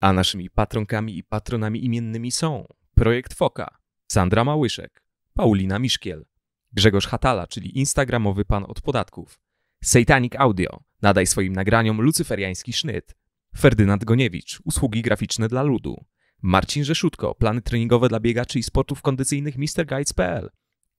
A naszymi patronkami i patronami imiennymi są Projekt Foka, Sandra Małyszek, Paulina Miszkiel, Grzegorz Hatala, czyli instagramowy pan od podatków, Satanic Audio, nadaj swoim nagraniom lucyferiański sznyt, Ferdynand Goniewicz, usługi graficzne dla ludu, Marcin Rzeszutko, plany treningowe dla biegaczy i sportów kondycyjnych MrGuides.pl,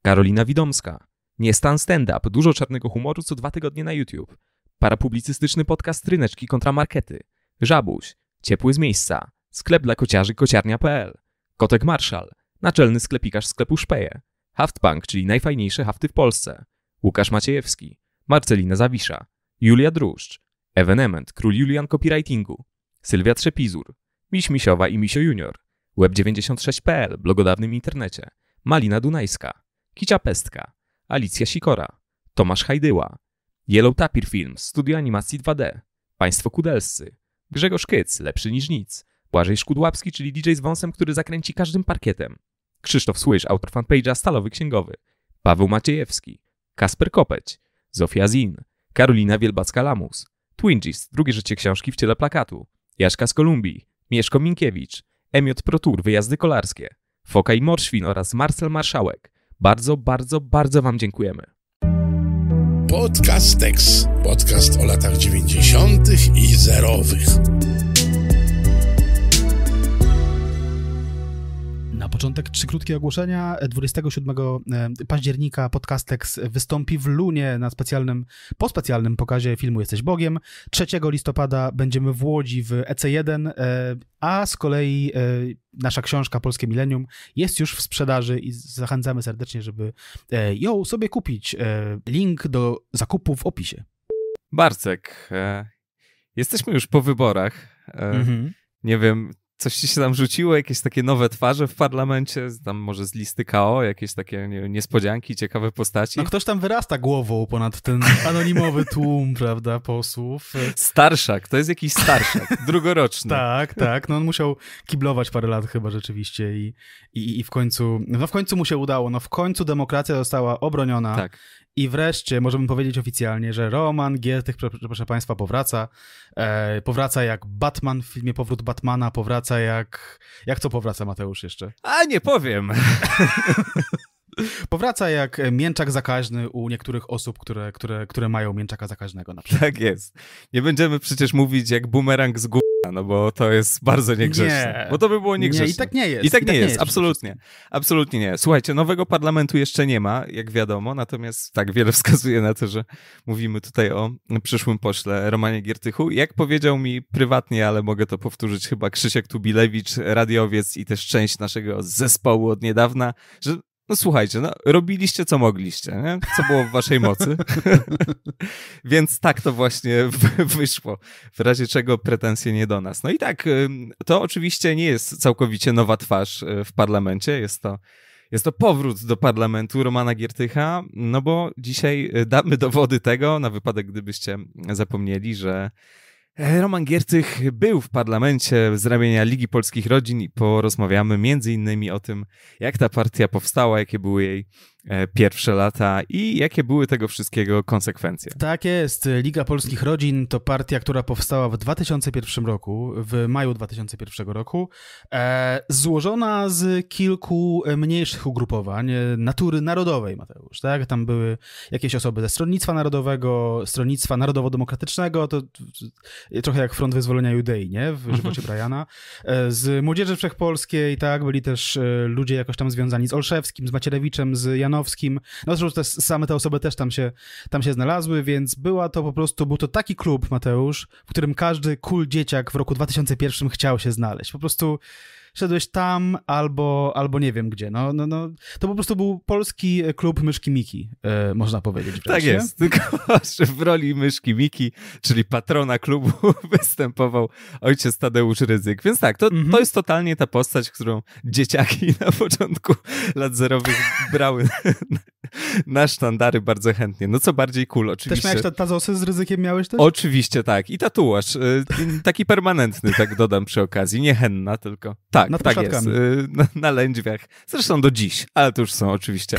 Karolina Widomska, Nie Stan Stand Up, dużo czarnego humoru co dwa tygodnie na YouTube, parapublicystyczny podcast Tryneczki kontra Markety, Żabuś, Ciepły z miejsca. Sklep dla kociarzy kociarnia.pl. Kotek Marszal. Naczelny sklepikarz sklepu Szpeje. Haftpunk, czyli najfajniejsze hafty w Polsce. Łukasz Maciejewski. Marcelina Zawisza. Julia Druszcz. Evenement, król Julian copywritingu. Sylwia Trzepizur. Miś Misiowa i Misio Junior. Web96.pl, blogodawnym internecie. Malina Dunajska. Kicia Pestka. Alicja Sikora. Tomasz Hajdyła. Yellow Tapir Films, studio animacji 2D. Państwo Kudelscy. Grzegorz Kyc, lepszy niż nic. Błażej Szkudłapski, czyli DJ z wąsem, który zakręci każdym parkietem. Krzysztof Słysz, autor fanpage'a Stalowy Księgowy. Paweł Maciejewski. Kasper Kopeć. Zofia Zin. Karolina Wielbacka-Lamus. Twingis, drugie życie książki w ciele plakatu. Jaszka z Kolumbii. Mieszko Minkiewicz. Emiot Protur, wyjazdy kolarskie. Foka i Morszwin oraz Marcel Marszałek. Bardzo, bardzo, bardzo Wam dziękujemy. Podcastex. Podcast o latach 90. i zerowych. Na początek trzy krótkie ogłoszenia. 27 e, października Podcastex wystąpi w Lunie na specjalnym, po specjalnym pokazie filmu Jesteś Bogiem. 3 listopada będziemy w Łodzi w EC1, e, a z kolei e, nasza książka Polskie Milenium jest już w sprzedaży i zachęcamy serdecznie, żeby ją sobie kupić. Link do zakupu w opisie. Barcek, jesteśmy już po wyborach. Mhm. Nie wiem, coś ci się tam rzuciło, jakieś takie nowe twarze w parlamencie, tam może z listy KO, jakieś takie nie, niespodzianki, ciekawe postaci. No ktoś tam wyrasta głową ponad ten anonimowy tłum, prawda, posłów. Starszak, to jest jakiś starszak, drugoroczny. tak, tak, no on musiał kiblować parę lat chyba rzeczywiście i, i, i w końcu, no w końcu mu się udało, no w końcu demokracja została obroniona tak. I wreszcie możemy powiedzieć oficjalnie, że Roman Giertych, proszę Państwa, powraca. E, powraca jak Batman w filmie Powrót Batmana, powraca jak. Jak co powraca, Mateusz, jeszcze? A nie powiem. powraca jak mięczak zakaźny u niektórych osób, które, które, które mają mięczaka zakaźnego na przykład. Tak jest. Nie będziemy przecież mówić jak bumerang z góry no bo to jest bardzo niegrzeczne. Nie. Bo to by było niegrzeczne. Nie, i tak nie jest. I tak, I tak nie, nie, jest, jest absolutnie. Absolutnie nie. Słuchajcie, nowego parlamentu jeszcze nie ma, jak wiadomo, natomiast tak wiele wskazuje na to, że mówimy tutaj o przyszłym pośle Romanie Giertychu. Jak powiedział mi prywatnie, ale mogę to powtórzyć, chyba Krzysiek Tubilewicz, radiowiec i też część naszego zespołu od niedawna, że no słuchajcie, no, robiliście co mogliście, nie? co było w waszej mocy. Więc tak to właśnie wyszło, w razie czego pretensje nie do nas. No i tak, to oczywiście nie jest całkowicie nowa twarz y, w parlamencie, jest to, jest to powrót do parlamentu Romana Giertycha, no bo dzisiaj y, damy dowody tego, na wypadek gdybyście zapomnieli, że Roman Giercych był w parlamencie z ramienia Ligi Polskich Rodzin i porozmawiamy między innymi o tym, jak ta partia powstała, jakie były jej E, pierwsze lata i jakie były tego wszystkiego konsekwencje. Tak jest. Liga Polskich Rodzin to partia, która powstała w 2001 roku, w maju 2001 roku, e, złożona z kilku mniejszych ugrupowań e, natury narodowej, Mateusz. Tak? Tam były jakieś osoby ze Stronnictwa Narodowego, Stronnictwa Narodowo-Demokratycznego, to trochę jak Front Wyzwolenia Judei, nie? W mhm. żywocie Briana. Z Młodzieży Wszechpolskiej, tak? Byli też ludzie jakoś tam związani z Olszewskim, z Macierewiczem, z Janem no zresztą same te osoby też tam się, tam się znalazły, więc była to po prostu, był to taki klub, Mateusz, w którym każdy cool dzieciak w roku 2001 chciał się znaleźć. Po prostu szedłeś tam albo, albo nie wiem gdzie. No, no, no, to po prostu był polski e, klub Myszki Miki, e, można powiedzieć. tak jest, tylko że w roli Myszki Miki, czyli patrona klubu występował ojciec Tadeusz Ryzyk. Więc tak, to, mhm. to jest totalnie ta postać, którą dzieciaki na początku lat zerowych brały na sztandary bardzo chętnie. No co bardziej cool, oczywiście. Też miałeś ta tazosy z ryzykiem miałeś też? Oczywiście tak. I tatuaż. Y, taki permanentny, tak dodam przy okazji. Nie henna, tylko. Tak, Nad tak jest. Y, na, na lędźwiach. Zresztą do dziś, ale to już są oczywiście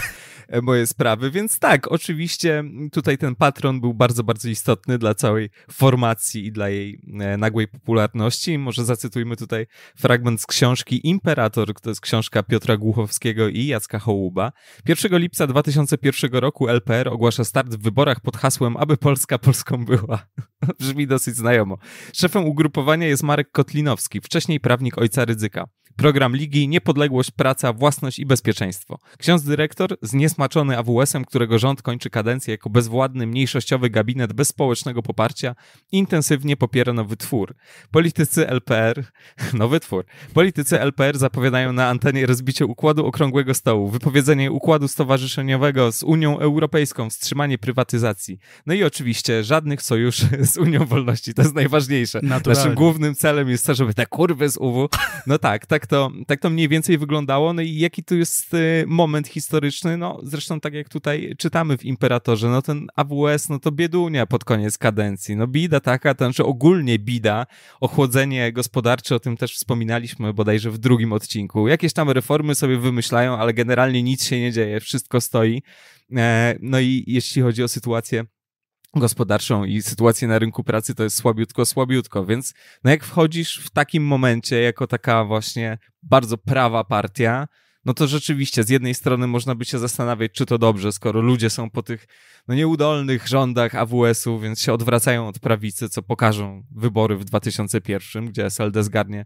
e, moje sprawy, więc tak, oczywiście tutaj ten patron był bardzo, bardzo istotny dla całej formacji i dla jej e, nagłej popularności. Może zacytujmy tutaj fragment z książki Imperator, to jest książka Piotra Głuchowskiego i Jacka Hołuba. 1 lipca 2000 2001 roku LPR ogłasza start w wyborach pod hasłem Aby Polska Polską była. Brzmi dosyć znajomo. Szefem ugrupowania jest Marek Kotlinowski, wcześniej prawnik ojca ryzyka. Program Ligi Niepodległość, Praca, Własność i Bezpieczeństwo. Ksiądz dyrektor, zniesmaczony AWS-em, którego rząd kończy kadencję jako bezwładny mniejszościowy gabinet bez społecznego poparcia, intensywnie popiera nowy twór. Politycy LPR, nowy twór, politycy LPR zapowiadają na antenie rozbicie układu okrągłego stołu, wypowiedzenie układu stowarzyszeniowego z Unią Europejską, wstrzymanie prywatyzacji. No i oczywiście żadnych sojuszy z Unią Wolności, to jest najważniejsze. Naturalnie. Naszym głównym celem jest to, żeby te kurwy z UW, no tak, tak to, tak to mniej więcej wyglądało. No i jaki tu jest y, moment historyczny? No zresztą tak jak tutaj czytamy w Imperatorze, no ten AWS, no to biedunia pod koniec kadencji. No bida taka, to znaczy ogólnie bida, ochłodzenie gospodarcze, o tym też wspominaliśmy bodajże w drugim odcinku. Jakieś tam reformy sobie wymyślają, ale generalnie nic się nie dzieje, wszystko stoi. E, no i jeśli chodzi o sytuację gospodarczą i sytuację na rynku pracy to jest słabiutko, słabiutko, więc no jak wchodzisz w takim momencie jako taka właśnie bardzo prawa partia, no to rzeczywiście z jednej strony można by się zastanawiać, czy to dobrze, skoro ludzie są po tych no, nieudolnych rządach AWS-u, więc się odwracają od prawicy, co pokażą wybory w 2001, gdzie SLD zgarnie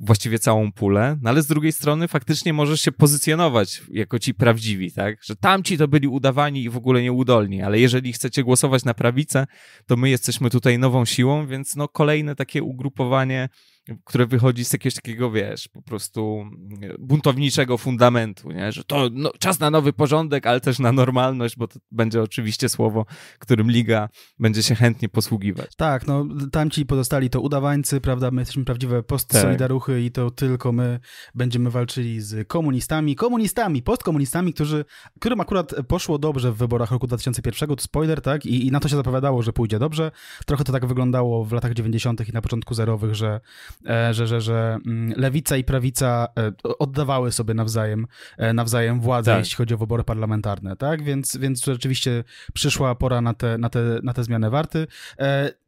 właściwie całą pulę, no ale z drugiej strony faktycznie możesz się pozycjonować jako ci prawdziwi, tak? Że tamci to byli udawani i w ogóle nieudolni, ale jeżeli chcecie głosować na prawicę, to my jesteśmy tutaj nową siłą, więc no kolejne takie ugrupowanie które wychodzi z jakiegoś takiego, wiesz, po prostu mm, buntowniczego fundamentu, nie? że to no, czas na nowy porządek, ale też na normalność, bo to będzie oczywiście słowo, którym Liga będzie się chętnie posługiwać. Tak, no tamci pozostali to udawańcy, prawda, my jesteśmy prawdziwe postsolidaruchy tak. i to tylko my będziemy walczyli z komunistami, komunistami, postkomunistami, którzy, którym akurat poszło dobrze w wyborach roku 2001, to spoiler, tak, I, i na to się zapowiadało, że pójdzie dobrze. Trochę to tak wyglądało w latach 90. i na początku zerowych, że E, że, że, że mm, lewica i prawica e, oddawały sobie nawzajem, e, nawzajem władzę, tak. jeśli chodzi o wybory parlamentarne, tak? Więc, więc rzeczywiście przyszła pora na te, na te, na te zmiany warty.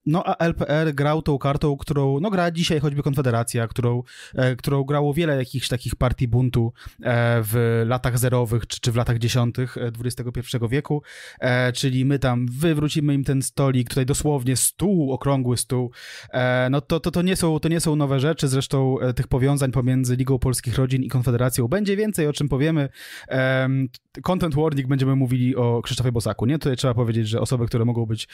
No a LPR grał tą kartą, którą no, gra dzisiaj choćby Konfederacja, którą, e, którą grało wiele jakichś takich partii buntu e, w latach zerowych czy, czy w latach dziesiątych XXI e, wieku, e, czyli my tam wywrócimy im ten stolik, tutaj dosłownie stół, okrągły stół. E, no to, to, to, nie są, to nie są nowe rzeczy, zresztą e, tych powiązań pomiędzy Ligą Polskich Rodzin i Konfederacją będzie więcej, o czym powiemy. content warning, będziemy mówili o Krzysztofie Bosaku, nie? Tutaj trzeba powiedzieć, że osoby, które mogą być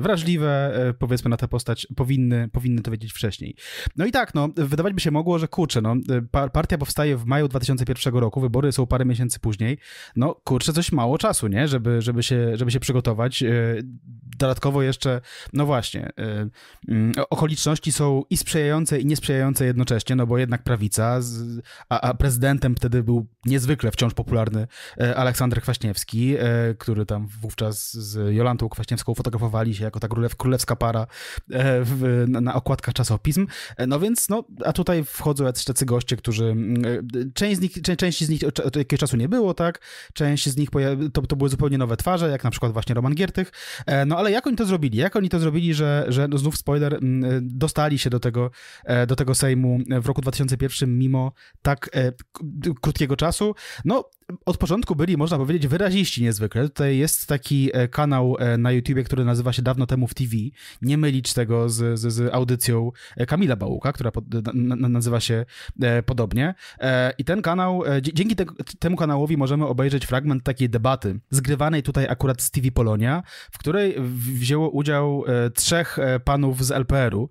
wrażliwe, powiedzmy na tę postać powinny, powinny to wiedzieć wcześniej. No i tak, no, wydawać by się mogło, że kurczę, no, partia powstaje w maju 2001 roku, wybory są parę miesięcy później. No kurczę, coś mało czasu, nie? Żeby, żeby, się, żeby się przygotować. E, dodatkowo jeszcze, no właśnie, e, mm, okoliczności są i sprzyjające, i niesprzyjające jednocześnie, no bo jednak prawica, a, a prezydentem wtedy był niezwykle wciąż popularny e, Aleksander Kwaśniewski, który tam wówczas z Jolantą Kwaśniewską fotografowali się jako ta królewska para e, w, na, na okładkach czasopism. E, no więc, no, a tutaj wchodzą jacyś tacy goście, którzy, mm, e, część z nich, części z nich od jakiegoś czasu nie było, tak? Część z nich to, to były zupełnie nowe twarze, jak na przykład właśnie Roman Giertych. No ale jak oni to zrobili? Jak oni to zrobili, że, że no, znów spoiler, mm, dostali się do tego, do tego Sejmu w roku 2001 mimo tak krótkiego czasu? No, od początku byli, można powiedzieć, wyraziści niezwykle. Tutaj jest taki e, kanał e, na YouTubie, który nazywa się dawno temu w TV. Nie mylić tego z, z, z audycją e, Kamila Bałuka, która pod, na, nazywa się podobnie. I ten kanał, dzięki te, temu kanałowi możemy obejrzeć fragment takiej debaty, zgrywanej tutaj akurat z TV Polonia, w której wzięło udział trzech panów z LPR-u.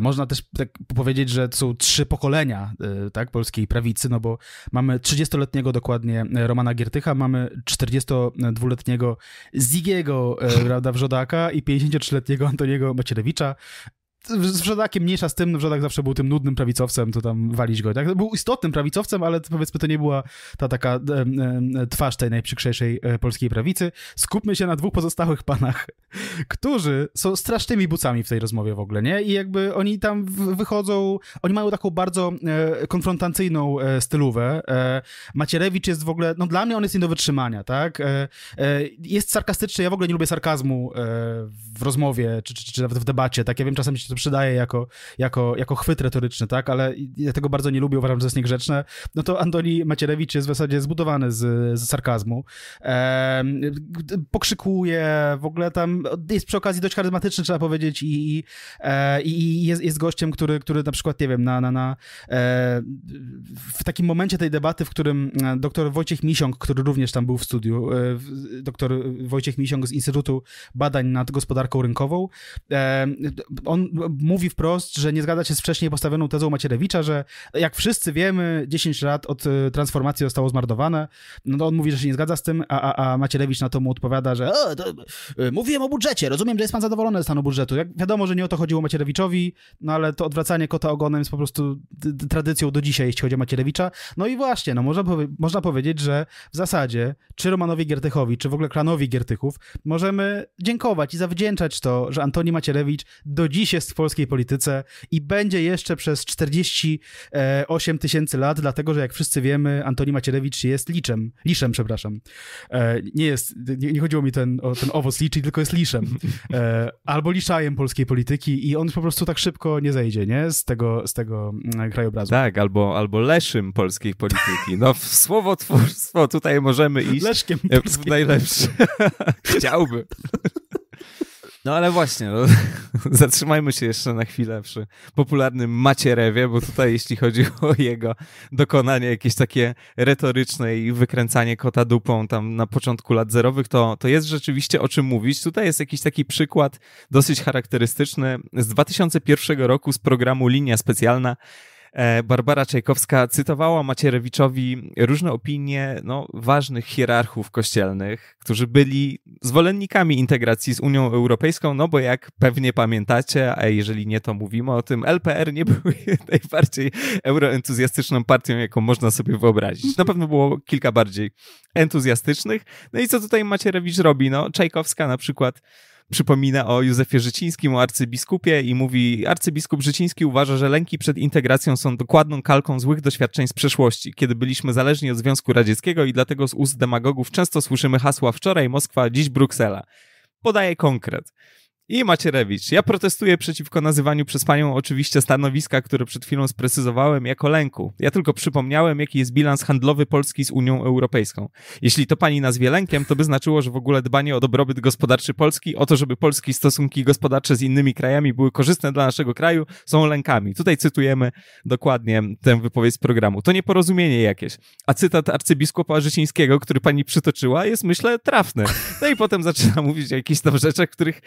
Można też tak powiedzieć, że to są trzy pokolenia tak, polskiej prawicy, no bo mamy 30-letniego dokładnie Romana Giertycha, mamy 42-letniego Zigiego, e, prawda, Wrzodaka i 53-letniego Antoniego Macierewicza, Wrzodakiem mniejsza z tym, no Wrzodak zawsze był tym nudnym prawicowcem, to tam walić go. Tak? Był istotnym prawicowcem, ale powiedzmy to nie była ta taka e, twarz tej najprzykrzejszej e, polskiej prawicy. Skupmy się na dwóch pozostałych panach, którzy są strasznymi bucami w tej rozmowie w ogóle, nie? I jakby oni tam wychodzą, oni mają taką bardzo e, konfrontacyjną e, stylówę. E, Macierewicz jest w ogóle, no dla mnie on jest nie do wytrzymania, tak? E, e jest sarkastyczny, ja w ogóle nie lubię sarkazmu e, w rozmowie, czy, czy, czy nawet w debacie, tak? Ja wiem, czasem się się przydaje jako, jako, jako chwyt retoryczny, tak? Ale ja tego bardzo nie lubię, uważam, że to jest niegrzeczne. No to Antoni Macierewicz jest w zasadzie zbudowany z, z sarkazmu. E, pokrzykuje, w ogóle tam jest przy okazji dość charyzmatyczny, trzeba powiedzieć, i, e, i, i jest, jest gościem, który, który na przykład, nie wiem, na, na, na e, w takim momencie tej debaty, w którym e, doktor Wojciech Misiąg, który również tam był w studiu, e, doktor Wojciech Misiąg z Instytutu Badań nad Gospodarką Rynkową, on mówi wprost, że nie zgadza się z wcześniej postawioną tezą Macierewicza, że jak wszyscy wiemy, 10 lat od y, transformacji zostało zmarnowane. No to on mówi, że się nie zgadza z tym, a, a, a Macierewicz na to mu odpowiada, że e, to, y, mówiłem o budżecie, rozumiem, że jest pan zadowolony ze stanu budżetu. Jak wiadomo, że nie o to chodziło Macierewiczowi, no ale to odwracanie kota ogonem jest po prostu tradycją do dzisiaj, jeśli chodzi o Macierewicza. No i właśnie, no można, powie można powiedzieć, że w zasadzie czy Romanowi Giertychowi, czy w ogóle klanowi Giertychów możemy dziękować i zawdzięczać to, że Antoni Macierewicz do dziś jest w polskiej polityce i będzie jeszcze przez 48 e, tysięcy lat, dlatego że jak wszyscy wiemy, Antoni Macierewicz jest liczem, liszem, przepraszam. E, nie jest, nie, nie chodziło mi ten, o ten owoc liczy, tylko jest liszem. E, albo liszajem polskiej polityki i on po prostu tak szybko nie zejdzie, nie? Z tego, z tego mm, krajobrazu. Tak, albo, albo leszym polskiej polityki. No, w słowotwórstwo tutaj możemy iść. Leszkiem. W najlepsze. No ale właśnie, no, zatrzymajmy się jeszcze na chwilę przy popularnym Macierewie, bo tutaj jeśli chodzi o jego dokonanie jakieś takie retoryczne i wykręcanie kota dupą tam na początku lat zerowych, to, to jest rzeczywiście o czym mówić. Tutaj jest jakiś taki przykład dosyć charakterystyczny z 2001 roku z programu Linia Specjalna, E, Barbara Czajkowska cytowała Macierewiczowi różne opinie no, ważnych hierarchów kościelnych, którzy byli zwolennikami integracji z Unią Europejską, no bo jak pewnie pamiętacie, a jeżeli nie, to mówimy o tym, LPR nie był najbardziej euroentuzjastyczną partią, jaką można sobie wyobrazić. Na pewno było kilka bardziej entuzjastycznych. No i co tutaj Macierewicz robi? No, Czajkowska na przykład przypomina o Józefie Życińskim, o arcybiskupie i mówi: Arcybiskup Życiński uważa, że lęki przed integracją są dokładną kalką złych doświadczeń z przeszłości, kiedy byliśmy zależni od Związku Radzieckiego i dlatego z ust demagogów często słyszymy hasła wczoraj Moskwa, dziś Bruksela. Podaje konkret. I Macierewicz. Ja protestuję przeciwko nazywaniu przez panią oczywiście stanowiska, które przed chwilą sprecyzowałem jako lęku. Ja tylko przypomniałem, jaki jest bilans handlowy Polski z Unią Europejską. Jeśli to pani nazwie lękiem, to by znaczyło, że w ogóle dbanie o dobrobyt gospodarczy Polski, o to, żeby polskie stosunki gospodarcze z innymi krajami były korzystne dla naszego kraju, są lękami. Tutaj cytujemy dokładnie tę wypowiedź z programu. To nieporozumienie jakieś. A cytat arcybiskupa Życińskiego, który pani przytoczyła, jest myślę trafny. No i potem zaczyna mówić o jakichś tam rzeczach, których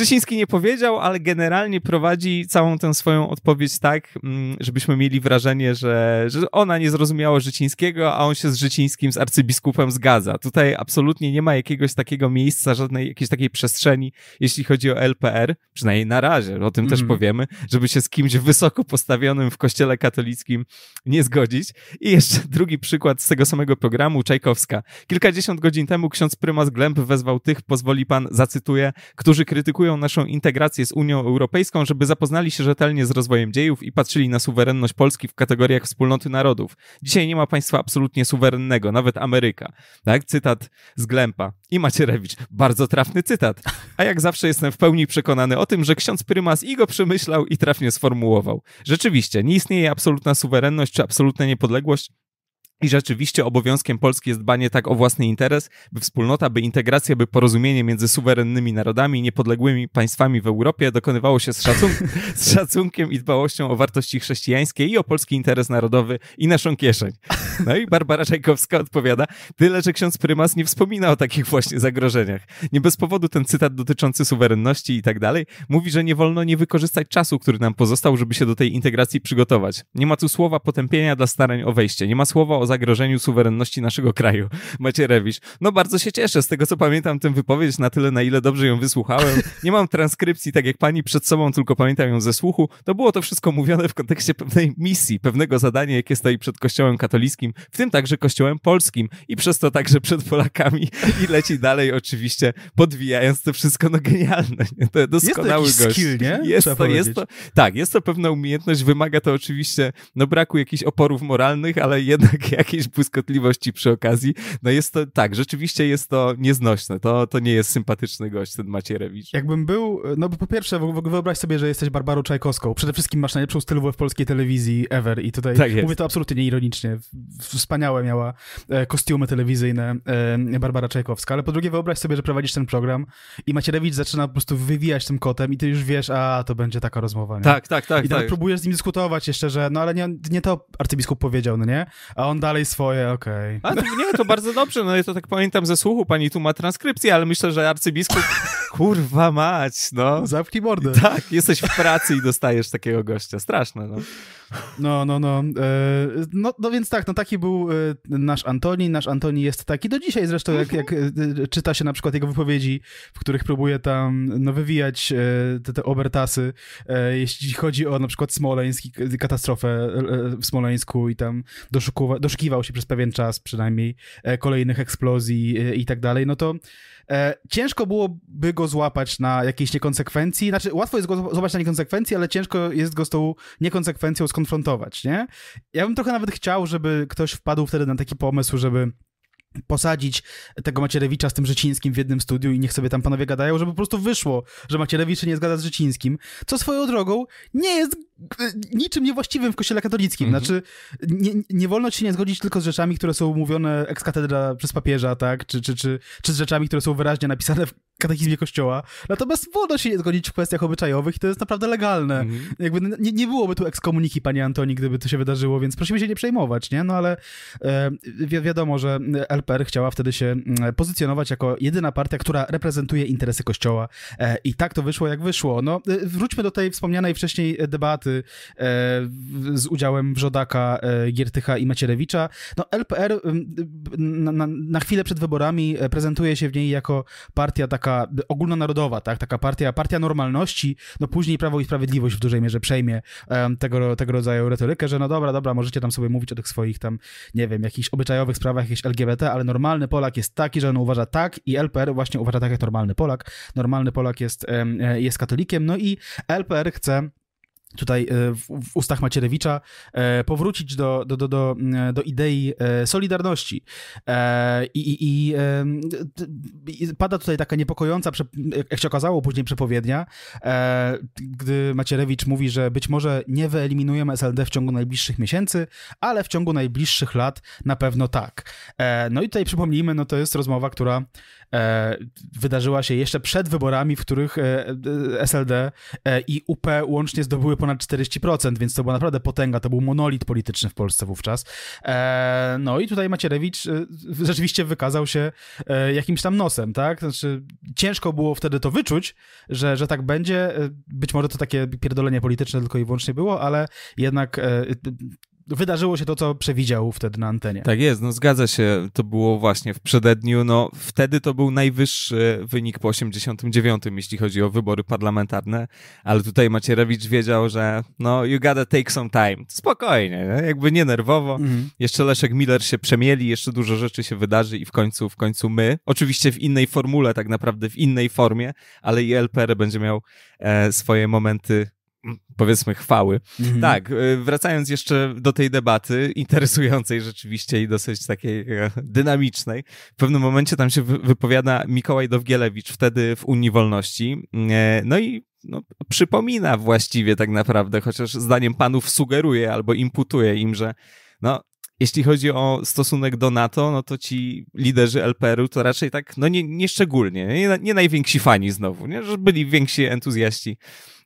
Życiński nie powiedział, ale generalnie prowadzi całą tę swoją odpowiedź tak, mm, żebyśmy mieli wrażenie, że, że ona nie zrozumiała Życińskiego, a on się z Życińskim, z arcybiskupem zgadza. Tutaj absolutnie nie ma jakiegoś takiego miejsca, żadnej jakiejś takiej przestrzeni, jeśli chodzi o LPR, przynajmniej na razie, o tym też mhm. powiemy, żeby się z kimś wysoko postawionym w kościele katolickim nie zgodzić. I jeszcze drugi przykład z tego samego programu, Czajkowska. Kilkadziesiąt godzin temu ksiądz prymas Glemp wezwał tych, pozwoli pan, zacytuję, którzy krytykują obserwują naszą integrację z Unią Europejską, żeby zapoznali się rzetelnie z rozwojem dziejów i patrzyli na suwerenność Polski w kategoriach wspólnoty narodów. Dzisiaj nie ma państwa absolutnie suwerennego, nawet Ameryka. Tak? Cytat z Glempa. I Macierewicz. Bardzo trafny cytat. A jak zawsze jestem w pełni przekonany o tym, że ksiądz Prymas i go przemyślał i trafnie sformułował. Rzeczywiście, nie istnieje absolutna suwerenność czy absolutna niepodległość, i rzeczywiście obowiązkiem Polski jest dbanie tak o własny interes, by wspólnota, by integracja, by porozumienie między suwerennymi narodami i niepodległymi państwami w Europie dokonywało się z, szacunk z szacunkiem i dbałością o wartości chrześcijańskie i o polski interes narodowy i naszą kieszeń. No i Barbara Czajkowska odpowiada, tyle, że ksiądz prymas nie wspomina o takich właśnie zagrożeniach. Nie bez powodu ten cytat dotyczący suwerenności i tak dalej mówi, że nie wolno nie wykorzystać czasu, który nam pozostał, żeby się do tej integracji przygotować. Nie ma tu słowa potępienia dla starań o wejście, nie ma słowa o zagrożeniu suwerenności naszego kraju. Macierewicz. No bardzo się cieszę, z tego co pamiętam tę wypowiedź na tyle, na ile dobrze ją wysłuchałem. Nie mam transkrypcji, tak jak pani przed sobą, tylko pamiętam ją ze słuchu. To było to wszystko mówione w kontekście pewnej misji, pewnego zadania, jakie stoi przed Kościołem katolickim, w tym także Kościołem polskim i przez to także przed Polakami i leci dalej oczywiście, podwijając to wszystko, no genialne. Nie? To doskonały jest to gość. skill, nie? Jest to, jest to, tak, jest to pewna umiejętność, wymaga to oczywiście, no braku jakichś oporów moralnych, ale jednak ja jakiejś błyskotliwości przy okazji. No jest to, tak, rzeczywiście jest to nieznośne. To, to nie jest sympatyczny gość, ten Macierewicz. Jakbym był, no bo po pierwsze, wyobraź sobie, że jesteś Barbarą Czajkowską. Przede wszystkim masz najlepszą styl w polskiej telewizji ever i tutaj tak mówię to absolutnie nieironicznie. Wspaniałe miała e, kostiumy telewizyjne e, Barbara Czajkowska, ale po drugie wyobraź sobie, że prowadzisz ten program i Macierewicz zaczyna po prostu wywijać tym kotem i ty już wiesz, a to będzie taka rozmowa, nie? Tak, tak, tak. I tak. próbujesz z nim dyskutować jeszcze, że no ale nie, nie to arcybiskup powiedział, no nie? A on da dalej swoje, okej. Okay. nie, to bardzo dobrze, no ja to tak pamiętam ze słuchu, pani tu ma transkrypcję, ale myślę, że arcybiskup, kurwa mać, no. Zamknij mordę. Tak, jesteś w pracy i dostajesz takiego gościa, straszne, no. No, no, no. E, no, no więc tak, no taki był e, nasz Antoni. Nasz Antoni jest taki do dzisiaj zresztą, jak, jak e, czyta się na przykład jego wypowiedzi, w których próbuje tam no, wywijać te, te obertasy, jeśli chodzi o na przykład Smoleńsk, katastrofę w Smoleńsku i tam doszukiwał się przez pewien czas przynajmniej kolejnych eksplozji i tak dalej, no to ciężko byłoby go złapać na jakiejś niekonsekwencji. Znaczy, łatwo jest go złapać na niekonsekwencji, ale ciężko jest go z tą niekonsekwencją skąd skonfrontować, nie? Ja bym trochę nawet chciał, żeby ktoś wpadł wtedy na taki pomysł, żeby posadzić tego Macierewicza z tym Rzecińskim w jednym studiu i niech sobie tam panowie gadają, żeby po prostu wyszło, że Macierewicz się nie zgadza z Rzecińskim, co swoją drogą nie jest e, niczym niewłaściwym w kościele katolickim. Mm Znaczy, nie, nie, wolno się nie zgodzić tylko z rzeczami, które są mówione ex katedra przez papieża, tak? Czy, czy, czy, czy z rzeczami, które są wyraźnie napisane w katechizmie kościoła. Natomiast wolno się nie zgodzić w kwestiach obyczajowych i to jest naprawdę legalne. Mhm. Jakby nie, nie byłoby tu ekskomuniki, panie Antoni, gdyby to się wydarzyło, więc prosimy się nie przejmować, nie? No ale e, wiadomo, że LPR chciała wtedy się mm, pozycjonować jako jedyna partia, która reprezentuje interesy kościoła e, i tak to wyszło, jak wyszło. No, e, wróćmy do tej wspomnianej wcześniej debaty e, z udziałem Wrzodaka, e, Giertycha i Macierewicza. No LPR na, na, na chwilę przed wyborami e, prezentuje się w niej jako partia taka taka ogólnonarodowa, tak, taka partia, partia normalności, no później Prawo i Sprawiedliwość w dużej mierze przejmie um, tego, tego rodzaju retorykę, że no dobra, dobra, możecie tam sobie mówić o tych swoich tam, nie wiem, jakichś obyczajowych sprawach, jakieś LGBT, ale normalny Polak jest taki, że on uważa tak i LPR właśnie uważa tak jak normalny Polak. Normalny Polak jest, um, jest katolikiem, no i LPR chce tutaj e, w, ustach Macierewicza, e, powrócić do, do, do, do, e, do idei solidarności. I, i, I, pada tutaj taka niepokojąca, jak się okazało później, przepowiednia, gdy Macierewicz mówi, że być może nie wyeliminujemy SLD w ciągu najbliższych miesięcy, ale w ciągu najbliższych lat na pewno tak. No i tutaj przypomnijmy, no to jest rozmowa, która E, wydarzyła się jeszcze przed wyborami, w których e, e, SLD i UP łącznie zdobyły ponad 40%, więc to była naprawdę potęga, to był monolit polityczny w Polsce wówczas. No i tutaj Macierewicz rzeczywiście wykazał się jakimś tam nosem, tak? Znaczy, ciężko było wtedy to wyczuć, że, że tak będzie. Być może to takie pierdolenie polityczne tylko i wyłącznie było, ale jednak wydarzyło się to, co przewidział wtedy na antenie. Tak jest, no zgadza się, to było właśnie w przededniu, no wtedy to był najwyższy wynik po 89, jeśli chodzi o wybory parlamentarne, ale tutaj Macierewicz wiedział, że no you gotta take some time, spokojnie, nie? jakby nie nerwowo, mhm. jeszcze Leszek Miller się przemieli, jeszcze dużo rzeczy się wydarzy i w końcu, w końcu my, oczywiście w innej formule, tak naprawdę w innej formie, ale i LPR będzie miał e, swoje momenty powiedzmy chwały. Mhm. Tak, y, wracając jeszcze do tej debaty, interesującej rzeczywiście i dosyć takiej e, dynamicznej, w pewnym momencie tam się wypowiada Mikołaj Dowgielewicz, wtedy w Unii Wolności, e, no i no, przypomina właściwie tak naprawdę, chociaż zdaniem panów sugeruje albo imputuje im, że no, jeśli chodzi o stosunek do NATO, no to ci liderzy LPR-u to raczej tak, no nie, nie szczególnie, nie, nie najwięksi fani znowu, nie? że byli więksi entuzjaści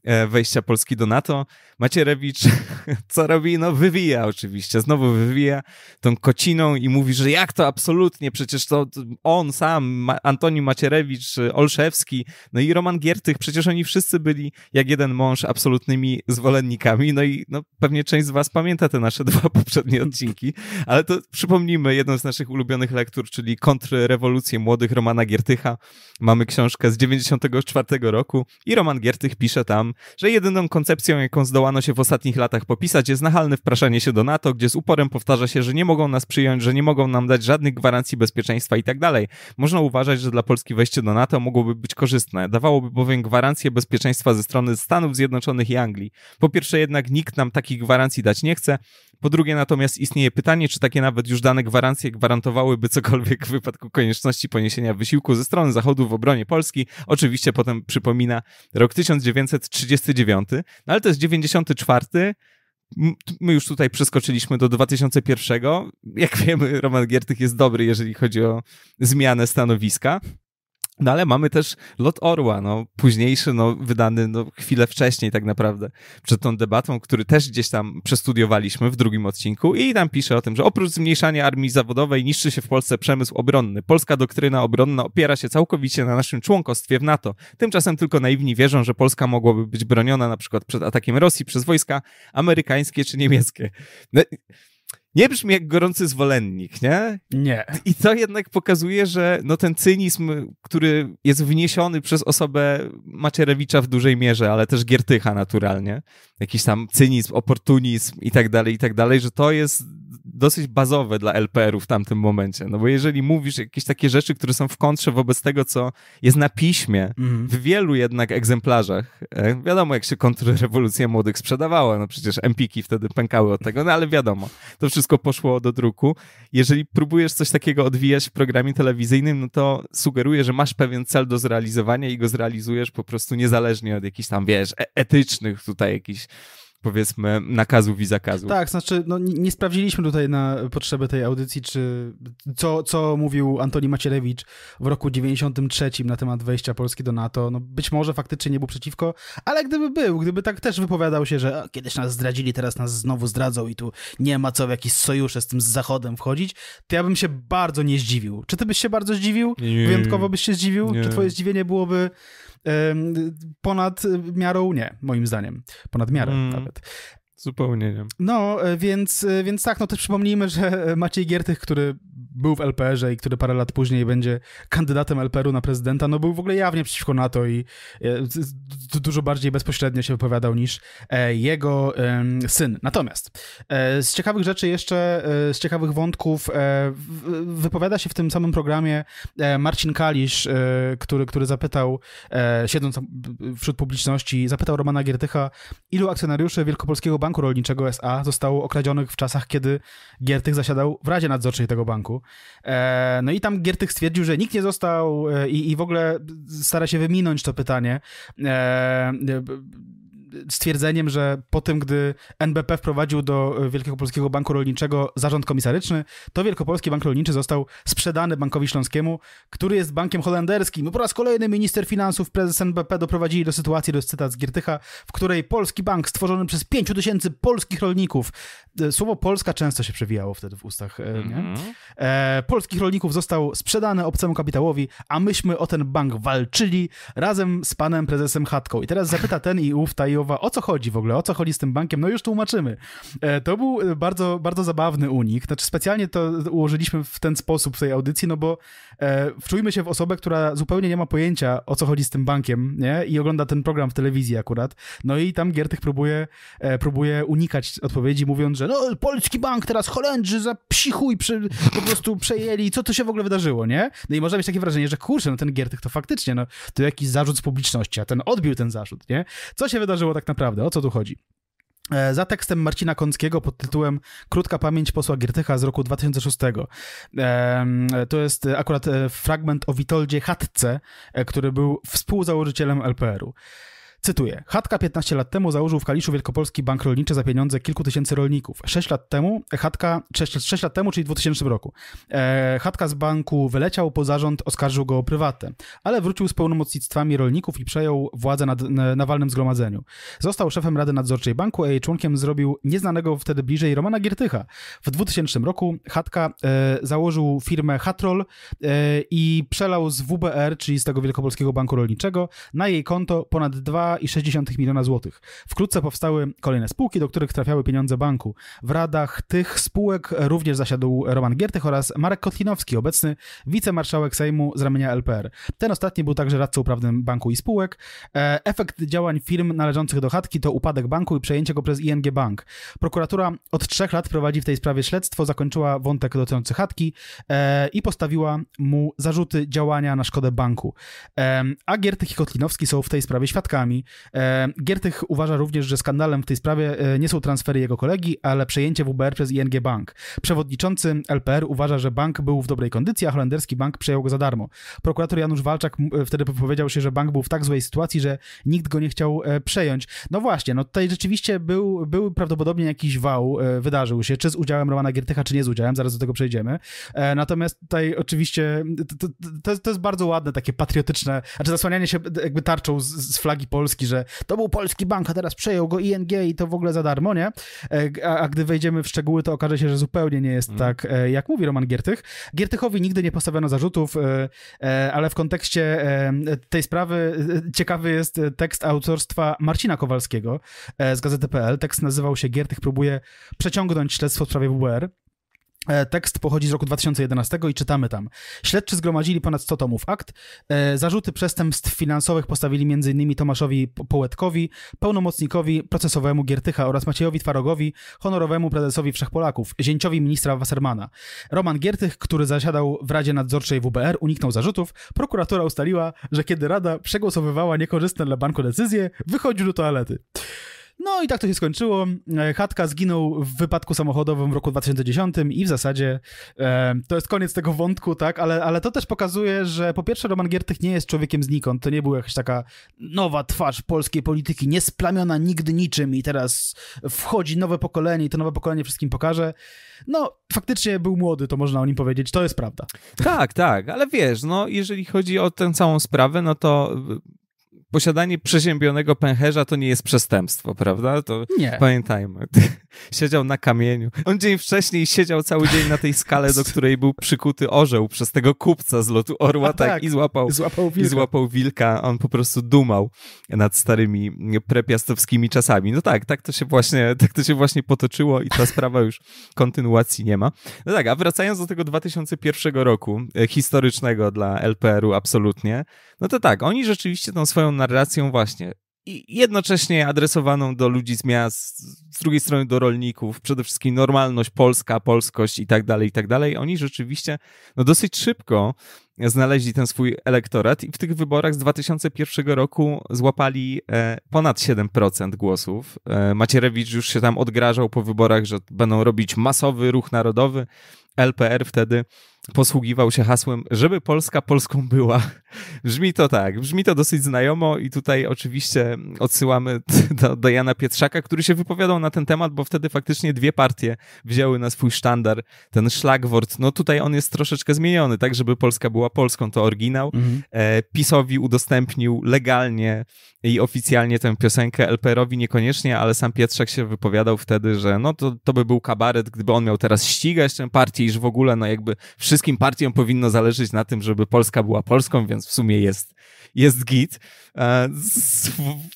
E, wejścia Polski do NATO. Macierewicz co robi? No wywija oczywiście, znowu wywija tą kociną i mówi, że jak to absolutnie, przecież to on sam, Antoni Macierewicz, Olszewski, no i Roman Giertych, przecież oni wszyscy byli jak jeden mąż absolutnymi zwolennikami, no i no, pewnie część z was pamięta te nasze dwa poprzednie odcinki, ale to przypomnijmy jedną z naszych ulubionych lektur, czyli Kontrrewolucję młodych Romana Giertycha. Mamy książkę z 94 roku i Roman Giertych pisze tam że jedyną koncepcją, jaką zdołano się w ostatnich latach popisać, jest nachalne wpraszanie się do NATO, gdzie z uporem powtarza się, że nie mogą nas przyjąć, że nie mogą nam dać żadnych gwarancji bezpieczeństwa itd. Tak Można uważać, że dla Polski wejście do NATO mogłoby być korzystne. Dawałoby bowiem gwarancję bezpieczeństwa ze strony Stanów Zjednoczonych i Anglii. Po pierwsze jednak nikt nam takich gwarancji dać nie chce, po drugie natomiast istnieje pytanie, czy takie nawet już dane gwarancje gwarantowałyby cokolwiek w wypadku konieczności poniesienia wysiłku ze strony Zachodu w obronie Polski. Oczywiście potem przypomina rok 1939, no ale to jest 94. My już tutaj przeskoczyliśmy do 2001. Jak wiemy, Roman Giertych jest dobry, jeżeli chodzi o zmianę stanowiska. No ale mamy też Lot Orła, no, późniejszy, no, wydany no, chwilę wcześniej tak naprawdę, przed tą debatą, który też gdzieś tam przestudiowaliśmy w drugim odcinku i tam pisze o tym, że oprócz zmniejszania armii zawodowej niszczy się w Polsce przemysł obronny. Polska doktryna obronna opiera się całkowicie na naszym członkostwie w NATO. Tymczasem tylko naiwni wierzą, że Polska mogłaby być broniona na przykład przed atakiem Rosji przez wojska amerykańskie czy niemieckie. No, nie brzmi jak gorący zwolennik, nie? Nie. I to jednak pokazuje, że no ten cynizm, który jest wniesiony przez osobę Macierewicza w dużej mierze, ale też Giertycha naturalnie, jakiś tam cynizm, oportunizm i tak dalej, i tak dalej, że to jest dosyć bazowe dla LPR-u w tamtym momencie. No bo jeżeli mówisz jakieś takie rzeczy, które są w kontrze wobec tego, co jest na piśmie, mhm. w wielu jednak egzemplarzach, e, wiadomo jak się kontrrewolucja młodych sprzedawała, no przecież empiki wtedy pękały od tego, no ale wiadomo, to wszystko wszystko poszło do druku. Jeżeli próbujesz coś takiego odwijać w programie telewizyjnym, no to sugeruję, że masz pewien cel do zrealizowania i go zrealizujesz po prostu niezależnie od jakichś tam, wiesz, e-, etycznych tutaj jakichś powiedzmy nakazów i zakazów. Tak, znaczy no, nie sprawdziliśmy tutaj na potrzeby tej audycji, czy co, co mówił Antoni Macierewicz w roku 93 na temat wejścia Polski do NATO. No, być może faktycznie nie był przeciwko, ale gdyby był, gdyby tak też wypowiadał się, że kiedyś nas zdradzili, teraz nas znowu zdradzą i tu nie ma co w jakieś sojusze z tym z Zachodem wchodzić, to ja bym się bardzo nie zdziwił. Czy ty byś się bardzo zdziwił? Nie, Wyjątkowo byś się zdziwił? Nie. Czy twoje zdziwienie byłoby Ponad miarą nie, moim zdaniem. Ponad miarę mm. nawet. Zupełnie nie. No, e, więc, e, więc tak, no też przypomnijmy, że e, Maciej Giertych, który był w LPR-ze i który parę lat później będzie kandydatem LPR-u na prezydenta, no był w ogóle jawnie przeciwko NATO i dużo bardziej bezpośrednio się wypowiadał niż jego syn. Natomiast z ciekawych rzeczy jeszcze, z ciekawych wątków wypowiada się w tym samym programie Marcin Kalisz, który, który zapytał, siedząc wśród publiczności, zapytał Romana Giertycha, ilu akcjonariuszy Wielkopolskiego Banku Rolniczego SA zostało okradzionych w czasach, kiedy Giertych zasiadał w Radzie Nadzorczej tego banku. E, no i tam Giertych stwierdził, że nikt nie został e, i, i w ogóle stara się wyminąć to pytanie e, stwierdzeniem, że po tym, gdy NBP wprowadził do e, Wielkiego Polskiego Banku Rolniczego zarząd komisaryczny, to Wielkopolski Bank Rolniczy został sprzedany Bankowi Śląskiemu, który jest bankiem holenderskim. Po raz kolejny minister finansów, prezes NBP doprowadzili do sytuacji, to jest cytat z Giertycha, w której polski bank stworzony przez 5 tysięcy polskich rolników, e, słowo Polska często się przewijało wtedy w ustach, mm e, polskich rolników został sprzedany obcemu kapitałowi, a myśmy o ten bank walczyli razem z panem prezesem Chatką. I teraz zapyta ten i ów, ta i o co chodzi w ogóle? O co chodzi z tym bankiem? No już tłumaczymy. E, to był e, bardzo, bardzo zabawny unik. Znaczy specjalnie to ułożyliśmy w ten sposób w tej audycji, no bo e, wczujmy się w osobę, która zupełnie nie ma pojęcia, o co chodzi z tym bankiem, nie? I ogląda ten program w telewizji akurat. No i tam Giertych próbuje, próbuje unikać odpowiedzi, mówiąc, że no, polski bank teraz Holendrzy za psi chuj przy, po prostu przejęli. Co to się w ogóle wydarzyło, nie? No i można mieć takie wrażenie, że kurczę, no ten Giertych to faktycznie, no to jakiś zarzut z publiczności, a ten odbił ten zarzut, nie? Co się wydarzyło tak naprawdę? O co tu chodzi? E, za tekstem Marcina Kąckiego pod tytułem Krótka pamięć posła Giertycha z roku 2006. To jest akurat e, fragment o Witoldzie Hatce, e, który był współzałożycielem LPR-u. Cytuję. Chatka 15 lat temu założył w Kaliszu Wielkopolski bank rolniczy za pieniądze kilku tysięcy rolników. 6 lat temu, e, Chatka, 6, 6 lat temu, czyli w 2000 roku, e, Chatka z banku wyleciał, po zarząd oskarżył go o prywatę, ale wrócił z pełnomocnictwami rolników i przejął władzę nad, na, na walnym zgromadzeniu. Został szefem Rady Nadzorczej Banku, a jej członkiem zrobił nieznanego wtedy bliżej Romana Giertycha. W 2000 roku Chatka e, założył firmę Hatrol e, i przelał z WBR, czyli z tego Wielkopolskiego Banku Rolniczego, na jej konto ponad 2 2,6 miliona złotych. Wkrótce powstały kolejne spółki, do których trafiały pieniądze banku. W radach tych spółek również zasiadł Roman Giertych oraz Marek Kotlinowski, obecny wicemarszałek Sejmu z ramienia LPR. Ten ostatni był także radcą prawnym banku i spółek. E, efekt działań firm należących do chatki to upadek banku i przejęcie go przez ING Bank. Prokuratura od trzech lat prowadzi w tej sprawie śledztwo, zakończyła wątek dotyczący chatki e, i postawiła mu zarzuty działania na szkodę banku. E, a Giertych i Kotlinowski są w tej sprawie świadkami. E, Giertych uważa również, że skandalem w tej sprawie e, nie są transfery jego kolegi, ale przejęcie WBR przez ING Bank. Przewodniczący LPR uważa, że bank był w dobrej kondycji, a holenderski bank przejął go za darmo. Prokurator Janusz Walczak e, wtedy powiedział się, że bank był w tak złej sytuacji, że nikt go nie chciał przejąć. No właśnie, no tutaj rzeczywiście był, był prawdopodobnie jakiś wał, wydarzył się, czy z udziałem Romana Giertycha, czy nie z udziałem, zaraz do tego przejdziemy. Natomiast tutaj oczywiście to, to, to jest bardzo ładne takie patriotyczne, znaczy zasłanianie się jakby tarczą z, z flagi Polski Polski, że to był polski bank, a teraz przejął go ING i to w ogóle za darmo, nie? E, a, a gdy wejdziemy w szczegóły, to okaże się, że zupełnie nie jest mm. tak, e, jak mówi Roman Giertych. Giertychowi nigdy nie postawiono zarzutów, e, ale w kontekście tej sprawy ciekawy jest tekst autorstwa Marcina Kowalskiego z Gazety.pl. Tekst nazywał się Giertych próbuje przeciągnąć śledztwo w sprawie WBR. E, tekst pochodzi z roku 2011 i czytamy tam. Śledczy zgromadzili ponad 100 tomów akt. E, zarzuty przestępstw finansowych postawili m.in. Tomaszowi Połetkowi, pełnomocnikowi procesowemu Giertycha oraz Maciejowi Twarogowi, honorowemu prezesowi Wszechpolaków, zięciowi ministra Wassermana. Roman Giertych, który zasiadał w Radzie Nadzorczej WBR, uniknął zarzutów. Prokuratura ustaliła, że kiedy Rada przegłosowywała niekorzystne dla banku decyzje, wychodził do toalety. No i tak to się skończyło. E, Hatka zginął w wypadku samochodowym w roku 2010 i w zasadzie e, to jest koniec tego wątku, tak? Ale, ale to też pokazuje, że po pierwsze Roman Giertych nie jest człowiekiem znikąd. To nie była jakaś taka nowa twarz polskiej polityki, niesplamiona nigdy niczym i teraz wchodzi nowe pokolenie i to nowe pokolenie wszystkim pokaże. No, faktycznie był młody, to można o nim powiedzieć. To jest prawda. Tak, tak, ale wiesz, no jeżeli chodzi o tę całą sprawę, no to posiadanie przeziębionego pęcherza to nie jest przestępstwo, prawda? To nie. Pamiętajmy. Siedział na kamieniu. On dzień wcześniej siedział cały dzień na tej skale, do której był przykuty orzeł przez tego kupca z lotu orła, tak, tak, i złapał, złapał wilka. I złapał wilka. On po prostu dumał nad starymi prepiastowskimi czasami. No tak, tak to się właśnie, tak to się właśnie potoczyło i ta sprawa już kontynuacji nie ma. No tak, a wracając do tego 2001 roku, e, historycznego dla LPR-u absolutnie, no to tak, oni rzeczywiście tą swoją narracją właśnie i jednocześnie adresowaną do ludzi z miast, z drugiej strony do rolników, przede wszystkim normalność, Polska, polskość i tak dalej, i tak dalej. Oni rzeczywiście no dosyć szybko znaleźli ten swój elektorat i w tych wyborach z 2001 roku złapali e, ponad 7% głosów. E, Macierewicz już się tam odgrażał po wyborach, że będą robić masowy ruch narodowy. LPR wtedy posługiwał się hasłem, żeby Polska Polską była. Brzmi to tak, brzmi to dosyć znajomo i tutaj oczywiście odsyłamy do, do Jana Pietrzaka, który się wypowiadał na ten temat, bo wtedy faktycznie dwie partie wzięły na swój sztandar ten szlagwort. No tutaj on jest troszeczkę zmieniony, tak, żeby Polska była była polską, to oryginał. Mhm. E, PiSowi udostępnił legalnie i oficjalnie tę piosenkę, LPR-owi niekoniecznie, ale sam Pietrzak się wypowiadał wtedy, że no to, to by był kabaret, gdyby on miał teraz ścigać tę partię, iż w ogóle no jakby wszystkim partiom powinno zależeć na tym, żeby Polska była Polską, więc w sumie jest, jest git. E, z,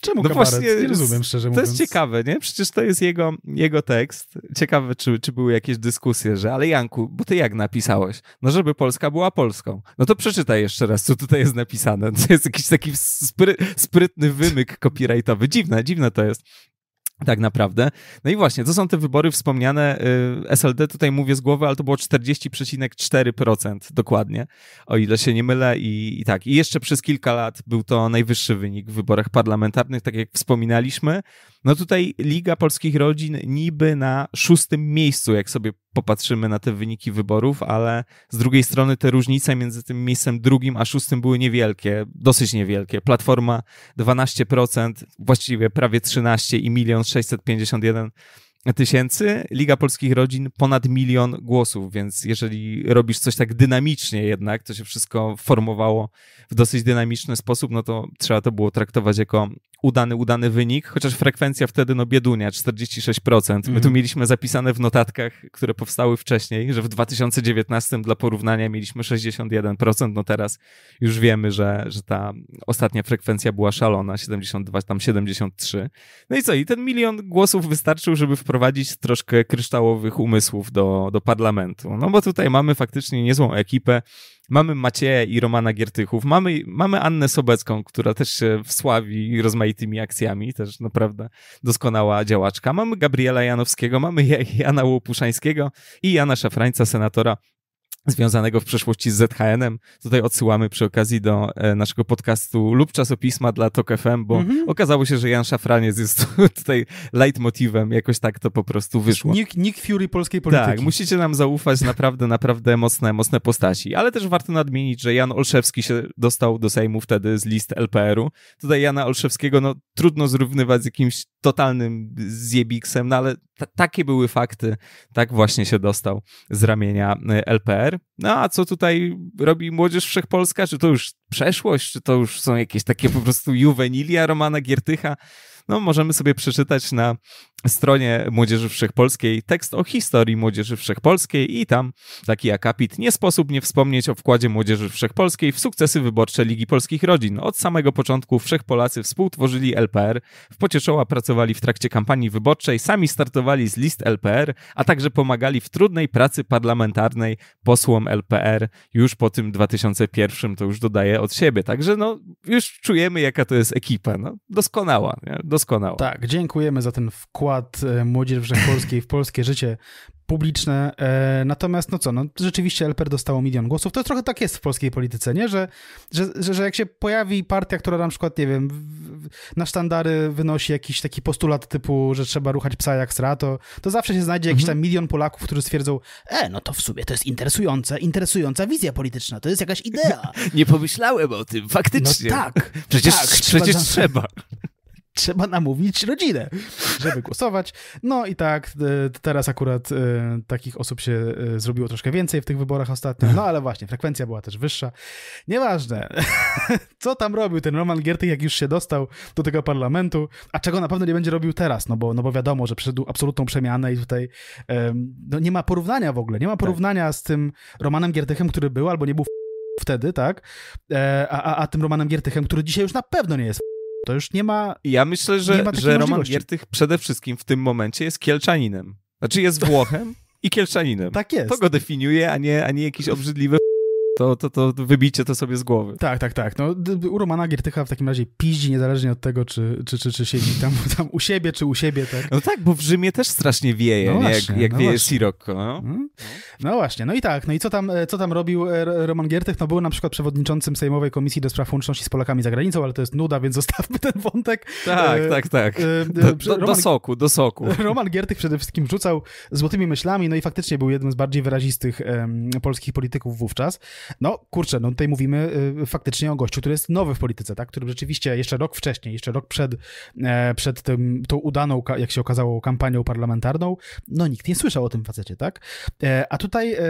Czemu no kabaret? Właśnie, nie rozumiem szczerze mówiąc. To jest ciekawe, nie? Przecież to jest jego, jego tekst. Ciekawe, czy, czy były jakieś dyskusje, że ale Janku, bo ty jak napisałeś? No żeby Polska była Polską. No to przeczytaj jeszcze raz, co tutaj jest napisane. To jest jakiś taki spry, sprytny wymyk copyrightowy. Dziwne, dziwne to jest. Tak naprawdę. No i właśnie, to są te wybory wspomniane. Y, SLD tutaj mówię z głowy, ale to było 40,4% dokładnie, o ile się nie mylę. I, I, tak, i jeszcze przez kilka lat był to najwyższy wynik w wyborach parlamentarnych, tak jak wspominaliśmy. No tutaj Liga Polskich Rodzin niby na szóstym miejscu, jak sobie popatrzymy na te wyniki wyborów, ale z drugiej strony te różnice między tym miejscem drugim a szóstym były niewielkie, dosyć niewielkie. Platforma 12%, właściwie prawie 13 i 1 651 tysięcy, Liga Polskich Rodzin ponad milion głosów, więc jeżeli robisz coś tak dynamicznie jednak, to się wszystko formowało w dosyć dynamiczny sposób, no to trzeba to było traktować jako udany, udany wynik, chociaż frekwencja wtedy no biedunia, 46%. My tu mhm. mieliśmy zapisane w notatkach, które powstały wcześniej, że w 2019 dla porównania mieliśmy 61%, no teraz już wiemy, że, że ta ostatnia frekwencja była szalona, 72, tam 73. No i co, i ten milion głosów wystarczył, żeby w wprowadzić troszkę kryształowych umysłów do, do parlamentu. No bo tutaj mamy faktycznie niezłą ekipę. Mamy Macieja i Romana Giertychów, mamy, mamy Annę Sobecką, która też się wsławi rozmaitymi akcjami, też naprawdę doskonała działaczka. Mamy Gabriela Janowskiego, mamy Jana Łopuszańskiego i Jana Szafrańca, senatora związanego w przeszłości z ZHN-em. Tutaj odsyłamy przy okazji do e, naszego podcastu lub czasopisma dla Tok FM, bo mhm. okazało się, że Jan Szafraniec jest tutaj leitmotivem, jakoś tak to po prostu wyszło. Nick, Nick Fury polskiej polityki. Tak, musicie nam zaufać, naprawdę, naprawdę mocne, mocne postaci. Ale też warto nadmienić, że Jan Olszewski się dostał do Sejmu wtedy z list LPR-u. Tutaj Jana Olszewskiego, no trudno zrównywać z jakimś totalnym zjebiksem, no ale t- takie były fakty. Tak właśnie się dostał z ramienia e, LPR. No a co tutaj robi Młodzież Wszechpolska? Czy to już przeszłość? Czy to już są jakieś takie po prostu juwenilia Romana Giertycha? no możemy sobie przeczytać na stronie Młodzieży Wszechpolskiej tekst o historii Młodzieży Wszechpolskiej i tam taki akapit. Nie sposób nie wspomnieć o wkładzie Młodzieży Wszechpolskiej w sukcesy wyborcze Ligi Polskich Rodzin. Od samego początku Wszechpolacy współtworzyli LPR, w pocieszoła pracowali w trakcie kampanii wyborczej, sami startowali z list LPR, a także pomagali w trudnej pracy parlamentarnej posłom LPR już po tym 2001, to już dodaję od siebie. Także no, już czujemy jaka to jest ekipa. No, doskonała, nie? Tak, dziękujemy za ten wkład e, młodzieży polskiej w polskie życie publiczne. E, natomiast, no co, no rzeczywiście LPR dostało milion głosów. To trochę tak jest w polskiej polityce, nie? Że, że, że, jak się pojawi partia, która na przykład, nie wiem, na sztandary wynosi jakiś taki postulat typu, że trzeba ruchać psa jak sra, to, to zawsze się znajdzie jakiś mhm. tam milion Polaków, którzy stwierdzą, e, no to w sumie to jest interesujące, interesująca wizja polityczna, to jest jakaś idea. Nie pomyślałem o tym, faktycznie. No tak. Przecież, tak, przecież trzeba. trzeba namówić rodzinę, żeby głosować. No i tak, e, teraz akurat e, takich osób się e, zrobiło troszkę więcej w tych wyborach ostatnich, no ale właśnie, frekwencja była też wyższa. Nieważne, co tam robił ten Roman Giertych, jak już się dostał do tego parlamentu, a czego na pewno nie będzie robił teraz, no bo, no bo wiadomo, że przyszedł absolutną przemianę i tutaj no nie ma porównania w ogóle, nie ma tak. porównania z tym Romanem Giertychem, który był albo nie był wtedy, tak? A, a, a tym Romanem Giertychem, który dzisiaj już na pewno nie jest to już nie ma. Ja myślę, że, że Roman Giertych przede wszystkim w tym momencie jest Kielczaninem. Znaczy jest Włochem i Kielczaninem. Tak jest. To go definiuje, a nie, a nie jakiś obrzydliwy to, to, to wybicie to sobie z głowy. Tak, tak, tak. No, u Romana Giertycha w takim razie piździ niezależnie od tego, czy, czy, czy, czy siedzi tam, tam u siebie, czy u siebie. Tak? No tak, bo w Rzymie też strasznie wieje, no właśnie, jak, jak no wieje właśnie. Sirocco. No. Hmm? no właśnie, no i tak. No i co tam, e, co tam robił e, Roman Giertych? No był na przykład przewodniczącym Sejmowej Komisji do Spraw Łączności z Polakami za granicą, ale to jest nuda, więc zostawmy ten wątek. Tak, e, tak, tak. do, do, do soku, do soku. Roman Giertych przede wszystkim rzucał złotymi myślami, no i faktycznie był jednym z bardziej wyrazistych polskich polityków wówczas. No kurczę, no tutaj mówimy y, faktycznie o gościu, który jest nowy w polityce, tak? Który rzeczywiście jeszcze rok wcześniej, jeszcze rok przed, e, przed tym, tą udaną, jak się okazało, kampanią parlamentarną, no nikt nie słyszał o tym facecie, tak? E, a tutaj e, e,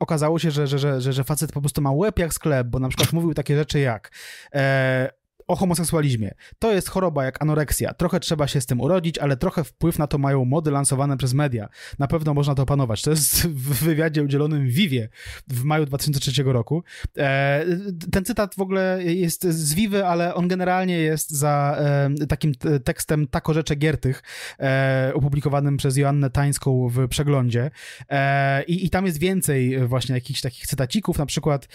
okazało się, że, że, że, że facet po prostu ma łeb jak sklep, bo na przykład mówił takie rzeczy jak e, o homoseksualizmie. To jest choroba jak anoreksja. Trochę trzeba się z tym urodzić, ale trochę wpływ na to mają mody lansowane przez media. Na pewno można to opanować. To jest w wywiadzie udzielonym w Vivie w maju 2003 roku. E, ten cytat w ogóle jest z Vivy, ale on generalnie jest za e, takim tekstem Tako Rzeczy Giertych e, opublikowanym przez Joannę Tańską w Przeglądzie. I, i tam jest więcej właśnie jakichś takich cytacików. Na przykład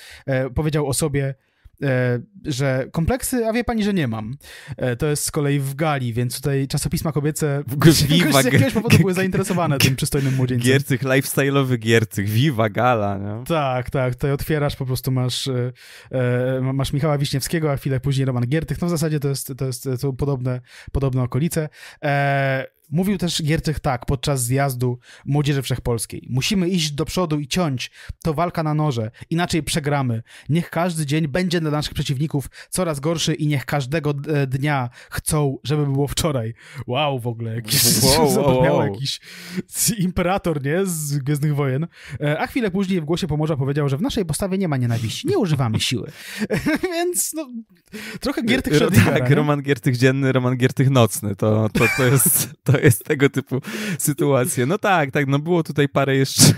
powiedział o sobie E, że kompleksy, a wie pani, że nie mam. E, to jest z kolei w Gali, więc tutaj czasopisma kobiece Viva, z jakiegoś powodu były zainteresowane tym przystojnym młodzieńcem. Giercych, lifestyle'owy giercych, Viva Gala. No. Tak, tak, tutaj otwierasz, po prostu masz, e, masz Michała Wiśniewskiego, a chwilę później Roman Giertych. No w zasadzie to jest, to jest to są podobne, podobne okolice. Mówił też Giercych tak podczas zjazdu Młodzieży Wszechpolskiej. Musimy iść do przodu i ciąć. To walka na noże. Inaczej przegramy. Niech każdy dzień będzie dla naszych przeciwników coraz gorszy i niech każdego e, dnia chcą, żeby było wczoraj. Wow, w ogóle. Jakiś, wow, wow. jakiś imperator, nie? Z Gwiezdnych Wojen. E, a chwilę później w głosie Pomorza powiedział, że w naszej postawie nie ma nienawiści. Nie używamy siły. Więc no, trochę Giertych R- Tak, Roman Giertych dzienny, Roman Giertych nocny. To, to, to jest... To jest tego typu sytuacja. No tak, tak, no było tutaj parę jeszcze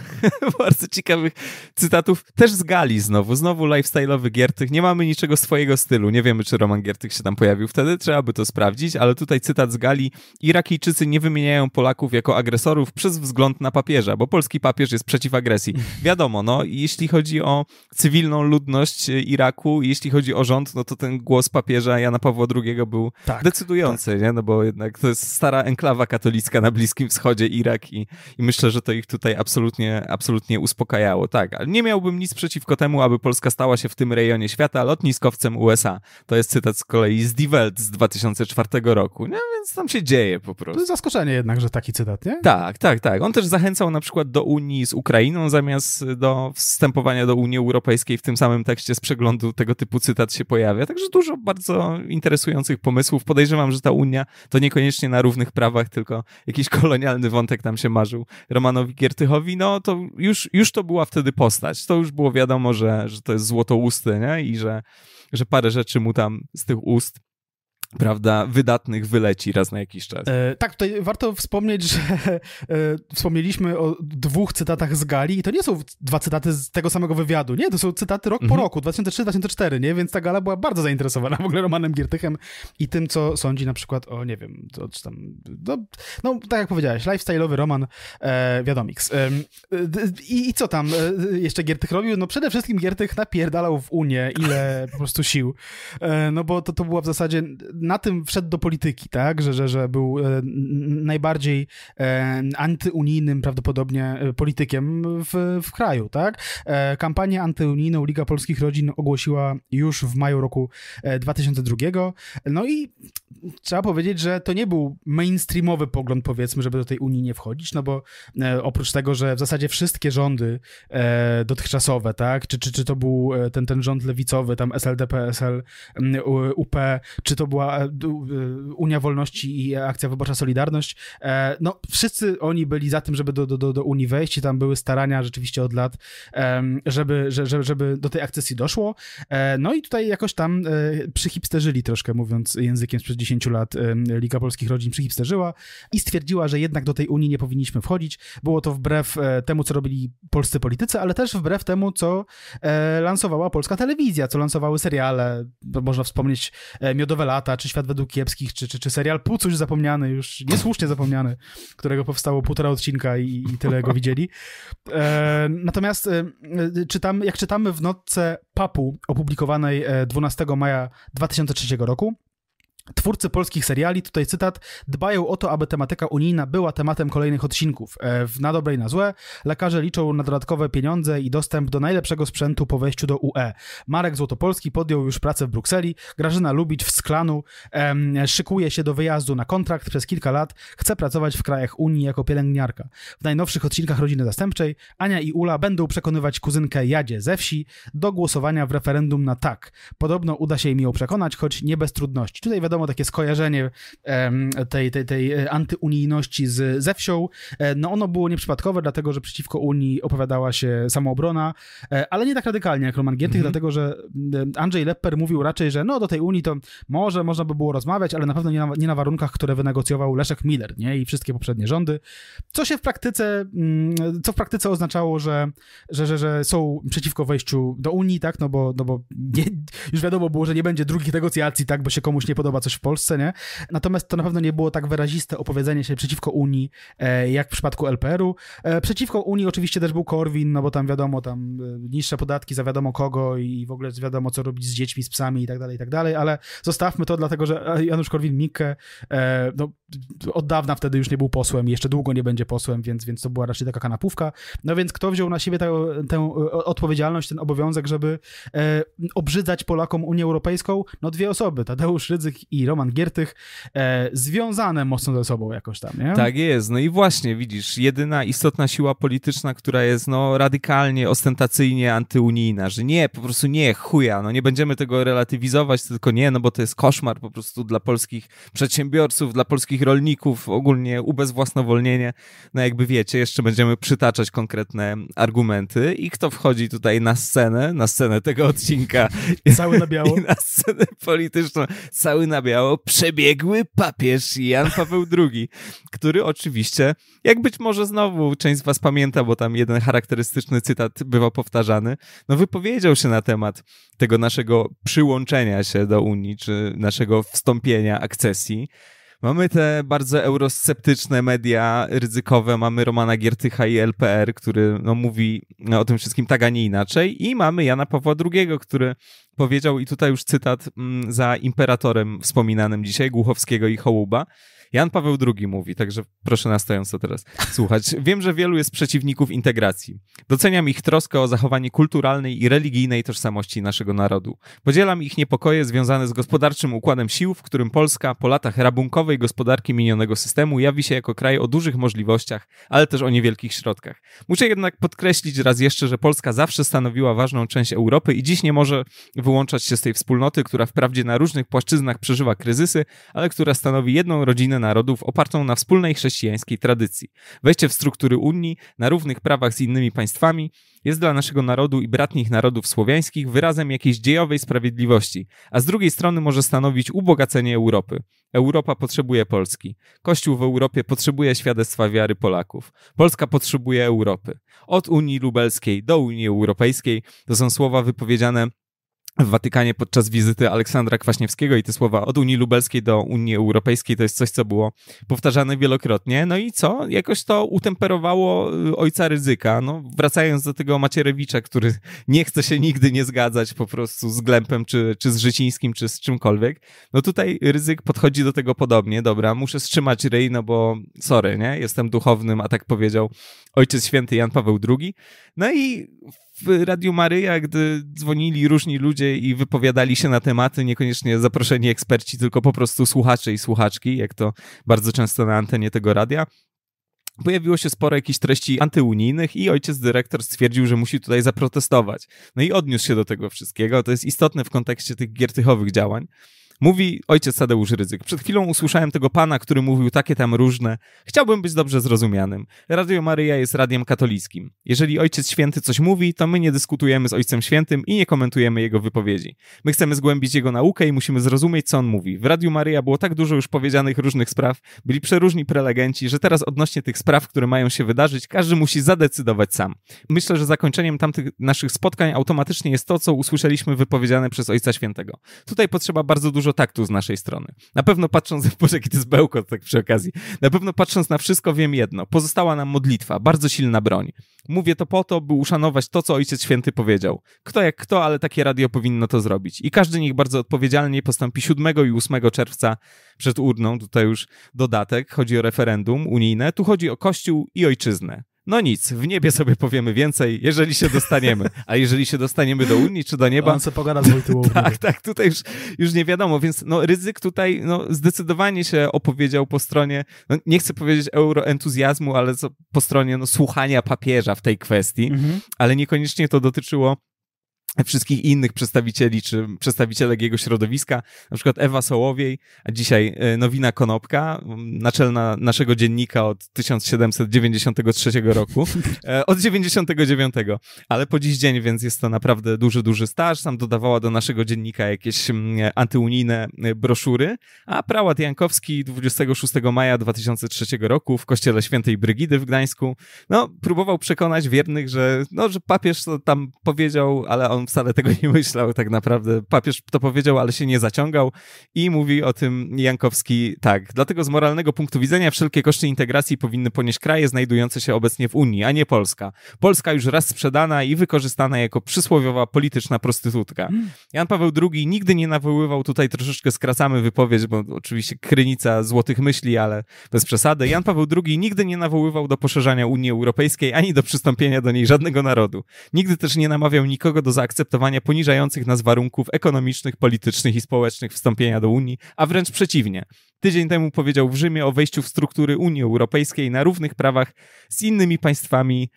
bardzo ciekawych cytatów, też z Gali znowu, znowu lifestyle'owy Giertych, nie mamy niczego swojego stylu, nie wiemy, czy Roman Giertych się tam pojawił wtedy, trzeba by to sprawdzić, ale tutaj cytat z Gali, Irakijczycy nie wymieniają Polaków jako agresorów przez wzgląd na papieża, bo polski papież jest przeciw agresji. Wiadomo, no, jeśli chodzi o cywilną ludność Iraku, jeśli chodzi o rząd, no to ten głos papieża Jana Pawła II był tak, decydujący, tak. nie? No bo jednak to jest stara enklawa katolicka na Bliskim Wschodzie, Irak i, i myślę, że to ich tutaj absolutnie, absolutnie uspokajało. Tak, ale nie miałbym nic przeciwko temu, aby Polska stała się w tym rejonie świata lotniskowcem USA. To jest cytat z kolei z Die Welt z 2004 roku, no więc tam się dzieje po prostu. To jest zaskoczenie jednak, że taki cytat, nie? Tak, tak, tak. On też zachęcał na przykład do Unii z Ukrainą zamiast do wstępowania do Unii Europejskiej. W tym samym tekście z przeglądu tego typu cytat się pojawia. Także dużo bardzo interesujących pomysłów. Podejrzewam, że ta Unia to niekoniecznie na równych prawach, tylko tylko jakiś kolonialny wątek tam się marzył Romanowi Giertychowi, no to już, już to była wtedy postać. To już było wiadomo, że, że to jest złotousty, nie? I że, że parę rzeczy mu tam z tych ust prawda, wydatnych wyleci raz na jakiś czas. E, tak, tutaj warto wspomnieć, że e, wspomnieliśmy o dwóch cytatach z Gali i to nie są dwa cytaty z tego samego wywiadu, nie, to są cytaty rok mhm. po roku, 2003-2004, nie, więc ta Gala była bardzo zainteresowana w ogóle Romanem Giertychem i tym, co sądzi na przykład o, nie wiem, o czy tam, no, no, tak jak powiedziałeś, lifestyle'owy Roman e, Wiadomix. E, e, i, I co tam e, jeszcze Giertych robił? No przede wszystkim Giertych napierdalał w Unię ile po prostu sił, e, no bo to, to była w zasadzie na tym wszedł do polityki, tak? Że, że, że był e, najbardziej e, antyunijnym prawdopodobnie e, politykiem w, w kraju, tak? Kampanię antyunijną Liga Polskich Rodzin ogłosiła już w maju roku 2002. No i trzeba powiedzieć, że to nie był mainstreamowy pogląd, powiedzmy, żeby do tej Unii nie wchodzić, no bo oprócz tego, że w zasadzie wszystkie rządy dotychczasowe, tak? Czy, czy, czy to był ten, ten rząd lewicowy, tam SLD, PSL, UP, czy to była Y, Unia Wolności i Akcja Wyborcza Solidarność. E, no, wszyscy oni byli za tym, żeby do, do, do Unii wejść i tam były starania rzeczywiście od lat, żeby, żeby, żeby do tej akcesji doszło. E, no i tutaj jakoś tam e, przyhipsterzyli troszkę, mówiąc językiem sprzed 10 lat, Liga Polskich Rodzin przyhipsterzyła i stwierdziła, że jednak do tej Unii nie powinniśmy wchodzić. Było to wbrew temu, co robili polscy politycy, ale też wbrew temu, co lansowała polska telewizja, co lansowały seriale, można wspomnieć Miodowe Lata, czy Świat według Kiepskich, czy, czy, czy serial Pucuś zapomniany, już niesłusznie zapomniany, którego powstało półtora odcinka i, i tyle go widzieli. E, natomiast e, e, czytam, jak czytamy w notce Papu opublikowanej 12 e, maja 2003 roku, Twórcy polskich seriali, tutaj cytat, dbają o to, aby tematyka unijna była tematem kolejnych odcinków. E, na dobre i na złe, lekarze liczą na dodatkowe pieniądze i dostęp do najlepszego sprzętu po wejściu do UE. Marek Złotopolski podjął już pracę w Brukseli, Grażyna Lubicz w Sklanu em, szykuje się do wyjazdu na kontrakt przez kilka lat, chce pracować w krajach Unii jako pielęgniarka. W najnowszych odcinkach Rodziny Zastępczej Ania i Ula będą przekonywać kuzynkę Jadzie ze wsi do głosowania w referendum na tak. Podobno uda się im ją przekonać, choć nie bez trudności. Tutaj wiadomo, takie skojarzenie tej, tej, tej e, antyunijności z, ze wsią, e, no ono było nieprzypadkowe, dlatego, że przeciwko Unii opowiadała się samoobrona, e, ale nie tak radykalnie jak Roman Giętych, mhm. dlatego, że Andrzej Lepper mówił raczej, że no do tej Unii to może można by było rozmawiać, ale na pewno nie na, nie na warunkach, które wynegocjował Leszek Miller, nie? I wszystkie poprzednie rządy, co się w praktyce, co w praktyce oznaczało, że, że, że, że są przeciwko wejściu do Unii, tak? No bo, no bo nie, już wiadomo było, że nie będzie drugich negocjacji, tak? Bo się komuś nie podoba coś w Polsce, nie? Natomiast to na pewno nie było tak wyraziste opowiedzenie się przeciwko Unii, e, jak w przypadku LPR-u. E, przeciwko Unii oczywiście też był Korwin, no bo tam wiadomo, tam e, niższe podatki za wiadomo kogo i w ogóle wiadomo, co robić z dziećmi, z psami i tak dalej, i tak dalej, ale zostawmy to, dlatego że Janusz Korwin-Mikke no, od dawna wtedy już nie był posłem, jeszcze długo nie będzie posłem, więc, więc to była raczej taka kanapówka. No więc kto wziął na siebie tę, tę odpowiedzialność, ten obowiązek, żeby obrzydzać Polakom Unię Europejską? No dwie osoby, Tadeusz Rydzyk i Roman Giertych e, związane mocno ze sobą jakoś tam, nie? Tak jest, no i właśnie widzisz, jedyna istotna siła polityczna, która jest no radykalnie, ostentacyjnie antyunijna, że nie, po prostu nie, chuja, no nie będziemy tego relatywizować, tylko nie, no bo to jest koszmar po prostu dla polskich przedsiębiorców, dla polskich rolników, ogólnie ubezwłasnowolnienie, no jakby wiecie, jeszcze będziemy przytaczać konkretne argumenty i kto wchodzi tutaj na scenę, na scenę tego odcinka. Cały na biało. I na scenę polityczną, cały na przebiegły papież Jan Paweł II, który oczywiście, jak być może znowu część z was pamięta, bo tam jeden charakterystyczny cytat bywa powtarzany, no wypowiedział się na temat tego naszego przyłączenia się do Unii, czy naszego wstąpienia, akcesji. Mamy te bardzo eurosceptyczne media ryzykowe, mamy Romana Giertycha i LPR, który no, mówi no, o tym wszystkim tak, a nie inaczej i mamy Jana Pawła II, który powiedział, i tutaj już cytat mm, za imperatorem wspominanym dzisiaj, Głuchowskiego i Hołuba, Jan Paweł II mówi, także proszę nastająco teraz słuchać. Wiem, że wielu jest przeciwników integracji. Doceniam ich troskę o zachowanie kulturalnej i religijnej tożsamości naszego narodu. Podzielam ich niepokoje związane z gospodarczym układem sił, w którym Polska po latach rabunkowej gospodarki minionego systemu jawi się jako kraj o dużych możliwościach, ale też o niewielkich środkach. Muszę jednak podkreślić raz jeszcze, że Polska zawsze stanowiła ważną część Europy i dziś nie może wyłączać się z tej wspólnoty, która wprawdzie na różnych płaszczyznach przeżywa kryzysy, ale która stanowi jedną rodzinę narodów opartą na wspólnej chrześcijańskiej tradycji. Wejście w struktury Unii na równych prawach z innymi państwami jest dla naszego narodu i bratnich narodów słowiańskich wyrazem jakiejś dziejowej sprawiedliwości, a z drugiej strony może stanowić ubogacenie Europy. Europa potrzebuje Polski. Kościół w Europie potrzebuje świadectwa wiary Polaków. Polska potrzebuje Europy. Od Unii Lubelskiej do Unii Europejskiej to są słowa wypowiedziane w Watykanie podczas wizyty Aleksandra Kwaśniewskiego i te słowa od Unii Lubelskiej do Unii Europejskiej to jest coś, co było powtarzane wielokrotnie. No i co? Jakoś to utemperowało y, ojca ryzyka. No, wracając do tego Macierewicza, który nie chce się nigdy nie zgadzać po prostu z Glempem, czy, czy z Życińskim, czy z czymkolwiek. No tutaj ryzyk podchodzi do tego podobnie. Dobra, muszę strzymać ryj, no bo sorry, nie? Jestem duchownym, a tak powiedział Ojciec Święty Jan Paweł II. No i w Radiu Maryja, gdy dzwonili różni ludzie i wypowiadali się na tematy, niekoniecznie zaproszeni eksperci, tylko po prostu słuchacze i słuchaczki, jak to bardzo często na antenie tego radia, pojawiło się sporo jakichś treści antyunijnych i ojciec dyrektor stwierdził, że musi tutaj zaprotestować. No i odniósł się do tego wszystkiego. To jest istotne w kontekście tych giertychowych działań. Mówi ojciec Tadeusz Ryzyk. Przed chwilą usłyszałem tego pana, który mówił takie tam różne. Chciałbym być dobrze zrozumianym. Radio Maryja jest radiem katolickim. Jeżeli ojciec święty coś mówi, to my nie dyskutujemy z ojcem świętym i nie komentujemy jego wypowiedzi. My chcemy zgłębić jego naukę i musimy zrozumieć, co on mówi. W Radiu Maryja było tak dużo już powiedzianych różnych spraw, byli przeróżni prelegenci, że teraz odnośnie tych spraw, które mają się wydarzyć, każdy musi zadecydować sam. Myślę, że zakończeniem tamtych naszych spotkań automatycznie jest to, co usłyszeliśmy wypowiedziane przez Ojca Świętego. Tutaj potrzeba bardzo dużo dużo taktu z naszej strony. Na pewno patrząc, Boże, jaki to jest bełkot tak przy okazji, na pewno patrząc na wszystko wiem jedno, pozostała nam modlitwa, bardzo silna broń. Mówię to po to, by uszanować to, co Ojciec Święty powiedział. Kto jak kto, ale takie radio powinno to zrobić. I każdy niech bardzo odpowiedzialnie postąpi 7 i 8 czerwca przed urną, tutaj już dodatek, chodzi o referendum unijne, tu chodzi o Kościół i Ojczyznę. No nic, w niebie sobie powiemy więcej, jeżeli się dostaniemy. A jeżeli się dostaniemy do Unii czy do nieba... On se pogada z Wojtyłą. tak, tak, tutaj już, już nie wiadomo, więc no, ryzyk tutaj no, zdecydowanie się opowiedział po stronie, no, nie chcę powiedzieć euroentuzjazmu, ale po stronie no, słuchania papieża w tej kwestii, mhm. ale niekoniecznie to dotyczyło wszystkich innych przedstawicieli czy przedstawicielek jego środowiska, na przykład Ewa Sołowiej, a dzisiaj e, Nowina Konopka, naczelna naszego dziennika od 1793 roku, e, od 99, ale po dziś dzień, więc jest to naprawdę duży, duży staż, sam dodawała do naszego dziennika jakieś antyunijne e, broszury, a prałat Jankowski 26 maja 2003 roku w kościele świętej Brygidy w Gdańsku, no, próbował przekonać wiernych, że, no, że papież to tam powiedział, ale on on wcale tego nie myślał tak naprawdę. Papież to powiedział, ale się nie zaciągał i mówi o tym Jankowski tak. Dlatego z moralnego punktu widzenia wszelkie koszty integracji powinny ponieść kraje znajdujące się obecnie w Unii, a nie Polska. Polska już raz sprzedana i wykorzystana jako przysłowiowa polityczna prostytutka. Mm. Jan Paweł II nigdy nie nawoływał, tutaj troszeczkę skracamy wypowiedź, bo oczywiście krynica złotych myśli, ale bez przesady. Jan Paweł II nigdy nie nawoływał do poszerzania Unii Europejskiej ani do przystąpienia do niej żadnego narodu. Nigdy też nie namawiał nikogo do zaakceptowania akceptowania poniżających nas warunków ekonomicznych, politycznych i społecznych wstąpienia do Unii, a wręcz przeciwnie. Tydzień temu powiedział w Rzymie o wejściu w struktury Unii Europejskiej na równych prawach z innymi państwami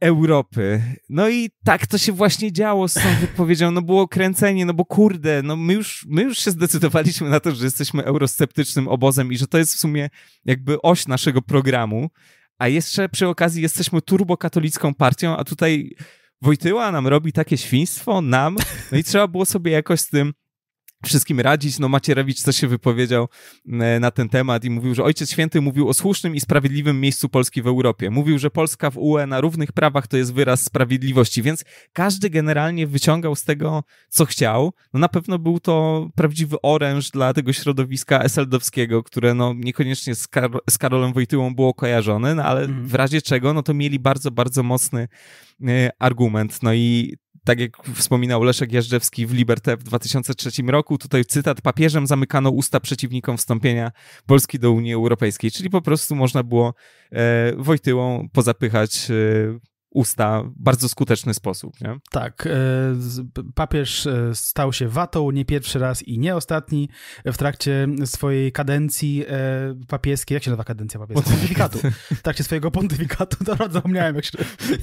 Europy. No i tak to się właśnie działo z tą wypowiedzią. No było kręcenie, no bo kurde, no my już, my już się zdecydowaliśmy na to, że jesteśmy eurosceptycznym obozem i że to jest w sumie jakby oś naszego programu. A jeszcze przy okazji jesteśmy turbokatolicką partią, a tutaj Wojtyła nam robi takie świństwo, nam, no i trzeba było sobie jakoś z tym wszystkim radzić. No Macierewicz też się wypowiedział mm, e, na ten temat i mówił, że Ojciec Święty mówił o słusznym i sprawiedliwym miejscu Polski w Europie. Mówił, że Polska w UE na równych prawach to jest wyraz sprawiedliwości, więc każdy generalnie wyciągał z tego, co chciał. No na pewno był to prawdziwy oręż dla tego środowiska eseldowskiego, które no niekoniecznie z, Kar- z Karolem Wojtyłą było kojarzone, no ale mhm. w razie czego, no to mieli bardzo, bardzo mocny e, argument. No i tak jak wspominał Leszek Jażdżewski w Liberté w 2003 roku, tutaj cytat, papieżem zamykano usta przeciwnikom wstąpienia Polski do Unii Europejskiej, czyli po prostu można było e, Wojtyłą pozapychać e, usta w bardzo skuteczny sposób. Nie? Tak. E, papież e, stał się watą nie pierwszy raz i nie ostatni e, w trakcie swojej kadencji papieskiej. Jak się nazywa kadencja papieska? Pontyfikatu. W trakcie swojego pontyfikatu, to zapomniałem, jak się,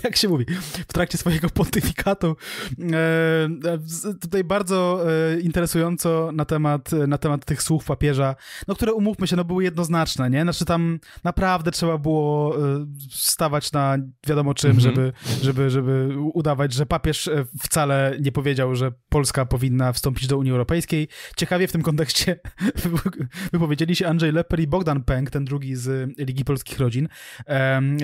jak się mówi. W trakcie swojego pontyfikatu tutaj bardzo interesująco na temat, na temat tych słów papieża, no które umówmy się, no były jednoznaczne, nie? Znaczy tam naprawdę trzeba było stawać na wiadomo czym, mhm. żeby żeby, żeby, udawać, że papież e, wcale nie powiedział, że Polska powinna wstąpić do Unii Europejskiej. Ciekawie w tym kontekście wypowiedzieli się Andrzej Leper i Bogdan Pęk, ten drugi z Ligi Polskich Rodzin.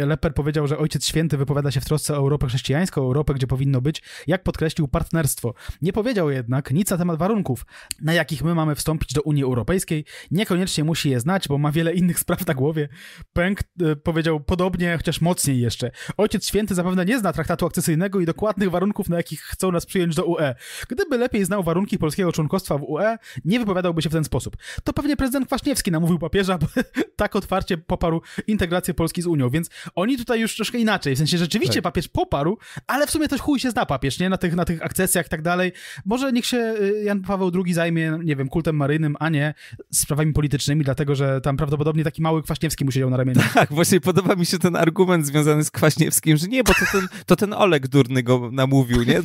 Leper powiedział, że Ojciec Święty wypowiada się w trosce o Europę chrześcijańską, Europę, gdzie powinno być, jak podkreślił, partnerstwo. Nie powiedział jednak nic na temat warunków, na jakich my mamy wstąpić do Unii Europejskiej. Niekoniecznie musi je znać, bo ma wiele innych spraw na głowie. Pęk e, powiedział podobnie, chociaż mocniej jeszcze. Ojciec Święty zapewne zapewne nie zna traktatu akcesyjnego i dokładnych warunków, na jakich chcą nas przyjąć do UE. Gdyby lepiej znał warunki polskiego członkostwa w UE, nie wypowiadałby się w ten sposób. To pewnie prezydent Kwaśniewski namówił papieża, by tak otwarcie poparł integrację Polski z Unią, więc oni tutaj już troszkę inaczej, w sensie rzeczywiście tak. papież poparł, ale w sumie też chuj się zna papież, nie? Na tych, na tych akcesjach i tak dalej. Może niech się y, Jan Paweł II zajmie, nie wiem, kultem maryjnym, a nie sprawami politycznymi, dlatego że tam prawdopodobnie taki mały Kwaśniewski siedział na ramieniu. Tak, właśnie podoba mi się ten argument związany z Kwaśniewskim, że nie, to ten, to ten Olek durny go namówił, nie?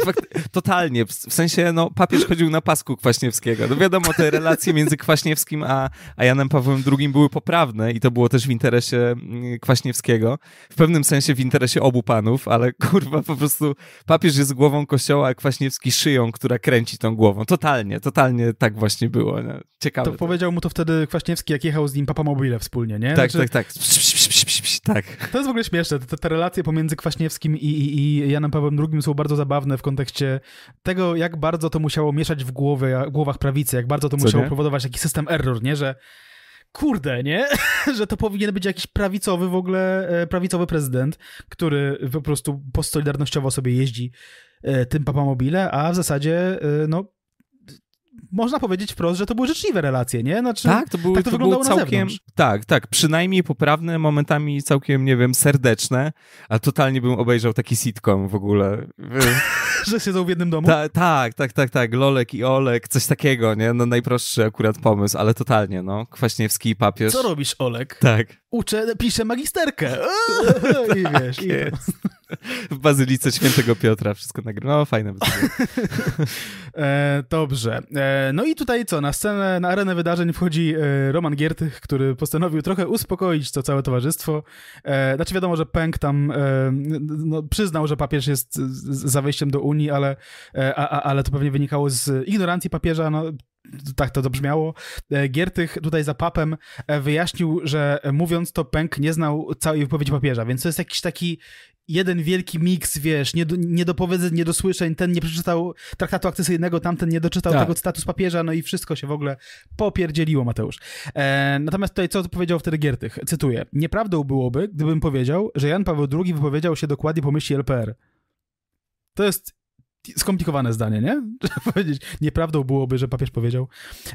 Totalnie. W sensie, no, papież chodził na pasku Kwaśniewskiego. No wiadomo, te relacje między Kwaśniewskim a, a Janem Pawłem II były poprawne i to było też w interesie mm, Kwaśniewskiego. W pewnym sensie w interesie obu panów, ale kurwa, po prostu papież jest głową kościoła, a Kwaśniewski szyją, która kręci tą głową. Totalnie, totalnie tak właśnie było. Nie? Ciekawe. To tak. powiedział mu to wtedy Kwaśniewski, jak jechał z nim Papa Mobile wspólnie, nie? Tak, znaczy... tak, tak. Tak. To jest w ogóle śmieszne. Te, te relacje pomiędzy Kwaśniewskim i, i, i Janem Pawłem II są bardzo zabawne w kontekście tego, jak bardzo to musiało mieszać w głowie, głowach prawicy, jak bardzo to Co musiało nie? powodować taki system error, nie? Że kurde, nie? że to powinien być jakiś prawicowy w ogóle, e, prawicowy prezydent, który po prostu postsolidarnościowo sobie jeździ e, tym papamobile, a w zasadzie e, no, można powiedzieć wprost, że to były życzliwe relacje, nie? Znaczy, tak, to były, tak to, to było całkiem, Tak, tak, przynajmniej poprawne, momentami całkiem, nie wiem, serdeczne, a totalnie bym obejrzał taki sitcom w ogóle. że siedzą w jednym domu? Ta, tak, tak, tak, tak, Lolek i Olek, coś takiego, nie? No najprostszy akurat pomysł, ale totalnie, no. Kwaśniewski i papież. Co robisz, Olek? Tak uczę, piszę magisterkę. I wiesz. Tak i jest. W Bazylice Świętego Piotra wszystko nagrywa. No, fajne. e, dobrze. E, no i tutaj co? Na scenę, na arenę wydarzeń wchodzi e, Roman Giertych, który postanowił trochę uspokoić to całe towarzystwo. E, znaczy wiadomo, że Pęk tam e, no, przyznał, że papież jest za wejściem do Unii, ale, e, a, a, ale to pewnie wynikało z ignorancji papieża. No, tak to dobrzmiało. E, Giertych tutaj za papem e, wyjaśnił, że e, mówiąc to Pęk nie znał całej wypowiedzi papieża, więc to jest jakiś taki jeden wielki miks, wiesz, niedo, niedopowiedzeń, niedosłyszeń, ten nie przeczytał traktatu akcesyjnego, tamten nie doczytał tak. tego status papieża, no i wszystko się w ogóle popierdzieliło, Mateusz. E, natomiast tutaj co powiedział wtedy Giertych? Cytuję. Nieprawdą byłoby, gdybym powiedział, że Jan Paweł II wypowiedział się dokładnie po myśli LPR. To jest skomplikowane zdanie, nie? powiedzieć, nieprawdą byłoby, że papież powiedział.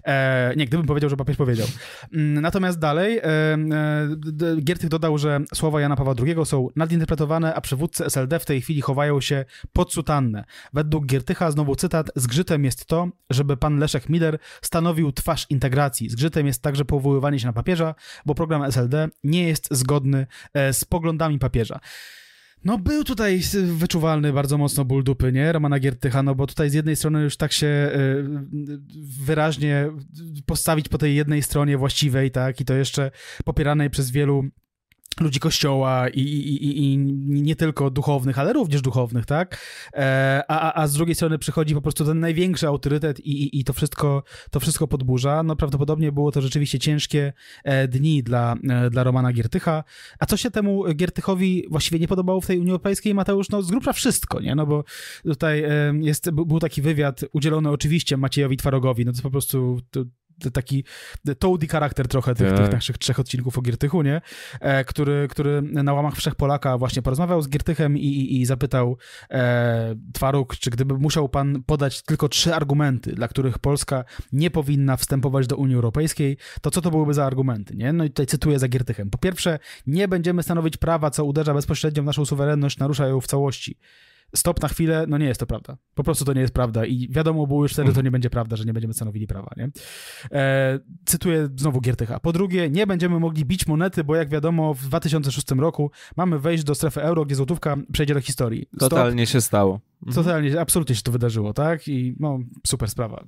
E, nie, gdybym powiedział, że papież powiedział. Mm, natomiast dalej e, e, Giertych dodał, że słowa Jana Pawła II są nadinterpretowane, a przywódcy SLD w tej chwili chowają się pod sutannę. Według Giertycha, znowu cytat, zgrzytem jest to, żeby pan Leszek Miller stanowił twarz integracji. Zgrzytem jest także powoływanie się na papieża, bo program SLD nie jest zgodny e, z poglądami papieża. No był tutaj wyczuwalny bardzo mocno ból dupy, nie? Romana Giertycha, no bo tutaj z jednej strony już tak się e, wyraźnie postawić po tej jednej stronie właściwej, tak? I to jeszcze popieranej przez wielu ludzi kościoła i, i, i, i, nie tylko duchownych, ale również duchownych, tak? E, a, a z drugiej strony przychodzi po prostu ten największy autorytet i, i, i to, wszystko, to wszystko podburza. No prawdopodobnie było to rzeczywiście ciężkie e, dni dla, e, dla Romana Giertycha. A co się temu Giertychowi właściwie nie podobało w tej Unii Europejskiej? Mateusz, no z grubsza wszystko, nie? No bo tutaj e, jest, był taki wywiad udzielony oczywiście Maciejowi Twarogowi, no to po prostu to, taki toady charakter trochę tych, tych, tak. naszych trzech odcinków o Giertychu, nie? E, który, który na łamach Wszechpolaka właśnie porozmawiał z Giertychem i, i, i zapytał e, Twaruk, czy gdyby musiał pan podać tylko trzy argumenty, dla których Polska nie powinna wstępować do Unii Europejskiej, to co to byłyby za argumenty, nie? No i tutaj cytuję za Giertychem. Po pierwsze, nie będziemy stanowić prawa, co uderza bezpośrednio w naszą suwerenność, narusza ją w całości stop na chwilę, no nie jest to prawda. Po prostu to nie jest prawda i wiadomo było już wtedy, mhm. to nie będzie prawda, że nie będziemy stanowili prawa, nie? E, cytuję znowu Giertycha. Po drugie, nie będziemy mogli bić monety, bo jak wiadomo w 2006 roku mamy wejść do strefy euro, gdzie złotówka przejdzie do historii. Stop. Totalnie się stało. Mhm. Totalnie, absolutnie się to wydarzyło, tak? I no, super sprawa.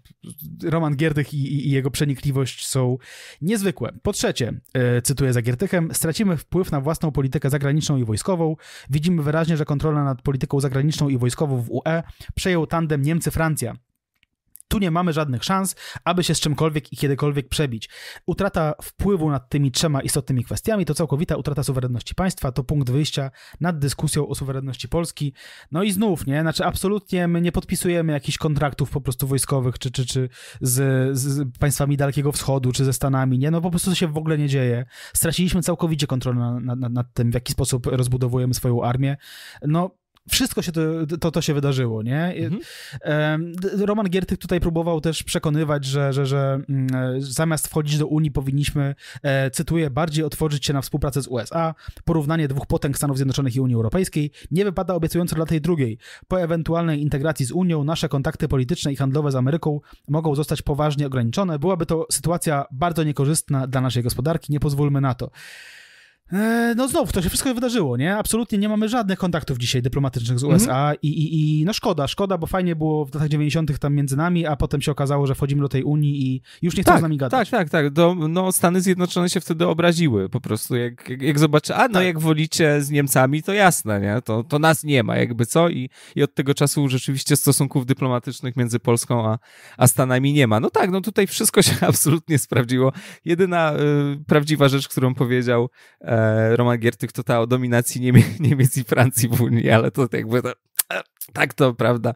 Roman Gierdych i, i jego przenikliwość są niezwykłe. Po trzecie, e, cytuję za Giertychem, stracimy wpływ na własną politykę zagraniczną i wojskową. Widzimy wyraźnie, że kontrola nad polityką zagraniczną i wojskową w UE przejął tandem Niemcy-Francja. Tu nie mamy żadnych szans, aby się z czymkolwiek i kiedykolwiek przebić. Utrata wpływu nad tymi trzema istotnymi kwestiami to całkowita utrata suwerenności państwa, to punkt wyjścia nad dyskusją o suwerenności Polski. No i znów, nie? Znaczy, absolutnie my nie podpisujemy jakichś kontraktów po prostu wojskowych, czy, czy, czy z, z państwami Dalekiego Wschodu, czy ze Stanami, nie? No po prostu to się w ogóle nie dzieje. Straciliśmy całkowicie kontrolę nad, nad, nad tym, w jaki sposób rozbudowujemy swoją armię. No, wszystko się to, to, to się wydarzyło, nie? Mhm. Roman Giertych tutaj próbował też przekonywać, że, że, że mm, e, zamiast wchodzić do Unii powinniśmy, e, cytuję, bardziej otworzyć się na współpracę z USA, porównanie dwóch potęg Stanów Zjednoczonych i Unii Europejskiej nie wypada obiecująco dla tej drugiej. Po ewentualnej integracji z Unią nasze kontakty polityczne i handlowe z Ameryką mogą zostać poważnie ograniczone. Byłaby to sytuacja bardzo niekorzystna dla naszej gospodarki, nie pozwólmy na to. E, no znowu, to się wszystko wydarzyło, nie? Absolutnie nie mamy żadnych kontaktów dzisiaj dyplomatycznych z USA mm -hmm. I, i, i no szkoda, szkoda, bo fajnie było w latach 90. tam między nami, a potem się okazało, że wchodzimy do tej Unii i już nie chcą tak, z nami gadać. Tak, tak, tak. Do, no Stany Zjednoczone się wtedy obraziły po prostu, jak, jak, jak zobaczy, a no tak. jak wolicie z Niemcami, to jasne, nie? To, to nas nie ma jakby, co? I, I od tego czasu rzeczywiście stosunków dyplomatycznych między Polską a, a Stanami nie ma. No tak, no tutaj wszystko się absolutnie sprawdziło. Jedyna y, prawdziwa rzecz, którą powiedział... E, Roman Giertych to ta o dominacji Niemiec, Niemiec i Francji w Unii, ale to jakby to, tak to prawda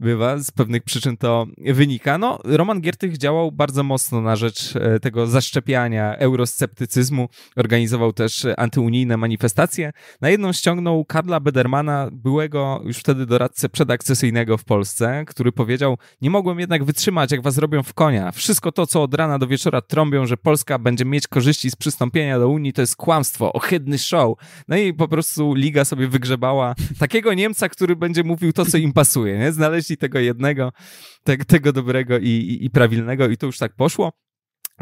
bywa, z pewnych przyczyn to wynika. No, Roman Giertych działał bardzo mocno na rzecz e, tego zaszczepiania eurosceptycyzmu, organizował też antyunijne manifestacje. Na jedną ściągnął Karla Bedermana, byłego już wtedy doradcę przedakcesyjnego w Polsce, który powiedział: Nie mogłem jednak wytrzymać, jak was robią w konia. Wszystko to, co od rana do wieczora trąbią, że Polska będzie mieć korzyści z przystąpienia do Unii, to jest kłamstwo, ohydny show. No i po prostu liga sobie wygrzebała takiego Niemca, który będzie mówił, kupił to, co im pasuje, nie? Znaleźli tego jednego, te, tego dobrego i, i, i prawilnego i to już tak poszło.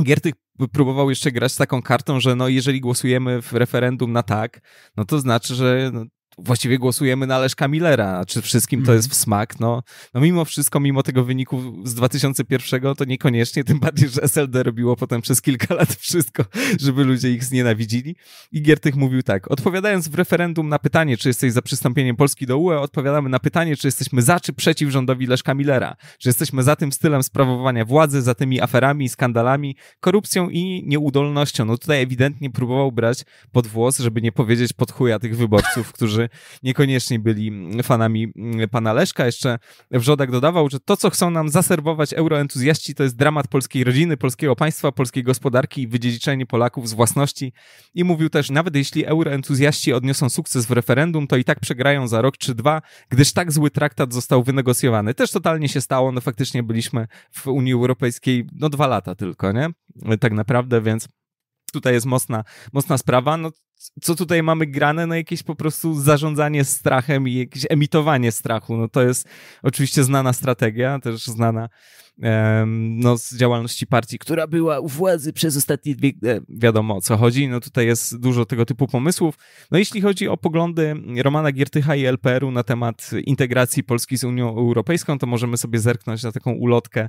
Giertych próbował jeszcze grać z taką kartą, że no jeżeli głosujemy w referendum na tak, no to znaczy, że no, właściwie głosujemy na Leszka Millera, czy wszystkim to mhm. jest w smak, no, no mimo wszystko, mimo tego wyniku z 2001 to niekoniecznie, tym bardziej, że SLD robiło potem przez kilka lat wszystko, żeby ludzie ich znienawidzili i Giertych mówił tak, odpowiadając w referendum na pytanie, czy jesteś za przystąpieniem Polski do UE, odpowiadamy na pytanie, czy jesteśmy za, czy przeciw rządowi Leszka Millera, czy jesteśmy za tym stylem sprawowania władzy, za tymi aferami, skandalami, korupcją i nieudolnością. No tutaj ewidentnie próbował brać pod włos, żeby nie powiedzieć pod chuja tych wyborców, którzy niekoniecznie byli mm, fanami mm, pana Leszka. Jeszcze Wrzodak dodawał, że to, co chcą nam zaserwować euroentuzjaści, to jest dramat polskiej rodziny, polskiego państwa, polskiej gospodarki i wydziedziczenie Polaków z własności. I mówił też, nawet jeśli euroentuzjaści odniosą sukces w referendum, to i tak przegrają za rok czy dwa, gdyż tak zły traktat został wynegocjowany. Też totalnie się stało, no faktycznie byliśmy w Unii Europejskiej no dwa lata tylko, nie? Tak naprawdę, więc tutaj jest mocna, mocna sprawa. No co tutaj mamy grane, no jakieś po prostu zarządzanie strachem i jakieś emitowanie strachu. No to jest oczywiście znana strategia, też znana um, no, z działalności partii, która była u władzy przez ostatnie dwie... E, wiadomo o co chodzi, no tutaj jest dużo tego typu pomysłów. No jeśli chodzi o poglądy Romana Giertycha i LPR-u na temat integracji Polski z Unią Europejską, to możemy sobie zerknąć na taką ulotkę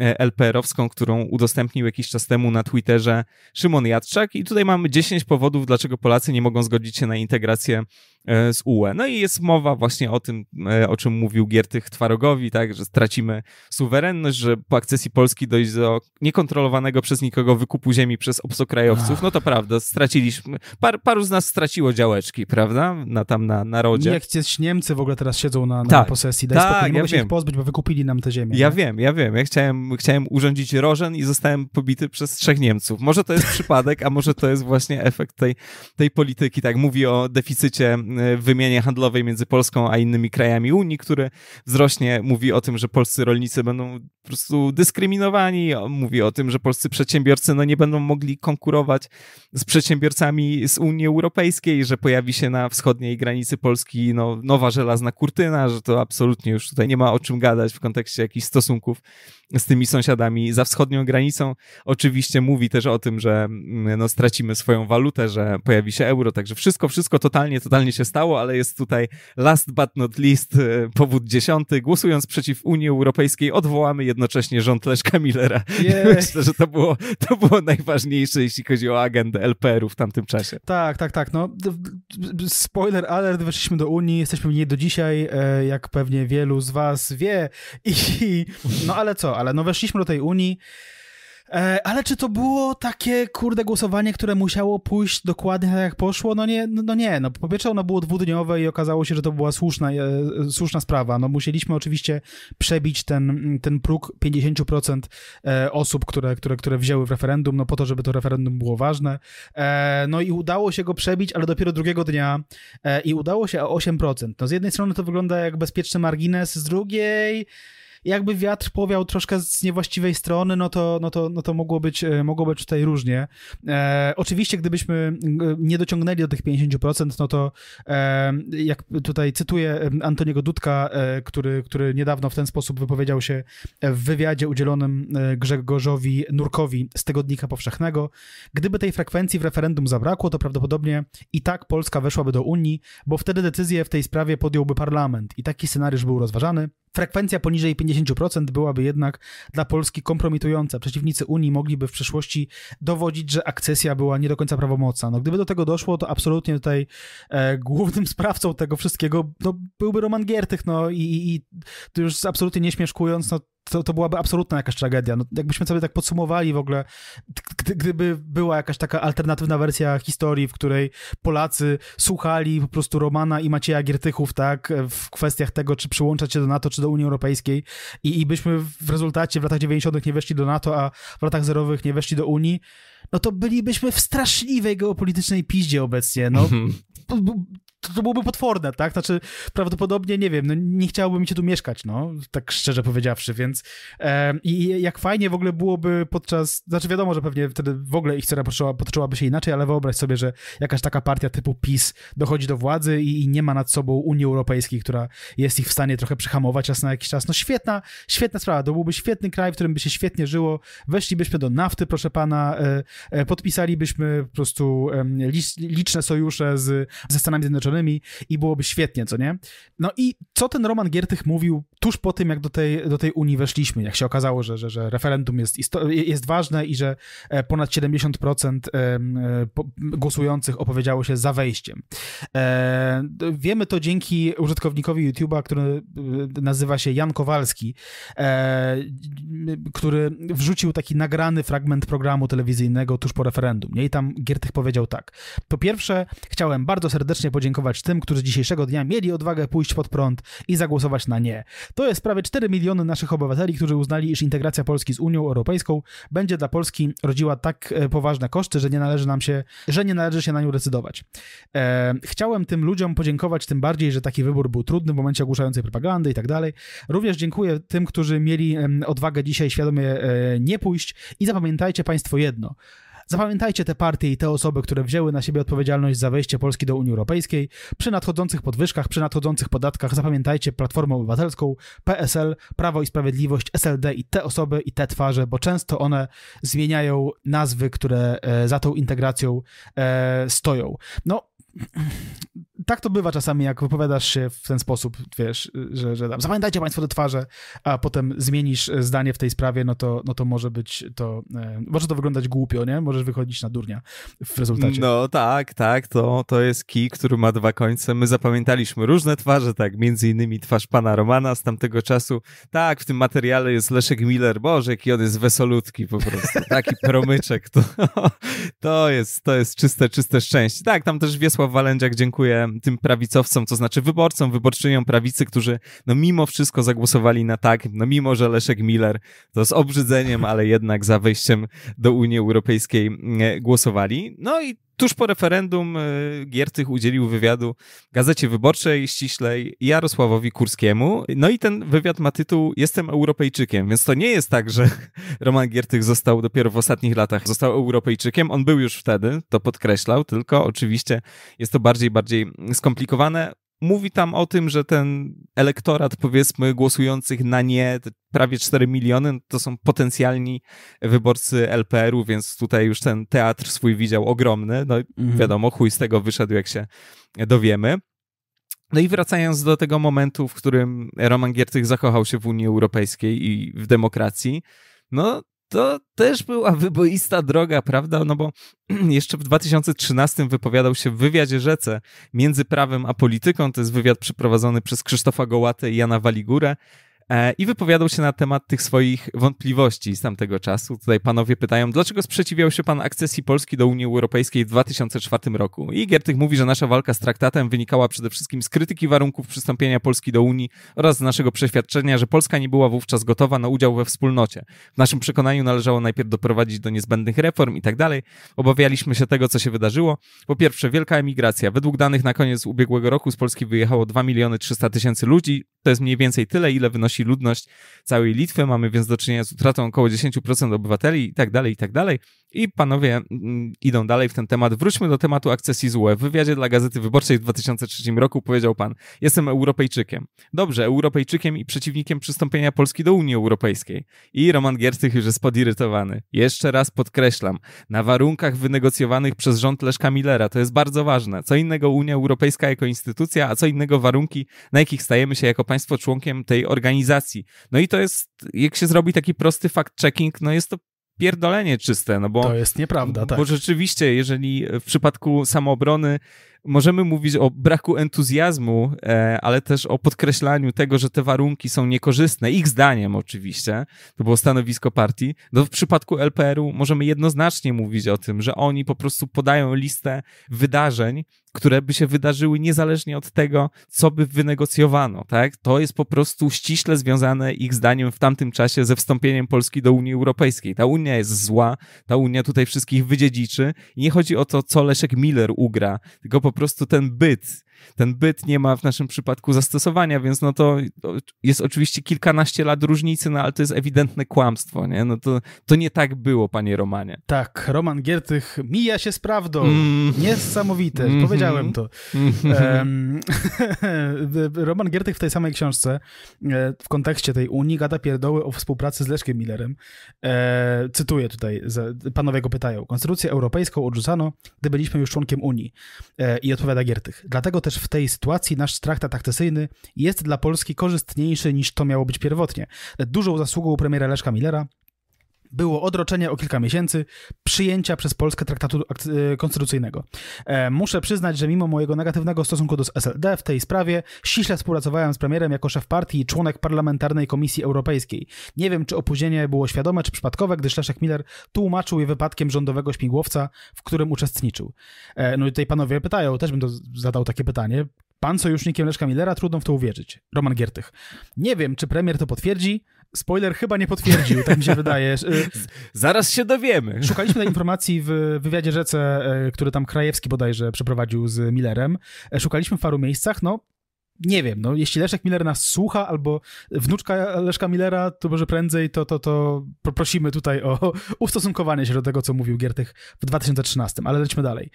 e, LPR-owską, którą udostępnił jakiś czas temu na Twitterze Szymon Jadczak i tutaj mamy 10 powodów, dlaczego Polacy Polacy nie mogą zgodzić się na integrację E, z UE. No i jest mowa właśnie o tym, e, o czym mówił Giertych Twarogowi, tak, że stracimy suwerenność, że po akcesji Polski dojdzie do niekontrolowanego przez nikogo wykupu ziemi przez obcokrajowców. No to prawda, straciliśmy, par, paru z nas straciło działeczki, prawda, na, tam na narodzie. Jak ci Niemcy w ogóle teraz siedzą na, na tak, posesji, daj tak, spokój, nie ja się ich pozbyć, bo wykupili nam tę ziemię. Ja nie? wiem, ja wiem, ja chciałem, chciałem urządzić rożen i zostałem pobity przez trzech Niemców. Może to jest przypadek, a może to jest właśnie efekt tej, tej polityki, tak, mówi o deficycie E, wymianie handlowej między Polską a innymi krajami Unii, który wzrośnie, mówi o tym, że polscy rolnicy będą po prostu dyskryminowani, mówi o tym, że polscy przedsiębiorcy no, nie będą mogli konkurować z przedsiębiorcami z Unii Europejskiej, że pojawi się na wschodniej granicy Polski no, nowa żelazna kurtyna, że to absolutnie już tutaj nie ma o czym gadać w kontekście jakichś stosunków z tymi sąsiadami za wschodnią granicą. Oczywiście mówi też o tym, że mm, no, stracimy swoją walutę, że pojawi się euro, także wszystko, wszystko totalnie, totalnie się stało, ale jest tutaj last but not least e, powód dziesiąty. Głosując przeciw Unii Europejskiej odwołamy jednocześnie rząd Leszka Millera. Yeah. Myślę, że to było, to było najważniejsze, jeśli chodzi o agendę LPR-u w tamtym czasie. Tak, tak, tak. No, spoiler alert, weszliśmy do Unii, jesteśmy w niej do dzisiaj, e, jak pewnie wielu z was wie. I, no ale co, ale no weszliśmy do tej Unii. E, ale czy to było takie, kurde, głosowanie, które musiało pójść dokładnie tak, jak poszło? No nie, no, no nie. No, po pierwsze ono było dwudniowe i okazało się, że to była słuszna, e, słuszna sprawa. No musieliśmy oczywiście przebić ten, ten próg 50% e, osób, które, które, które wzięły w referendum, no po to, żeby to referendum było ważne. E, no i udało się go przebić, ale dopiero drugiego dnia e, i udało się o 8%. No z jednej strony to wygląda jak bezpieczny margines, z drugiej jakby wiatr powiał troszkę z niewłaściwej strony, no to, no to, no to mogło, być, e, mogło być tutaj różnie. E, oczywiście, gdybyśmy e, nie dociągnęli do tych 50%, no to e, jak tutaj cytuję e, Antoniego Dudka, e, który, który niedawno w ten sposób wypowiedział się w wywiadzie udzielonym Grzegorzowi Nurkowi z Tygodnika Powszechnego, gdyby tej frekwencji w referendum zabrakło, to prawdopodobnie i tak Polska weszłaby do Unii, bo wtedy decyzję w tej sprawie podjąłby parlament i taki scenariusz był rozważany frekwencja poniżej 50% byłaby jednak dla Polski kompromitująca. Przeciwnicy Unii mogliby w przyszłości dowodzić, że akcesja była nie do końca prawomocna. No, gdyby do tego doszło, to absolutnie tutaj e, głównym sprawcą tego wszystkiego no, byłby Roman Giertych. No, i, i, i już absolutnie nie śmieszkując, no, to, to byłaby absolutna jakaś tragedia. No, jakbyśmy sobie tak podsumowali w ogóle, gdyby była jakaś taka alternatywna wersja historii, w której Polacy słuchali po prostu Romana i Macieja Giertychów, tak, w kwestiach tego, czy przyłączać się do NATO, czy do Unii Europejskiej i, i byśmy w rezultacie w latach 90. nie weszli do NATO, a w latach zerowych nie weszli do Unii, no to bylibyśmy w straszliwej geopolitycznej piździe obecnie, no. Mhm to, to byłoby potworne, tak? Znaczy, prawdopodobnie, nie wiem, no, nie chciałbym się tu mieszkać, no, tak szczerze powiedziawszy, więc e, i jak fajnie w ogóle byłoby podczas, znaczy wiadomo, że pewnie wtedy w ogóle ich scena potoczyłaby się inaczej, ale wyobraź sobie, że jakaś taka partia typu PiS dochodzi do władzy i, i nie ma nad sobą Unii Europejskiej, która jest ich w stanie trochę przehamować czas na jakiś czas. No świetna, świetna sprawa, to byłby świetny kraj, w którym by się świetnie żyło, weszlibyśmy do nafty, proszę pana, e, e, podpisalibyśmy po prostu liczne sojusze z, ze Stanami Zjednoczonymi, i byłoby świetnie, co nie? No i co ten Roman Giertych mówił tuż po tym, jak do tej, do tej Unii weszliśmy, jak się okazało, że, że, że referendum jest, jest ważne i że e, ponad 70% e, głosujących opowiedziało się za wejściem. E, wiemy to dzięki użytkownikowi YouTube'a, który nazywa się Jan Kowalski, który wrzucił taki nagrany fragment programu telewizyjnego tuż po referendum. Nie? I tam Giertych powiedział tak. Po pierwsze, chciałem bardzo serdecznie podziękować tym, którzy dzisiejszego dnia mieli odwagę pójść pod prąd i zagłosować na nie. To jest prawie 4 miliony naszych obywateli, którzy uznali, iż integracja Polski z Unią Europejską będzie dla Polski rodziła tak e, poważne koszty, że nie należy nam się, że nie należy się na nią decydować. E, chciałem tym ludziom podziękować tym bardziej, że taki wybór był trudny w momencie ogłuszającej propagandy i tak dalej. Również dziękuję tym, którzy mieli odwagę dzisiaj świadomie e, nie pójść i zapamiętajcie Państwo jedno. Zapamiętajcie te partie i te osoby, które wzięły na siebie odpowiedzialność za wejście Polski do Unii Europejskiej. Przy nadchodzących podwyżkach, przy nadchodzących podatkach zapamiętajcie Platformę Obywatelską, PSL, Prawo i Sprawiedliwość, SLD i te osoby i te twarze, bo często one zmieniają nazwy, które e, za tą integracją e, stoją. No, tak to bywa czasami, jak wypowiadasz się w ten sposób, wiesz, że, że tam, zapamiętajcie państwo te twarze, a potem zmienisz zdanie w tej sprawie, no to, no to może być to, e, może to wyglądać głupio, nie? Możesz wychodzić na durnia w rezultacie. No tak, tak, to, to jest kij, który ma dwa końce. My zapamiętaliśmy różne twarze, tak, między innymi twarz pana Romana z tamtego czasu. Tak, w tym materiale jest Leszek Miller, Bożek i on jest wesolutki po prostu, taki promyczek, to, to, jest, to jest czyste, czyste szczęście. Tak, tam też Wiesław Jarosław Walędziak dziękuję tym prawicowcom, to znaczy wyborcom, wyborczyniom prawicy, którzy no mimo wszystko zagłosowali na tak, no mimo, że Leszek Miller to z obrzydzeniem, ale jednak za wejściem do Unii Europejskiej mm, e, głosowali. No i Tuż po referendum e, Giertych udzielił wywiadu Gazecie Wyborczej, ściślej Jarosławowi Kurskiemu. No i ten wywiad ma tytuł Jestem Europejczykiem, więc to nie jest tak, że Roman Giertych został dopiero w ostatnich latach, został Europejczykiem. On był już wtedy, to podkreślał, tylko oczywiście jest to bardziej, bardziej skomplikowane mówi tam o tym, że ten elektorat, powiedzmy, głosujących na nie, prawie 4 miliony, no to są potencjalni wyborcy LPR-u, więc tutaj już ten teatr swój widział ogromny. No mhm. wiadomo, chuj z tego wyszedł, jak się dowiemy. No i wracając do tego momentu, w którym Roman Giertych zakochał się w Unii Europejskiej i w demokracji, no to też była wyboista droga, prawda? No bo jeszcze w 2013 wypowiadał się w wywiadzie rzece między prawem a polityką. To jest wywiad przeprowadzony przez Krzysztofa Gołatę i Jana Waligurę. E, i wypowiadał się na temat tych swoich wątpliwości z tamtego czasu. Tutaj panowie pytają, dlaczego sprzeciwiał się pan akcesji Polski do Unii Europejskiej w 2004 roku? I Giertych mówi, że nasza walka z traktatem wynikała przede wszystkim z krytyki warunków przystąpienia Polski do Unii oraz z naszego przeświadczenia, że Polska nie była wówczas gotowa na udział we wspólnocie. W naszym przekonaniu należało najpierw doprowadzić do niezbędnych reform i tak dalej. Obawialiśmy się tego, co się wydarzyło. Po pierwsze, wielka emigracja. Według danych na koniec ubiegłego roku z Polski wyjechało 2 miliony 300 tysięcy ludzi. To jest mniej więcej tyle, ile wynosi wynosi ludność całej Litwy. Mamy więc do czynienia z utratą około 10% obywateli i tak dalej, i tak dalej. I panowie mm, idą dalej w ten temat. Wróćmy do tematu akcesji z UE. W wywiadzie dla Gazety Wyborczej w 2003 roku powiedział pan, jestem Europejczykiem. Dobrze, Europejczykiem i przeciwnikiem przystąpienia Polski do Unii Europejskiej. I Roman Giertych już jest podirytowany. Jeszcze raz podkreślam, na warunkach wynegocjowanych przez rząd Leszka Millera. To jest bardzo ważne. Co innego Unia Europejska jako instytucja, a co innego warunki, na jakich stajemy się jako państwo członkiem tej organizacji organizacji. No i to jest, jak się zrobi taki prosty fact-checking, no jest to pierdolenie czyste, no bo... To jest nieprawda, tak. Bo rzeczywiście, jeżeli e, w przypadku samoobrony możemy mówić o braku entuzjazmu, e, ale też o podkreślaniu tego, że te warunki są niekorzystne, ich zdaniem oczywiście, to było stanowisko partii, no w przypadku LPR-u możemy jednoznacznie mówić o tym, że oni po prostu podają listę wydarzeń, które by się wydarzyły niezależnie od tego, co by wynegocjowano. Tak? To jest po prostu ściśle związane ich zdaniem w tamtym czasie ze wstąpieniem Polski do Unii Europejskiej. Ta Unia jest zła, ta Unia tutaj wszystkich wydziedziczy i nie chodzi o to, co Leszek Miller ugra, tylko po prostu ten byt ten byt nie ma w naszym przypadku zastosowania, więc no to jest oczywiście kilkanaście lat różnicy, no ale to jest ewidentne kłamstwo, nie? No to, to nie tak było, panie Romanie. Tak, Roman Giertych mija się z prawdą. Mm. Niesamowite, mm -hmm. powiedziałem to. Mm -hmm. um, Roman Giertych w tej samej książce, e, w kontekście tej Unii, gada pierdoły o współpracy z Leszkiem Millerem. E, cytuję tutaj, panowie go pytają. Konstytucję europejską odrzucano, gdy byliśmy już członkiem Unii. E, I odpowiada Giertych. Dlatego też też w tej sytuacji nasz traktat akcesyjny jest dla Polski korzystniejszy niż to miało być pierwotnie. Dużą zasługą premiera Leszka Millera było odroczenie o kilka miesięcy przyjęcia przez Polskę traktatu e, konstytucyjnego. E, muszę przyznać, że mimo mojego negatywnego stosunku do SLD w tej sprawie ściśle współpracowałem z premierem jako szef partii i członek parlamentarnej Komisji Europejskiej. Nie wiem, czy opóźnienie było świadome czy przypadkowe, gdyż Leszek Miller tłumaczył je wypadkiem rządowego śmigłowca, w którym uczestniczył. E, no i tutaj panowie pytają, też bym to zadał takie pytanie. Pan sojusznikiem Leszka Millera, trudno w to uwierzyć. Roman Giertych. Nie wiem, czy premier to potwierdzi, Spoiler chyba nie potwierdził, tak mi się wydaje. Y, zaraz się dowiemy. Szukaliśmy tej informacji w wywiadzie rzece, e, który tam Krajewski bodajże przeprowadził z Millerem. E, szukaliśmy w paru miejscach, no nie wiem, no jeśli Leszek Miller nas słucha, albo wnuczka Leszka Millera, to może prędzej, to, to, to prosimy tutaj o ustosunkowanie się do tego, co mówił Giertych w 2013, ale lecimy dalej.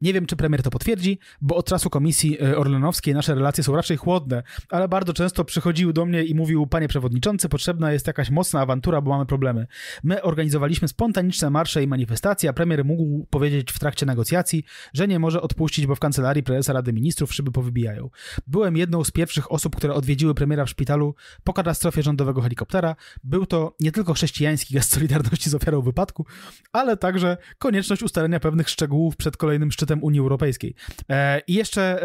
Nie wiem, czy premier to potwierdzi, bo od czasu komisji e, orlenowskiej nasze relacje są raczej chłodne, ale bardzo często przychodził do mnie i mówił, panie przewodniczący, potrzebna jest jakaś mocna awantura, bo mamy problemy. My organizowaliśmy spontaniczne marsze i manifestacje, a premier mógł powiedzieć w trakcie negocjacji, że nie może odpuścić, bo w kancelarii prezesa Rady Ministrów szyby powybijają. Byłem jedną z pierwszych osób, które odwiedziły premiera w szpitalu po katastrofie rządowego helikoptera. Był to nie tylko chrześcijański gest solidarności z ofiarą wypadku, ale także konieczność ustalenia pewnych szczegółów przed kolejnym szczytem Unii Europejskiej. E, I jeszcze e,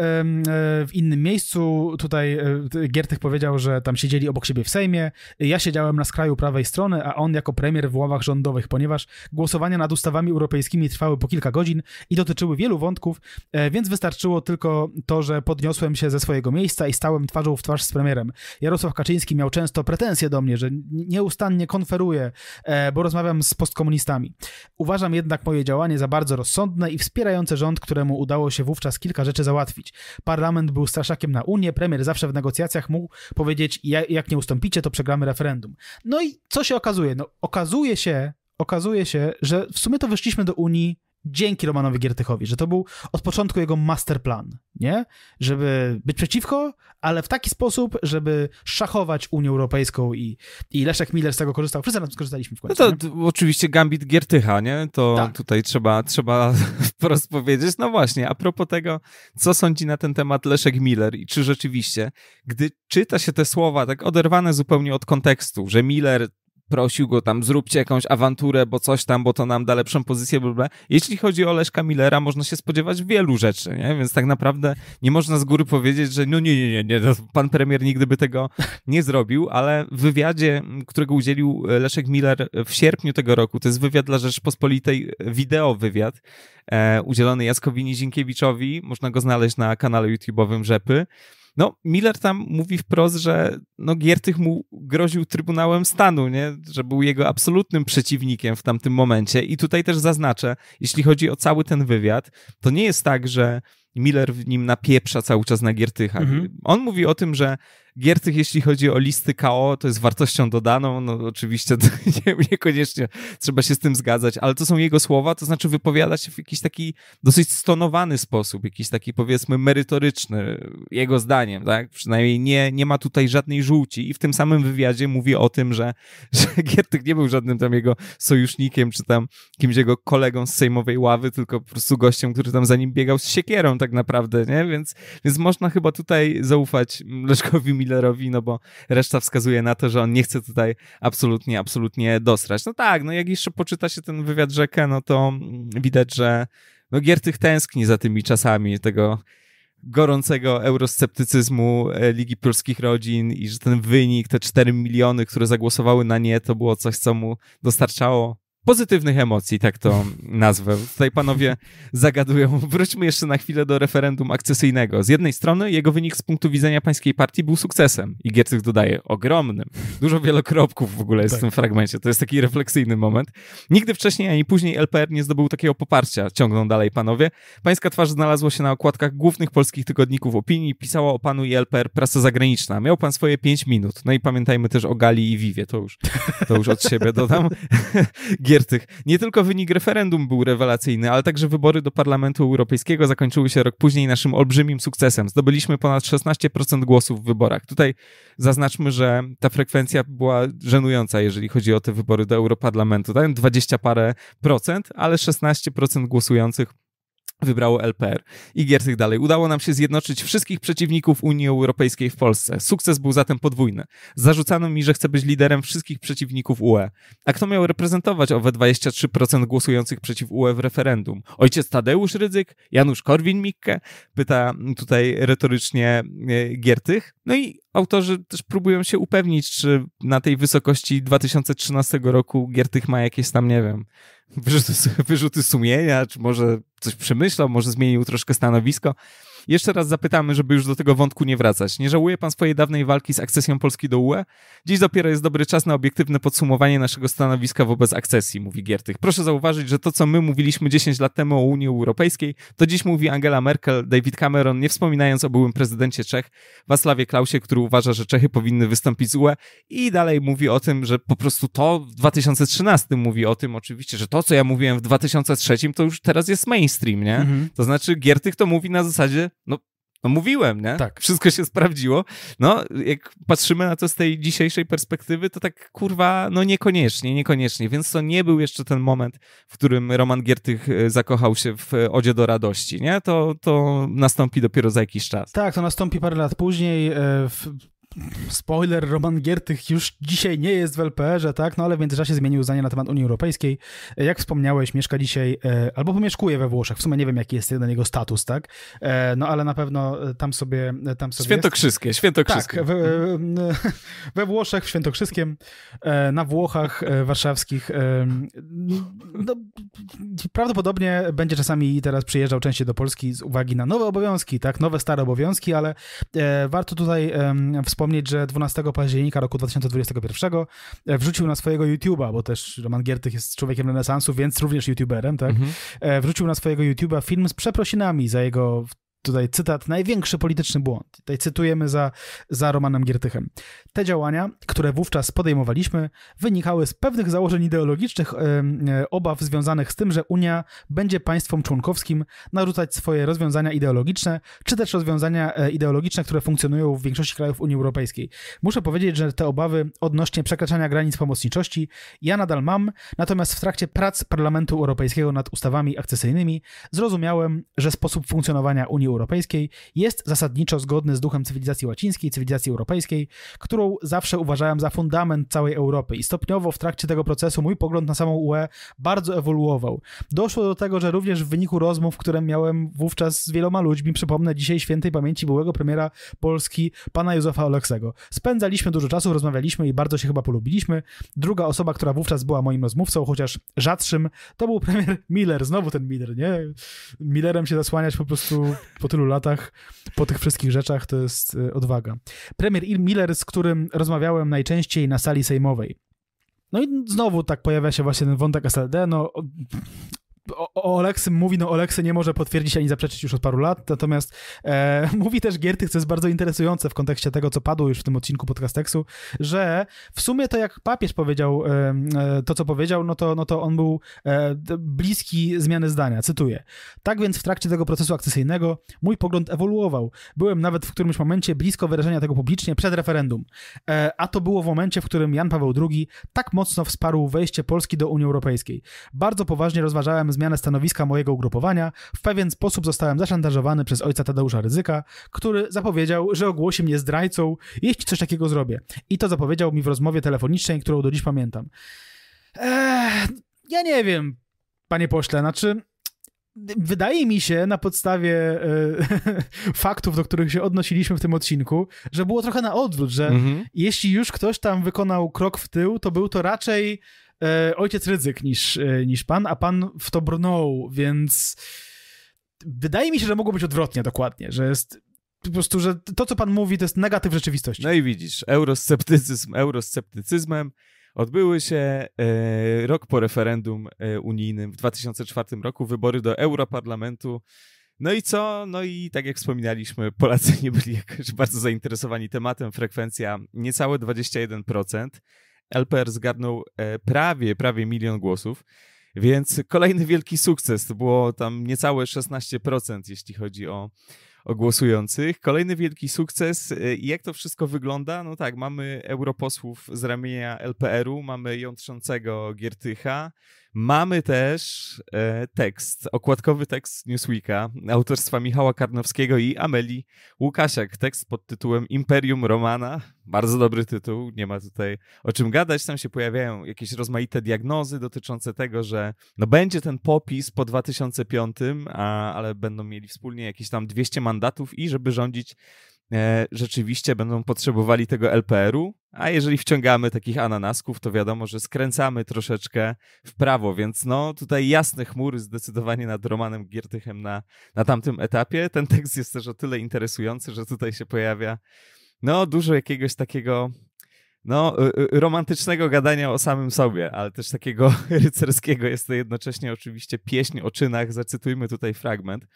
w innym miejscu tutaj e, Giertych powiedział, że tam siedzieli obok siebie w Sejmie, ja siedziałem na skraju prawej strony, a on jako premier w ławach rządowych, ponieważ głosowania nad ustawami europejskimi trwały po kilka godzin i dotyczyły wielu wątków, więc wystarczyło tylko to, że podniosłem się ze ze swojego miejsca i stałem twarzą w twarz z premierem. Jarosław Kaczyński miał często pretensje do mnie, że nieustannie konferuję, e, bo rozmawiam z postkomunistami. Uważam jednak moje działanie za bardzo rozsądne i wspierające rząd, któremu udało się wówczas kilka rzeczy załatwić. Parlament był straszakiem na Unię, premier zawsze w negocjacjach mógł powiedzieć, jak nie ustąpicie, to przegramy referendum. No i co się okazuje? No, okazuje się, okazuje się, że w sumie to wyszliśmy do Unii dzięki Romanowi Giertychowi, że to był od początku jego masterplan, nie? Żeby być przeciwko, ale w taki sposób, żeby szachować Unię Europejską i, i Leszek Miller z tego korzystał. Wszyscy na tym skorzystaliśmy w no końcu. No to nie? oczywiście gambit Giertycha, nie? To tak. tutaj trzeba, trzeba wprost powiedzieć. No właśnie, a propos tego, co sądzi na ten temat Leszek Miller i czy rzeczywiście, gdy czyta się te słowa tak oderwane zupełnie od kontekstu, że Miller prosił go tam, zróbcie jakąś awanturę, bo coś tam, bo to nam da lepszą pozycję, bla, bla. Jeśli chodzi o Leszka Millera, można się spodziewać wielu rzeczy, nie? Więc tak naprawdę nie można z góry powiedzieć, że no nie, nie, nie, nie no, pan premier nigdy by tego nie zrobił, ale w wywiadzie, którego udzielił e, Leszek Miller w sierpniu tego roku, to jest wywiad dla Rzeczpospolitej, e, wideo wywiad, e, udzielony Jaskowini Zinkiewiczowi, można go znaleźć na kanale YouTube'owym Rzepy, no, Miller tam mówi wprost, że no, Giertych mu groził Trybunałem Stanu, nie? że był jego absolutnym przeciwnikiem w tamtym momencie. I tutaj też zaznaczę, jeśli chodzi o cały ten wywiad, to nie jest tak, że i Miller w nim napieprza cały czas na Giertycha. Mhm. On mówi o tym, że Giertych, jeśli chodzi o listy KO, to jest wartością dodaną. No oczywiście to nie, niekoniecznie trzeba się z tym zgadzać, ale to są jego słowa, to znaczy wypowiada się w jakiś taki dosyć stonowany sposób, jakiś taki powiedzmy merytoryczny, jego zdaniem, tak? Przynajmniej nie, nie ma tutaj żadnej żółci i w tym samym wywiadzie mówi o tym, że, że Giertych nie był żadnym tam jego sojusznikiem, czy tam kimś jego kolegą z sejmowej ławy, tylko po prostu gościem, który tam za nim biegał z siekierą, tak? tak naprawdę, nie? Więc, więc można chyba tutaj zaufać Leszkowi Millerowi, no bo reszta wskazuje na to, że on nie chce tutaj absolutnie, absolutnie dosrać. No tak, no jak jeszcze poczyta się ten wywiad rzekę, no to widać, że no Giertych tęskni za tymi czasami tego gorącego eurosceptycyzmu e, Ligi Polskich Rodzin i że ten wynik, te 4 miliony, które zagłosowały na nie, to było coś, co mu dostarczało pozytywnych emocji, tak to nazwę. Tutaj panowie zagadują. Wróćmy jeszcze na chwilę do referendum akcesyjnego. Z jednej strony jego wynik z punktu widzenia pańskiej partii był sukcesem i Giertych dodaje ogromnym. Dużo wielokropków w ogóle jest tak. w tym fragmencie. To jest taki refleksyjny moment. Nigdy wcześniej ani później LPR nie zdobył takiego poparcia. Ciągną dalej panowie. Pańska twarz znalazła się na okładkach głównych polskich tygodników opinii. Pisała o panu i LPR prasa zagraniczna. Miał pan swoje pięć minut. No i pamiętajmy też o Gali i Vivie. To już, to już od siebie dodam. Giertych. Nie tylko wynik referendum był rewelacyjny, ale także wybory do Parlamentu Europejskiego zakończyły się rok później naszym olbrzymim sukcesem. Zdobyliśmy ponad 16% głosów w wyborach. Tutaj zaznaczmy, że ta frekwencja była żenująca, jeżeli chodzi o te wybory do Europarlamentu. Tam 20 parę procent, ale 16% głosujących wybrało LPR i Giertych dalej. Udało nam się zjednoczyć wszystkich przeciwników Unii Europejskiej w Polsce. Sukces był zatem podwójny. Zarzucano mi, że chcę być liderem wszystkich przeciwników UE. A kto miał reprezentować owe 23% głosujących przeciw UE w referendum? Ojciec Tadeusz Rydzyk? Janusz Korwin-Mikke? Pyta tutaj retorycznie e, Giertych. No i autorzy też próbują się upewnić, czy na tej wysokości 2013 roku Giertych ma jakieś tam, nie wiem, wyrzuty, wyrzuty sumienia, czy może coś przemyślał, może zmienił troszkę stanowisko. Jeszcze raz zapytamy, żeby już do tego wątku nie wracać. Nie żałuje pan swojej dawnej walki z akcesją Polski do UE? Dziś dopiero jest dobry czas na obiektywne podsumowanie naszego stanowiska wobec akcesji, mówi Giertych. Proszę zauważyć, że to, co my mówiliśmy 10 lat temu o Unii Europejskiej, to dziś mówi Angela Merkel, David Cameron, nie wspominając o byłym prezydencie Czech, Wasławie Klausie, który uważa, że Czechy powinny wystąpić z UE i dalej mówi o tym, że po prostu to w 2013 mówi o tym oczywiście, że to, co ja mówiłem w 2003, to już teraz jest mainstream, nie? Mhm. To znaczy Giertych to mówi na zasadzie no, no mówiłem, nie? Tak. Wszystko się sprawdziło. No, jak patrzymy na to z tej dzisiejszej perspektywy, to tak kurwa, no niekoniecznie, niekoniecznie. Więc to nie był jeszcze ten moment, w którym Roman Giertych e, zakochał się w e, Odzie do Radości, nie? To, to nastąpi dopiero za jakiś czas. Tak, to nastąpi parę lat później. E, w spoiler, Roman Giertych już dzisiaj nie jest w LPR-ze, tak? No ale w międzyczasie zmienił zdanie na temat Unii Europejskiej. Jak wspomniałeś, mieszka dzisiaj, e, albo pomieszkuje we Włoszech. W sumie nie wiem, jaki jest ten jego status, tak? E, no ale na pewno e, tam sobie tam sobie Świętokrzyskie, jest. Świętokrzyskie. Tak, we, we, Włoszech, w Świętokrzyskiem, na Włochach warszawskich. No, prawdopodobnie będzie czasami teraz przyjeżdżał częściej do Polski z uwagi na nowe obowiązki, tak? Nowe, stare obowiązki, ale warto tutaj wspomnieć wspomnieć, że 12 października roku 2021 e, wrzucił na swojego YouTube'a, bo też Roman Giertych jest człowiekiem renesansu, więc również YouTuberem, tak? Mhm. E, wrzucił na swojego YouTube'a film z przeprosinami za jego tutaj cytat, największy polityczny błąd. Tutaj cytujemy za, za Romanem Giertychem. Te działania, które wówczas podejmowaliśmy, wynikały z pewnych założeń ideologicznych, e, obaw związanych z tym, że Unia będzie państwom członkowskim narzucać swoje rozwiązania ideologiczne, czy też rozwiązania e, ideologiczne, które funkcjonują w większości krajów Unii Europejskiej. Muszę powiedzieć, że te obawy odnośnie przekraczania granic pomocniczości ja nadal mam, natomiast w trakcie prac Parlamentu Europejskiego nad ustawami akcesyjnymi zrozumiałem, że sposób funkcjonowania Unii Europejskiej jest zasadniczo zgodny z duchem cywilizacji łacińskiej, cywilizacji europejskiej, którą zawsze uważałem za fundament całej Europy i stopniowo w trakcie tego procesu mój pogląd na samą UE bardzo ewoluował. Doszło do tego, że również w wyniku rozmów, które miałem wówczas z wieloma ludźmi, przypomnę dzisiaj świętej pamięci byłego premiera Polski, pana Józefa Oleksego. Spędzaliśmy dużo czasu, rozmawialiśmy i bardzo się chyba polubiliśmy. Druga osoba, która wówczas była moim rozmówcą, chociaż rzadszym, to był premier Miller, znowu ten Miller, nie? Millerem się zasłaniać po prostu po tylu latach, po tych wszystkich rzeczach, to jest y, odwaga. Premier Miller, z którym rozmawiałem najczęściej na sali sejmowej. No i znowu tak pojawia się właśnie ten wątek SLD. No, o, o Oleksy mówi, no Oleksy nie może potwierdzić ani zaprzeczyć już od paru lat, natomiast e, mówi też Giertych, co jest bardzo interesujące w kontekście tego, co padło już w tym odcinku podcasteksu, że w sumie to jak papież powiedział e, e, to, co powiedział, no to, no to on był e, bliski zmiany zdania, cytuję. Tak więc w trakcie tego procesu akcesyjnego mój pogląd ewoluował. Byłem nawet w którymś momencie blisko wyrażenia tego publicznie przed referendum, e, a to było w momencie, w którym Jan Paweł II tak mocno wsparł wejście Polski do Unii Europejskiej. Bardzo poważnie rozważałem zmianę stanowiska mojego ugrupowania, w pewien sposób zostałem zaszantażowany przez ojca Tadeusza Ryzyka, który zapowiedział, że ogłosi mnie zdrajcą, jeśli coś takiego zrobię. I to zapowiedział mi w rozmowie telefonicznej, którą do dziś pamiętam. Eee, ja nie wiem, panie pośle, znaczy wydaje mi się na podstawie y, faktów, do których się odnosiliśmy w tym odcinku, że było trochę na odwrót, że mm -hmm. jeśli już ktoś tam wykonał krok w tył, to był to raczej e, ojciec ryzyk niż, e, niż pan, a pan w to brnął, więc wydaje mi się, że mogło być odwrotnie dokładnie, że jest po prostu, że to, co pan mówi, to jest negatyw rzeczywistości. No i widzisz, eurosceptycyzm eurosceptycyzmem odbyły się e, rok po referendum e, unijnym w 2004 roku wybory do Europarlamentu. No i co? No i tak jak wspominaliśmy, Polacy nie byli jakoś bardzo zainteresowani tematem. Frekwencja niecałe 21%. LPR zgarnął e, prawie, prawie milion głosów. Więc kolejny wielki sukces. To było tam niecałe 16%, jeśli chodzi o, o głosujących. Kolejny wielki sukces. E, jak to wszystko wygląda? No tak, mamy europosłów z ramienia LPR-u, mamy jątrzącego Giertycha, Mamy też e, tekst, okładkowy tekst Newsweeka autorstwa Michała Karnowskiego i Ameli Łukasiak. Tekst pod tytułem Imperium Romana. Bardzo dobry tytuł, nie ma tutaj o czym gadać. Tam się pojawiają jakieś rozmaite diagnozy dotyczące tego, że no będzie ten popis po 2005, a, ale będą mieli wspólnie jakieś tam 200 mandatów i żeby rządzić E, rzeczywiście będą potrzebowali tego LPR-u, a jeżeli wciągamy takich ananasków, to wiadomo, że skręcamy troszeczkę w prawo, więc no tutaj jasne chmury zdecydowanie nad Romanem Giertychem na, na tamtym etapie. Ten tekst jest też o tyle interesujący, że tutaj się pojawia no dużo jakiegoś takiego no, y, y, romantycznego gadania o samym sobie, ale też takiego rycerskiego. Jest to jednocześnie oczywiście pieśń o czynach. Zacytujmy tutaj fragment.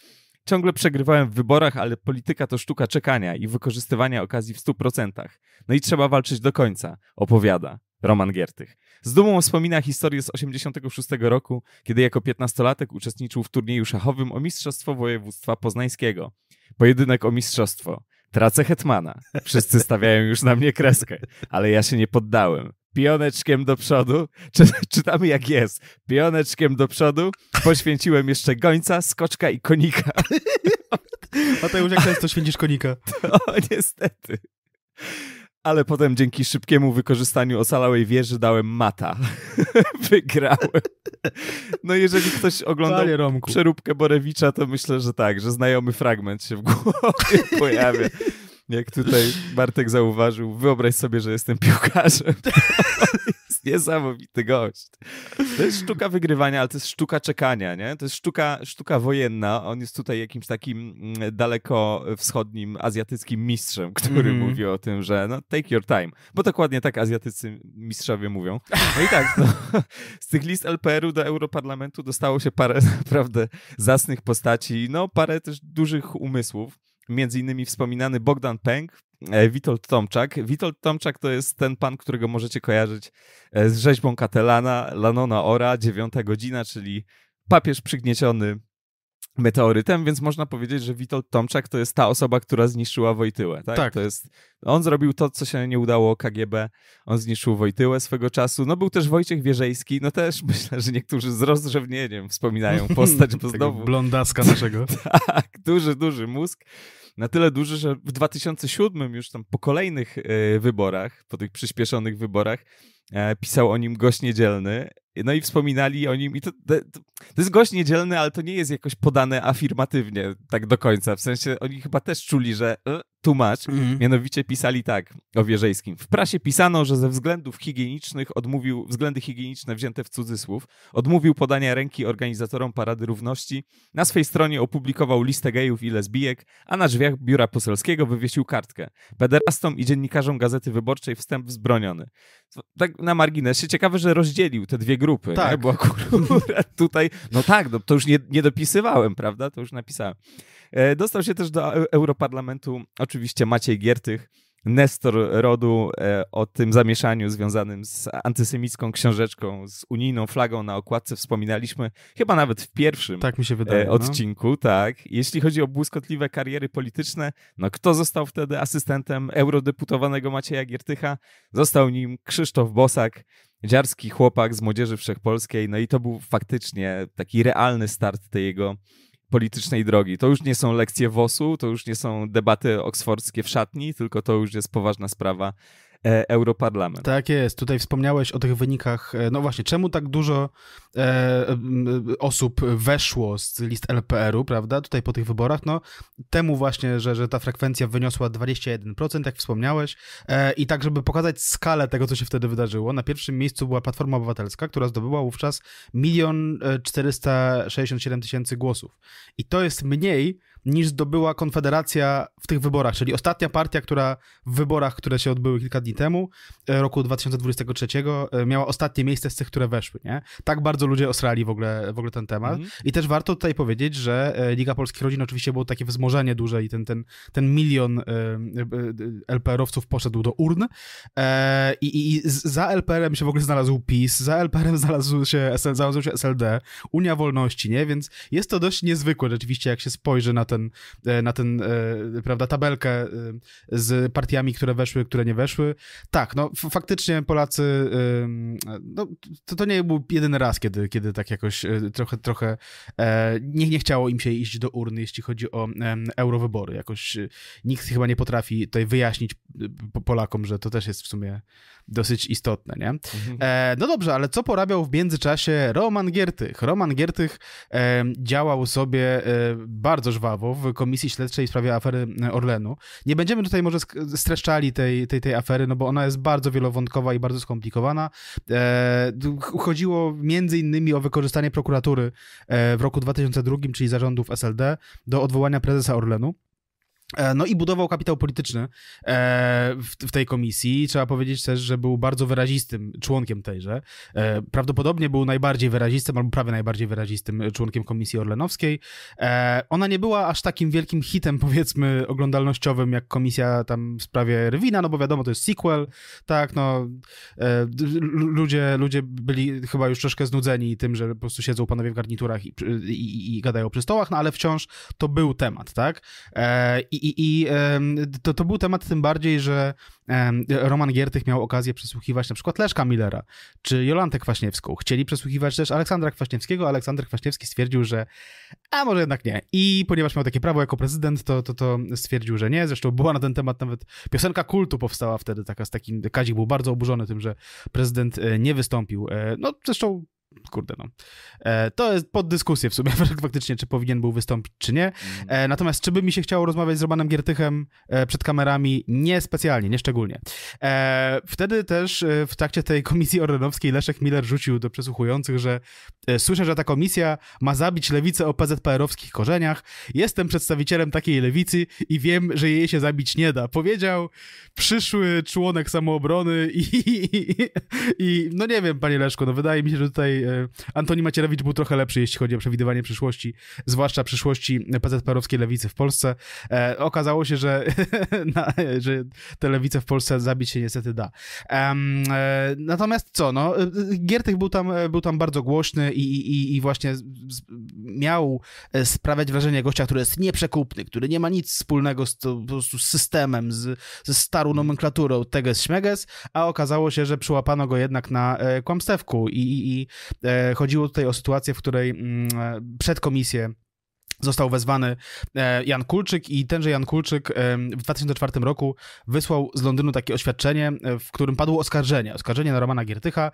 Ciągle przegrywałem w wyborach, ale polityka to sztuka czekania i wykorzystywania okazji w 100%. No i trzeba walczyć do końca, opowiada. Roman Giertych. Z dumą wspomina historię z 86 roku, kiedy jako 15-latek uczestniczył w turnieju szachowym o Mistrzostwo Województwa Poznańskiego. Pojedynek o mistrzostwo. Tracę Hetmana. Wszyscy stawiają już na mnie kreskę, ale ja się nie poddałem pioneczkiem do przodu. Czy, czytamy jak jest. Pioneczkiem do przodu poświęciłem jeszcze gońca, skoczka i konika. A to już jak często święcisz konika? O, niestety. Ale potem dzięki szybkiemu wykorzystaniu osalałej wieży dałem mata. Wygrałem. No jeżeli ktoś oglądał przeróbkę Borewicza, to myślę, że tak, że znajomy fragment się w głowie pojawia. Jak tutaj Bartek zauważył, wyobraź sobie, że jestem piłkarzem. Jest niesamowity gość. To jest sztuka wygrywania, ale to jest sztuka czekania, nie? To jest sztuka, sztuka wojenna. On jest tutaj jakimś takim mm, daleko wschodnim azjatyckim mistrzem, który mm. mówi o tym, że no, take your time. Bo dokładnie tak azjatycy mistrzowie mówią. No i tak, no, z tych list LPR-u do Europarlamentu dostało się parę naprawdę zasnych postaci, no parę też dużych umysłów między innymi wspominany Bogdan Pęk, e, Witold Tomczak. Witold Tomczak to jest ten pan, którego możecie kojarzyć e, z rzeźbą Katelana, Lanona Ora, dziewiąta godzina, czyli papież przygnieciony meteorytem, więc można powiedzieć, że Witold Tomczak to jest ta osoba, która zniszczyła Wojtyłę. Tak? tak. To jest, on zrobił to, co się nie udało KGB, on zniszczył Wojtyłę swego czasu. No był też Wojciech Wierzejski, no też myślę, że niektórzy z rozrzewnieniem wspominają postać, bo znowu... Blondaska naszego. tak, duży, duży mózg na tyle duży, że w 2007 już tam po kolejnych e, wyborach, po tych przyspieszonych wyborach, e, pisał o nim gość niedzielny. No i wspominali o nim, i to, to, to, jest gość niedzielny, ale to nie jest jakoś podane afirmatywnie tak do końca. W sensie oni chyba też czuli, że e, tłumacz. Mm. Mianowicie pisali tak o Wierzejskim. W prasie pisano, że ze względów higienicznych odmówił, względy higieniczne wzięte w cudzysłów, odmówił podania ręki organizatorom Parady Równości. Na swej stronie opublikował listę gejów i lesbijek, a na drzwiach biura poselskiego wywiesił kartkę. Pederastom i dziennikarzom Gazety Wyborczej wstęp wzbroniony. Tak na marginesie. Ciekawe, że rozdzielił te dwie grupy. Tak. Nie? Bo akurat tutaj, no tak, no, to już nie, nie dopisywałem, prawda? To już napisałem. E, dostał się też do Europarlamentu oczywiście Maciej Giertych, Nestor Rodu e, o tym zamieszaniu związanym z antysemicką książeczką, z unijną flagą na okładce wspominaliśmy chyba nawet w pierwszym tak mi się wydaje, e, no. odcinku. No. Tak. Jeśli chodzi o błyskotliwe kariery polityczne, no kto został wtedy asystentem eurodeputowanego Macieja Giertycha? Został nim Krzysztof Bosak, dziarski chłopak z Młodzieży Wszechpolskiej. No i to był faktycznie taki realny start tej jego politycznej drogi. To już nie są lekcje WOS-u, to już nie są debaty oksfordzkie w szatni, tylko to już jest poważna sprawa E, Europarlament. Tak jest. Tutaj wspomniałeś o tych wynikach. E, no właśnie, czemu tak dużo e, e osób weszło z list LPR-u, prawda? Tutaj po tych wyborach, no temu właśnie, że, że ta frekwencja wyniosła 21%, jak wspomniałeś. E, I tak, żeby pokazać skalę tego, co się wtedy wydarzyło, na pierwszym miejscu była Platforma Obywatelska, która zdobyła wówczas 1 467 tysięcy głosów. I to jest mniej niż zdobyła Konfederacja w tych wyborach, czyli ostatnia partia, która w wyborach, które się odbyły kilka dni temu, e, roku 2023, e, miała ostatnie miejsce z tych, które weszły. Nie? Tak bardzo ludzie osrali w ogóle, w ogóle ten temat. Mhm. I też warto tutaj powiedzieć, że e, Liga Polskich Rodzin oczywiście było takie wzmożenie duże i ten, ten, ten milion LPR-owców poszedł do urn. I, i za LPR-em się w ogóle znalazł PiS, za LPR-em znalazł się, znalazł się SLD, Unia Wolności, nie? Więc jest to dość niezwykłe rzeczywiście, jak się spojrzy na ten, e, na ten e, prawda, tabelkę e, z partiami, które weszły, które nie weszły. Tak, no faktycznie Polacy, no, to, to nie był jedyny raz, kiedy, kiedy tak jakoś trochę, trochę nie, nie chciało im się iść do urny, jeśli chodzi o eurowybory. Jakoś nikt chyba nie potrafi tutaj wyjaśnić Polakom, że to też jest w sumie dosyć istotne, nie? Mhm. no dobrze, ale co porabiał w międzyczasie Roman Giertych? Roman Giertych działał sobie bardzo żwawo w Komisji Śledczej w sprawie afery e, Orlenu. Nie będziemy tutaj może streszczali tej, tej, tej afery, no bo ona jest bardzo wielowątkowa i bardzo skomplikowana. E, chodziło między innymi o wykorzystanie prokuratury e, w roku 2002, czyli zarządów SLD, do odwołania prezesa Orlenu. E, no i budował kapitał polityczny e, w tej komisji. Trzeba powiedzieć też, że był bardzo wyrazistym członkiem tejże. E, prawdopodobnie był najbardziej wyrazistym, albo prawie najbardziej wyrazistym członkiem komisji orlenowskiej. Ona nie była aż takim wielkim hitem, powiedzmy, oglądalnościowym, jak komisja tam w sprawie Rywina, no bo wiadomo, to jest sequel, tak, no ludzie, ludzie byli chyba już troszkę znudzeni tym, że po prostu siedzą panowie w garniturach i, i, i gadają przy stołach, no ale wciąż to był temat, tak? I i, i to, to był temat tym bardziej, że Roman Giertych miał okazję przesłuchiwać na przykład Leszka Millera czy Jolantę Kwaśniewską. Chcieli przesłuchiwać też Aleksandra Kwaśniewskiego. Aleksander Kwaśniewski stwierdził, że a może jednak nie. I ponieważ miał takie prawo jako prezydent, to, to, to stwierdził, że nie. Zresztą była na ten temat nawet piosenka kultu powstała wtedy, taka z takim, Kazik był bardzo oburzony tym, że prezydent e, nie wystąpił. E, no zresztą kurde no. E, to jest pod dyskusję w sumie faktycznie, czy powinien był wystąpić, czy nie. E, natomiast czy by mi się chciało rozmawiać z Romanem Giertychem e, przed kamerami? Nie specjalnie, nie szczególnie. wtedy też w trakcie tej komisji orlenowskiej Leszek Miller rzucił do przesłuchujących, że słyszę, że ta komisja ma zabić lewicę o PZPR-owskich korzeniach. Jestem przedstawicielem takiej lewicy i wiem, że jej się zabić nie da. Powiedział przyszły członek samoobrony i, i, i, i no nie wiem, panie Leszku, no wydaje mi się, że tutaj E, Antoni Macierewicz był trochę lepszy, jeśli chodzi o przewidywanie przyszłości, zwłaszcza przyszłości pzp owskiej lewicy w Polsce. E, okazało się, że, na, że tę lewicę w Polsce zabić się niestety da. E, natomiast co, no, Giertych był tam, był tam bardzo głośny i, i, i właśnie miał sprawiać wrażenie gościa, który jest nieprzekupny, który nie ma nic wspólnego z, po prostu z systemem, z, ze starą nomenklaturą teges-śmeges, a okazało się, że przyłapano go jednak na kłamstewku i, i, i E, chodziło tutaj o sytuację, w której mm, e, przed komisję został wezwany e, Jan Kulczyk i tenże Jan Kulczyk e, w 2004 roku wysłał z Londynu takie oświadczenie, e, w którym padło oskarżenie, oskarżenie na Romana Giertycha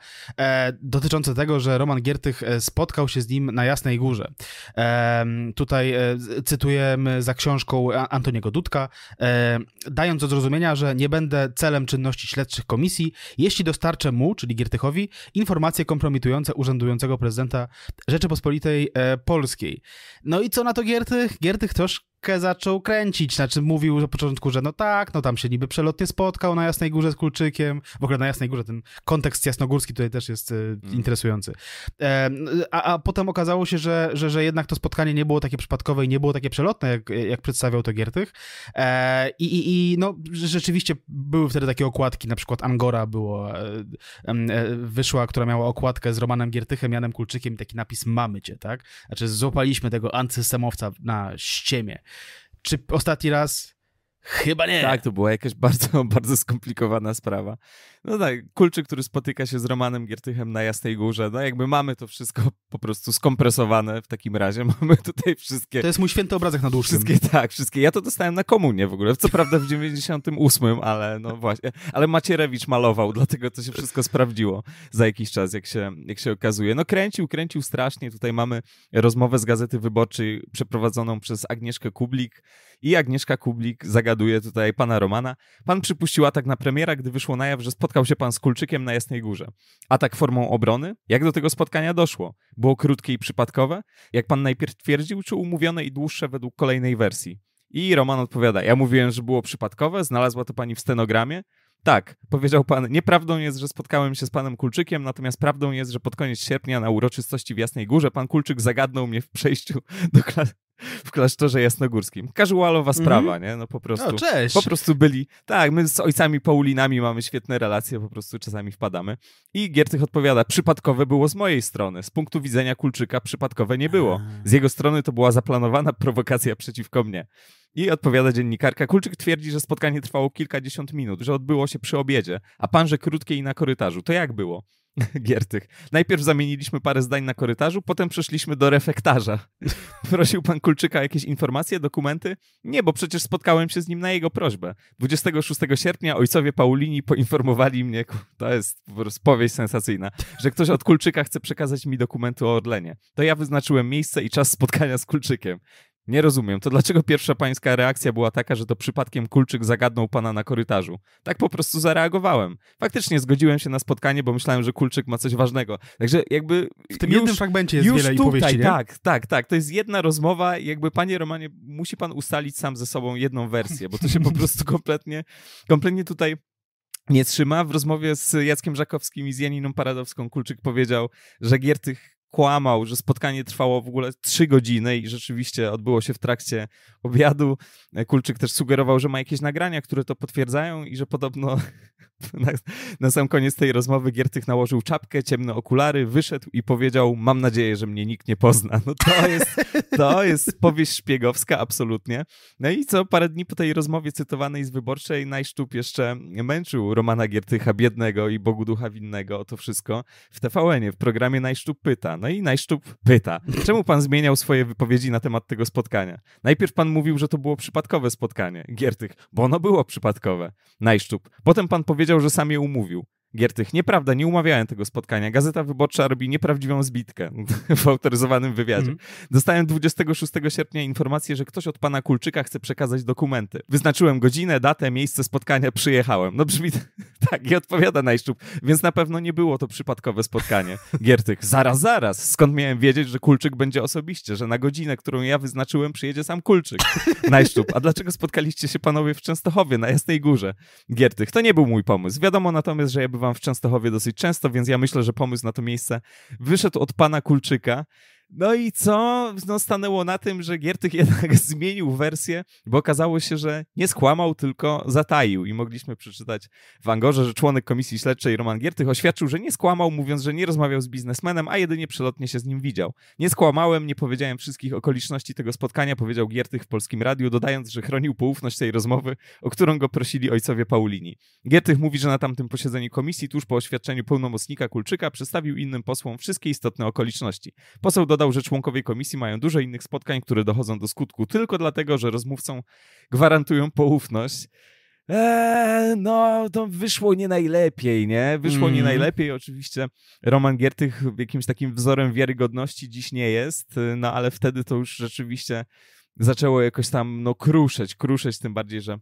dotyczące tego, że Roman Giertych spotkał się z nim na Jasnej Górze. Tutaj cytujemy za książką Antoniego Dudka, dając do zrozumienia, że nie będę celem czynności śledczych komisji, jeśli dostarczę mu, czyli Giertychowi, informacje kompromitujące urzędującego prezydenta Rzeczypospolitej Polskiej. No i co na to gier tych, gier tych piłkę zaczął kręcić. Znaczy mówił na początku, że no tak, no tam się niby przelotnie spotkał na Jasnej Górze z Kulczykiem. W ogóle na Jasnej Górze ten kontekst jasnogórski tutaj też jest e, mm. interesujący. E, a, a, potem okazało się, że, że, że jednak to spotkanie nie było takie przypadkowe i nie było takie przelotne, jak, jak przedstawiał to Giertych. E, i, i, I no rzeczywiście były wtedy takie okładki, na przykład Angora było, e, e wyszła, która miała okładkę z Romanem Giertychem, Janem Kulczykiem i taki napis mamy cię, tak? Znaczy złapaliśmy tego antysystemowca na ściemie. Czy ostatni raz Chyba nie. Tak, to była jakaś bardzo, bardzo skomplikowana sprawa. No tak, Kulczyk, który spotyka się z Romanem Giertychem na Jasnej Górze, no jakby mamy to wszystko po prostu skompresowane w takim razie. Mamy tutaj wszystkie... To jest mój święty obrazek na dłuższym. Wszystkie, tak, wszystkie. Ja to dostałem na komunie w ogóle, co prawda w 98, ale no właśnie. Ale Macierewicz malował, dlatego to się wszystko sprawdziło za jakiś czas, jak się, jak się okazuje. No kręcił, kręcił strasznie. Tutaj mamy rozmowę z Gazety Wyborczej przeprowadzoną przez Agnieszkę Kublik, i Agnieszka Kublik zagaduje tutaj pana Romana. Pan przypuścił atak na premiera, gdy wyszło na jaw, że spotkał się pan z Kulczykiem na Jasnej Górze. Atak formą obrony? Jak do tego spotkania doszło? Było krótkie i przypadkowe? Jak pan najpierw twierdził, czy umówione i dłuższe według kolejnej wersji? I Roman odpowiada: Ja mówiłem, że było przypadkowe, znalazła to pani w stenogramie. Tak, powiedział pan, nieprawdą jest, że spotkałem się z panem Kulczykiem, natomiast prawdą jest, że pod koniec sierpnia na uroczystości w Jasnej Górze pan Kulczyk zagadnął mnie w przejściu do, klas w klasztorze jasnogórskim. Casualowa mhm. sprawa, mm nie? No po no, prostu. No, cześć. Po prostu byli. Tak, my z ojcami Paulinami mamy świetne relacje, po prostu czasami wpadamy. I Giertych odpowiada, przypadkowe było z mojej strony. Z punktu widzenia Kulczyka przypadkowe nie było. Z jego strony to była zaplanowana prowokacja przeciwko mnie. I odpowiada dziennikarka. Kulczyk twierdzi, że spotkanie trwało kilkadziesiąt minut, że odbyło się przy obiedzie, a pan, że krótkie i na korytarzu. To jak było? gier tych. Najpierw zamieniliśmy parę zdań na korytarzu, potem przeszliśmy do refektarza. Prosił pan Kulczyka o jakieś informacje, dokumenty? Nie, bo przecież spotkałem się z nim na jego prośbę. 26 sierpnia ojcowie Paulini poinformowali mnie, to jest powieść sensacyjna, że ktoś od Kulczyka chce przekazać mi dokumenty o Orlenie. To ja wyznaczyłem miejsce i czas spotkania z Kulczykiem. Nie rozumiem. To dlaczego pierwsza pańska reakcja była taka, że to przypadkiem Kulczyk zagadnął pana na korytarzu? Tak po prostu zareagowałem. Faktycznie zgodziłem się na spotkanie, bo myślałem, że Kulczyk ma coś ważnego. Także jakby... W tym już, jednym fragmencie jest już wiele tutaj, powieści, nie? Tak, tak, tak. To jest jedna rozmowa jakby, panie Romanie, musi pan ustalić sam ze sobą jedną wersję, bo to się po prostu kompletnie, kompletnie tutaj nie trzyma. W rozmowie z Jackiem Żakowskim i z Janiną Paradowską Kulczyk powiedział, że Giertych kłamał, że spotkanie trwało w ogóle trzy godziny i rzeczywiście odbyło się w trakcie obiadu. Kulczyk też sugerował, że ma jakieś nagrania, które to potwierdzają i że podobno na, na sam koniec tej rozmowy Giertych nałożył czapkę, ciemne okulary, wyszedł i powiedział, mam nadzieję, że mnie nikt nie pozna. No to jest, to jest powieść szpiegowska, absolutnie. No i co parę dni po tej rozmowie cytowanej z Wyborczej, Najszczub jeszcze męczył Romana Giertycha biednego i Bogu ducha winnego o to wszystko w tvn w programie Najszczub pyta. No no i Najszczup pyta, czemu pan zmieniał swoje wypowiedzi na temat tego spotkania? Najpierw pan mówił, że to było przypadkowe spotkanie. Giertych, bo ono było przypadkowe. Najszczup, potem pan powiedział, że sam je umówił. Giertych. Nieprawda, nie umawiałem tego spotkania. Gazeta Wyborcza robi nieprawdziwą zbitkę w autoryzowanym wywiadzie. Mm. Dostałem 26 sierpnia informację, że ktoś od pana Kulczyka chce przekazać dokumenty. Wyznaczyłem godzinę, datę, miejsce spotkania, przyjechałem. No brzmi tak i odpowiada najszczup, Więc na pewno nie było to przypadkowe spotkanie. Giertych, zaraz, zaraz. Skąd miałem wiedzieć, że Kulczyk będzie osobiście, że na godzinę, którą ja wyznaczyłem, przyjedzie sam Kulczyk? Najszczup, a dlaczego spotkaliście się panowie w Częstochowie, na Jasnej Górze? Giertych, to nie był mój pomysł. Wiadomo natomiast, że ja bywam w Częstochowie dosyć często, więc ja myślę, że pomysł na to miejsce wyszedł od pana Kulczyka, no i co? No, stanęło na tym, że Giertych jednak zmienił wersję, bo okazało się, że nie skłamał, tylko zataił. I mogliśmy przeczytać w Angorze, że członek komisji śledczej Roman Giertych oświadczył, że nie skłamał, mówiąc, że nie rozmawiał z biznesmenem, a jedynie przelotnie się z nim widział. Nie skłamałem, nie powiedziałem wszystkich okoliczności tego spotkania, powiedział Giertych w polskim radiu, dodając, że chronił poufność tej rozmowy, o którą go prosili ojcowie Paulini. Giertych mówi, że na tamtym posiedzeniu komisji, tuż po oświadczeniu pełnomocnika Kulczyka, przedstawił innym posłom wszystkie istotne okoliczności. Poseł do dodał, że członkowie komisji mają dużo innych spotkań, które dochodzą do skutku tylko dlatego, że rozmówcom gwarantują poufność. Eee, no, to wyszło nie najlepiej, nie? Wyszło mm. nie mhm. najlepiej. Oczywiście Roman Giertych jakimś takim wzorem wiarygodności dziś nie jest, no ale wtedy to już rzeczywiście zaczęło jakoś tam, no, kruszeć, kruszeć, tym bardziej, że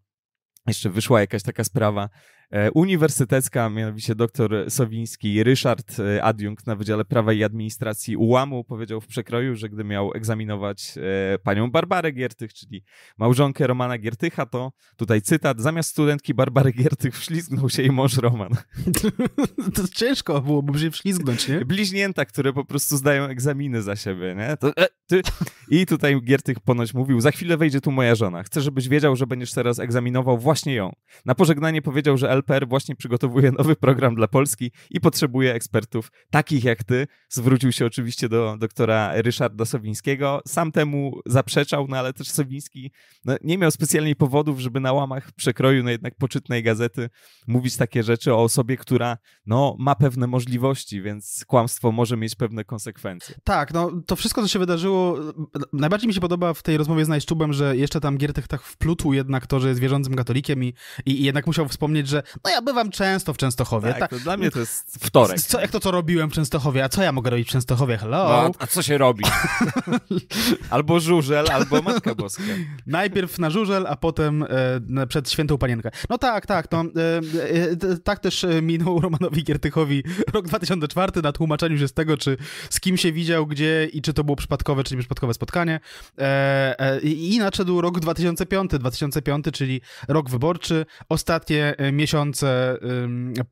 jeszcze wyszła jakaś taka sprawa E, uniwersytecka, mianowicie dr Sowiński, Ryszard, e, adiunkt na Wydziale Prawa i Administracji UłaMu, powiedział w przekroju, że gdy miał egzaminować e, panią Barbarę Giertych, czyli małżonkę Romana Giertycha, to tutaj cytat, zamiast studentki Barbary Giertych wślizgnął się jej mąż Roman. to ciężko bo się wślizgnąć, nie? Bliźnięta, które po prostu zdają egzaminy za siebie, nie? To, e, ty. I tutaj Giertych ponoć mówił, za chwilę wejdzie tu moja żona, chcę, żebyś wiedział, że będziesz teraz egzaminował właśnie ją. Na pożegnanie powiedział, że właśnie przygotowuje nowy program dla Polski i potrzebuje ekspertów takich jak ty. Zwrócił się oczywiście do doktora Ryszarda Sowińskiego. Sam temu zaprzeczał, no ale też Sowiński no, nie miał specjalnie powodów, żeby na łamach przekroju, no jednak poczytnej gazety mówić takie rzeczy o osobie, która no, ma pewne możliwości, więc kłamstwo może mieć pewne konsekwencje. Tak, no to wszystko, co się wydarzyło, najbardziej mi się podoba w tej rozmowie z Najszczubem, że jeszcze tam Giertych tak wplutł jednak to, że jest wierzącym katolikiem i, i jednak musiał wspomnieć, że no ja bywam często w Częstochowie. Tak, tak. To dla mnie to jest wtorek. Co, jak to, co robiłem w Częstochowie? A co ja mogę robić w Częstochowie? Hello? No, a co się robi? albo żużel, albo Matka Boska. Najpierw na żużel, a potem e, przed świętą panienkę. No tak, tak. to e, e, e tak też e, minął Romanowi Giertychowi rok 2004 na tłumaczeniu się z tego, czy z kim się widział, gdzie i czy to było przypadkowe, czy nieprzypadkowe spotkanie. E, I nadszedł rok 2005, 2005, czyli rok wyborczy, ostatnie miesiące miesiące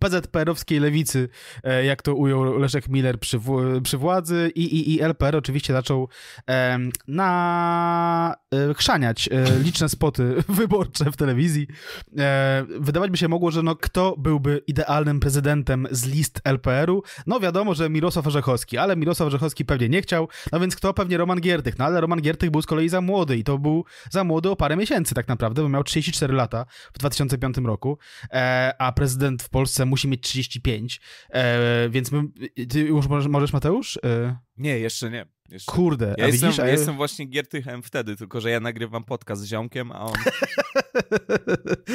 PZPR-owskiej lewicy, e, jak to ujął Leszek Miller przy, przy władzy i, i, i LPR oczywiście zaczął na e, chrzaniać e, liczne spoty wyborcze w telewizji. Wydawać by się mogło, że no kto byłby idealnym prezydentem z list LPR-u? No wiadomo, że Mirosław Orzechowski, ale Mirosław Orzechowski pewnie nie chciał, no więc kto? Pewnie Roman Giertych, no ale Roman Giertych był z kolei za młody i to był za młody o parę miesięcy tak naprawdę, bo miał 34 lata w 2005 roku. E, a prezydent w Polsce musi mieć 35, e, więc my, ty już możesz, możesz Mateusz? E. Nie, jeszcze nie. Jeszcze. Kurde, ja, jestem, widzisz, ja jestem właśnie Giertychem wtedy, tylko że ja nagrywam podcast z ziomkiem, a on...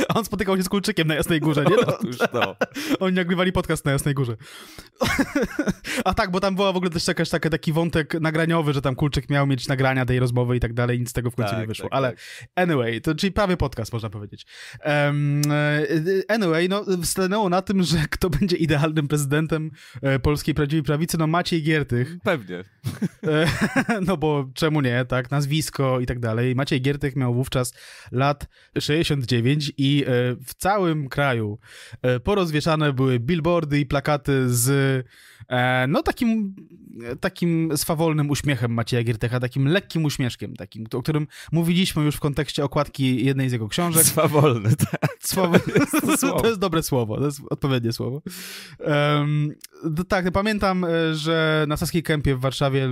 a on spotykał się z Kulczykiem na Jasnej Górze, nie? No. Otóż to. Oni nagrywali podcast na Jasnej Górze. a tak, bo tam była w ogóle też jakaś taka, taki wątek nagraniowy, że tam Kulczyk miał mieć nagrania tej rozmowy i tak dalej, nic z tego w końcu tak, nie wyszło. Tak, ale tak. anyway, to czyli prawie podcast, można powiedzieć. Um, anyway, no stanęło na tym, że kto będzie idealnym prezydentem e, polskiej prawdziwej prawicy, no Maciej Giertych. Pewnie. E, no bo czemu nie, tak, nazwisko i tak dalej. Maciej Giertek miał wówczas lat 69 i e, w całym kraju e, porozwieszane były billboardy i plakaty z e, no takim, takim swawolnym uśmiechem Macieja Giertecha, takim lekkim uśmieszkiem, takim, o którym mówiliśmy już w kontekście okładki jednej z jego książek. Swawolny, tak. Swawolny. To, jest dobre słowo, to jest odpowiednie słowo. Um, tak, pamiętam, że na Saskiej Kępie w Warszawie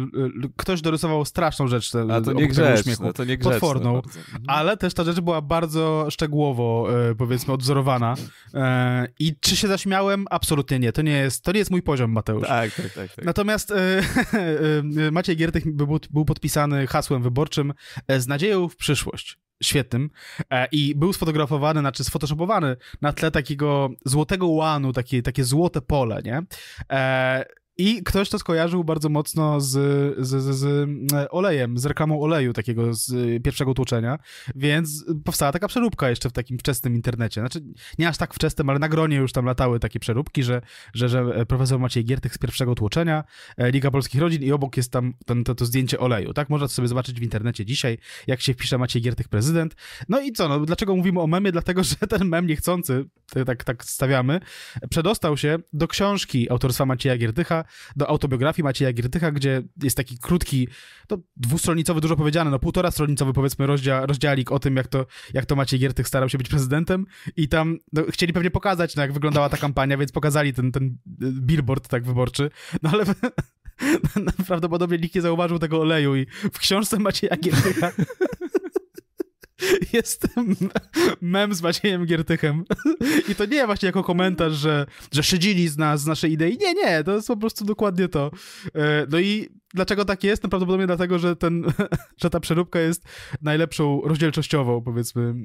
ktoś dorysował straszną rzecz te, A to nie grzeczne, uśmiechu, to nie potworną, mhm. ale też ta rzecz była bardzo szczegółowo, e, powiedzmy, odwzorowana. E, I czy się zaśmiałem? Absolutnie nie. To nie jest, to nie jest mój poziom, Mateusz. Tak, tak, tak. tak. Natomiast e, Maciej Giertych był, był podpisany hasłem wyborczym z nadzieją w przyszłość świetnym i był sfotografowany, znaczy sfotoshopowany na tle takiego złotego łanu, takie, takie złote pole, nie? I ktoś to skojarzył bardzo mocno z, z, z, z mm, olejem, z reklamą oleju takiego z y, pierwszego tłoczenia, więc powstała taka przeróbka jeszcze w takim wczesnym internecie. Znaczy, nie aż tak wczesnym, ale na gronie już tam latały takie przeróbki, że, że, że e, profesor Maciej Giertych z pierwszego tłoczenia, e, Liga Polskich Rodzin i obok jest tam ten, to, to zdjęcie oleju, tak? Można to sobie zobaczyć w internecie dzisiaj, jak się wpisze Maciej Giertych prezydent. No i co, no dlaczego mówimy o memie? Dlatego, że ten mem niechcący, tak, tak stawiamy, przedostał się do książki autorstwa Macieja Giertycha, do autobiografii Macieja Giertycha, gdzie jest taki krótki, no, dwustronicowy, dużo powiedziane, no półtora stronicowy powiedzmy rozdzia, rozdziałik o tym, jak to, jak to Maciej Giertych starał się być prezydentem i tam no, chcieli pewnie pokazać, no, jak wyglądała ta kampania, więc pokazali ten, ten y, billboard tak wyborczy, no ale prawdopodobnie nikt nie zauważył tego oleju i w książce Macieja Giertycha Jestem mem z Maciejem Giertychem. I to nie właśnie jako komentarz, że, że szydzili z nas, z naszej idei. Nie, nie, to jest po prostu dokładnie to. E, no i dlaczego tak jest? No prawdopodobnie dlatego, że, ten, że ta przeróbka jest najlepszą rozdzielczościową, powiedzmy,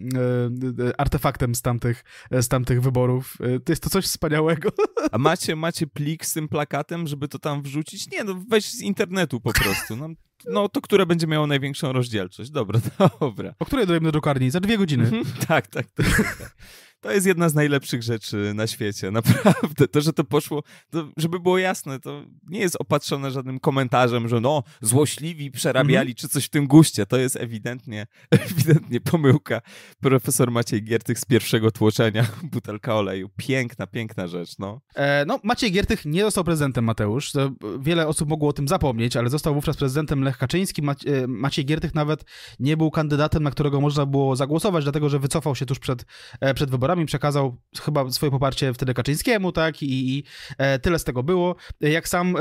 e, e, artefaktem z tamtych, e, z tamtych wyborów. To jest to coś wspaniałego. A macie, macie plik z tym plakatem, żeby to tam wrzucić? Nie, no weź z internetu po prostu. No, no to które będzie miało największą rozdzielczość? Dobra, dobra. O której dojemy do drukarni? Za dwie godziny. Mhm. tak, tak. tak. tak to jest jedna z najlepszych rzeczy na świecie, naprawdę. To, że to poszło, to, żeby było jasne, to nie jest opatrzone żadnym komentarzem, że no, złośliwi przerabiali, mm -hmm. czy coś w tym guście. To jest ewidentnie, ewidentnie pomyłka. Profesor Maciej Giertych z pierwszego tłoczenia, butelka oleju. Piękna, piękna rzecz, no. E, no, Maciej Giertych nie został prezydentem, Mateusz. Wiele osób mogło o tym zapomnieć, ale został wówczas prezydentem Lech Kaczyński. Maciej, Maciej Giertych nawet nie był kandydatem, na którego można było zagłosować, dlatego że wycofał się tuż przed, e, przed wyborami wyborami przekazał chyba swoje poparcie wtedy Kaczyńskiemu, tak? I, i e, tyle z tego było. Jak sam e,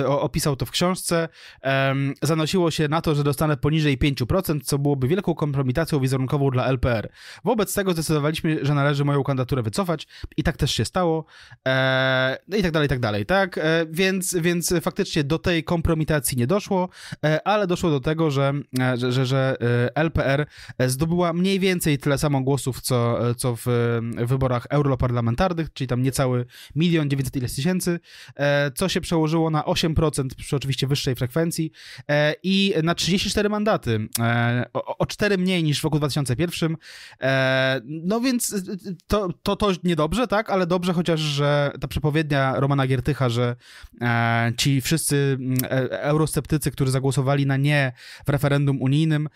e, opisał to w książce, zanosiło się na to, że dostanę poniżej 5%, co byłoby wielką kompromitacją wizerunkową dla LPR. Wobec tego zdecydowaliśmy, że należy moją kandydaturę wycofać i tak też się stało. No I tak dalej, i tak dalej, tak? Więc, więc faktycznie do tej kompromitacji nie doszło, ale doszło do tego, że, że, że, że LPR zdobyła mniej więcej tyle samo głosów, co, co w wyborach europarlamentarnych, czyli tam niecały milion dziewięćset ileś tysięcy, e, co się przełożyło na 8% przy oczywiście wyższej frekwencji e, i na 34 mandaty, e, o, 4 mniej niż w roku 2001. No więc to, to, to niedobrze, tak, ale dobrze chociaż, że ta przepowiednia Romana Giertycha, że ci wszyscy eurosceptycy, którzy zagłosowali na nie w referendum unijnym,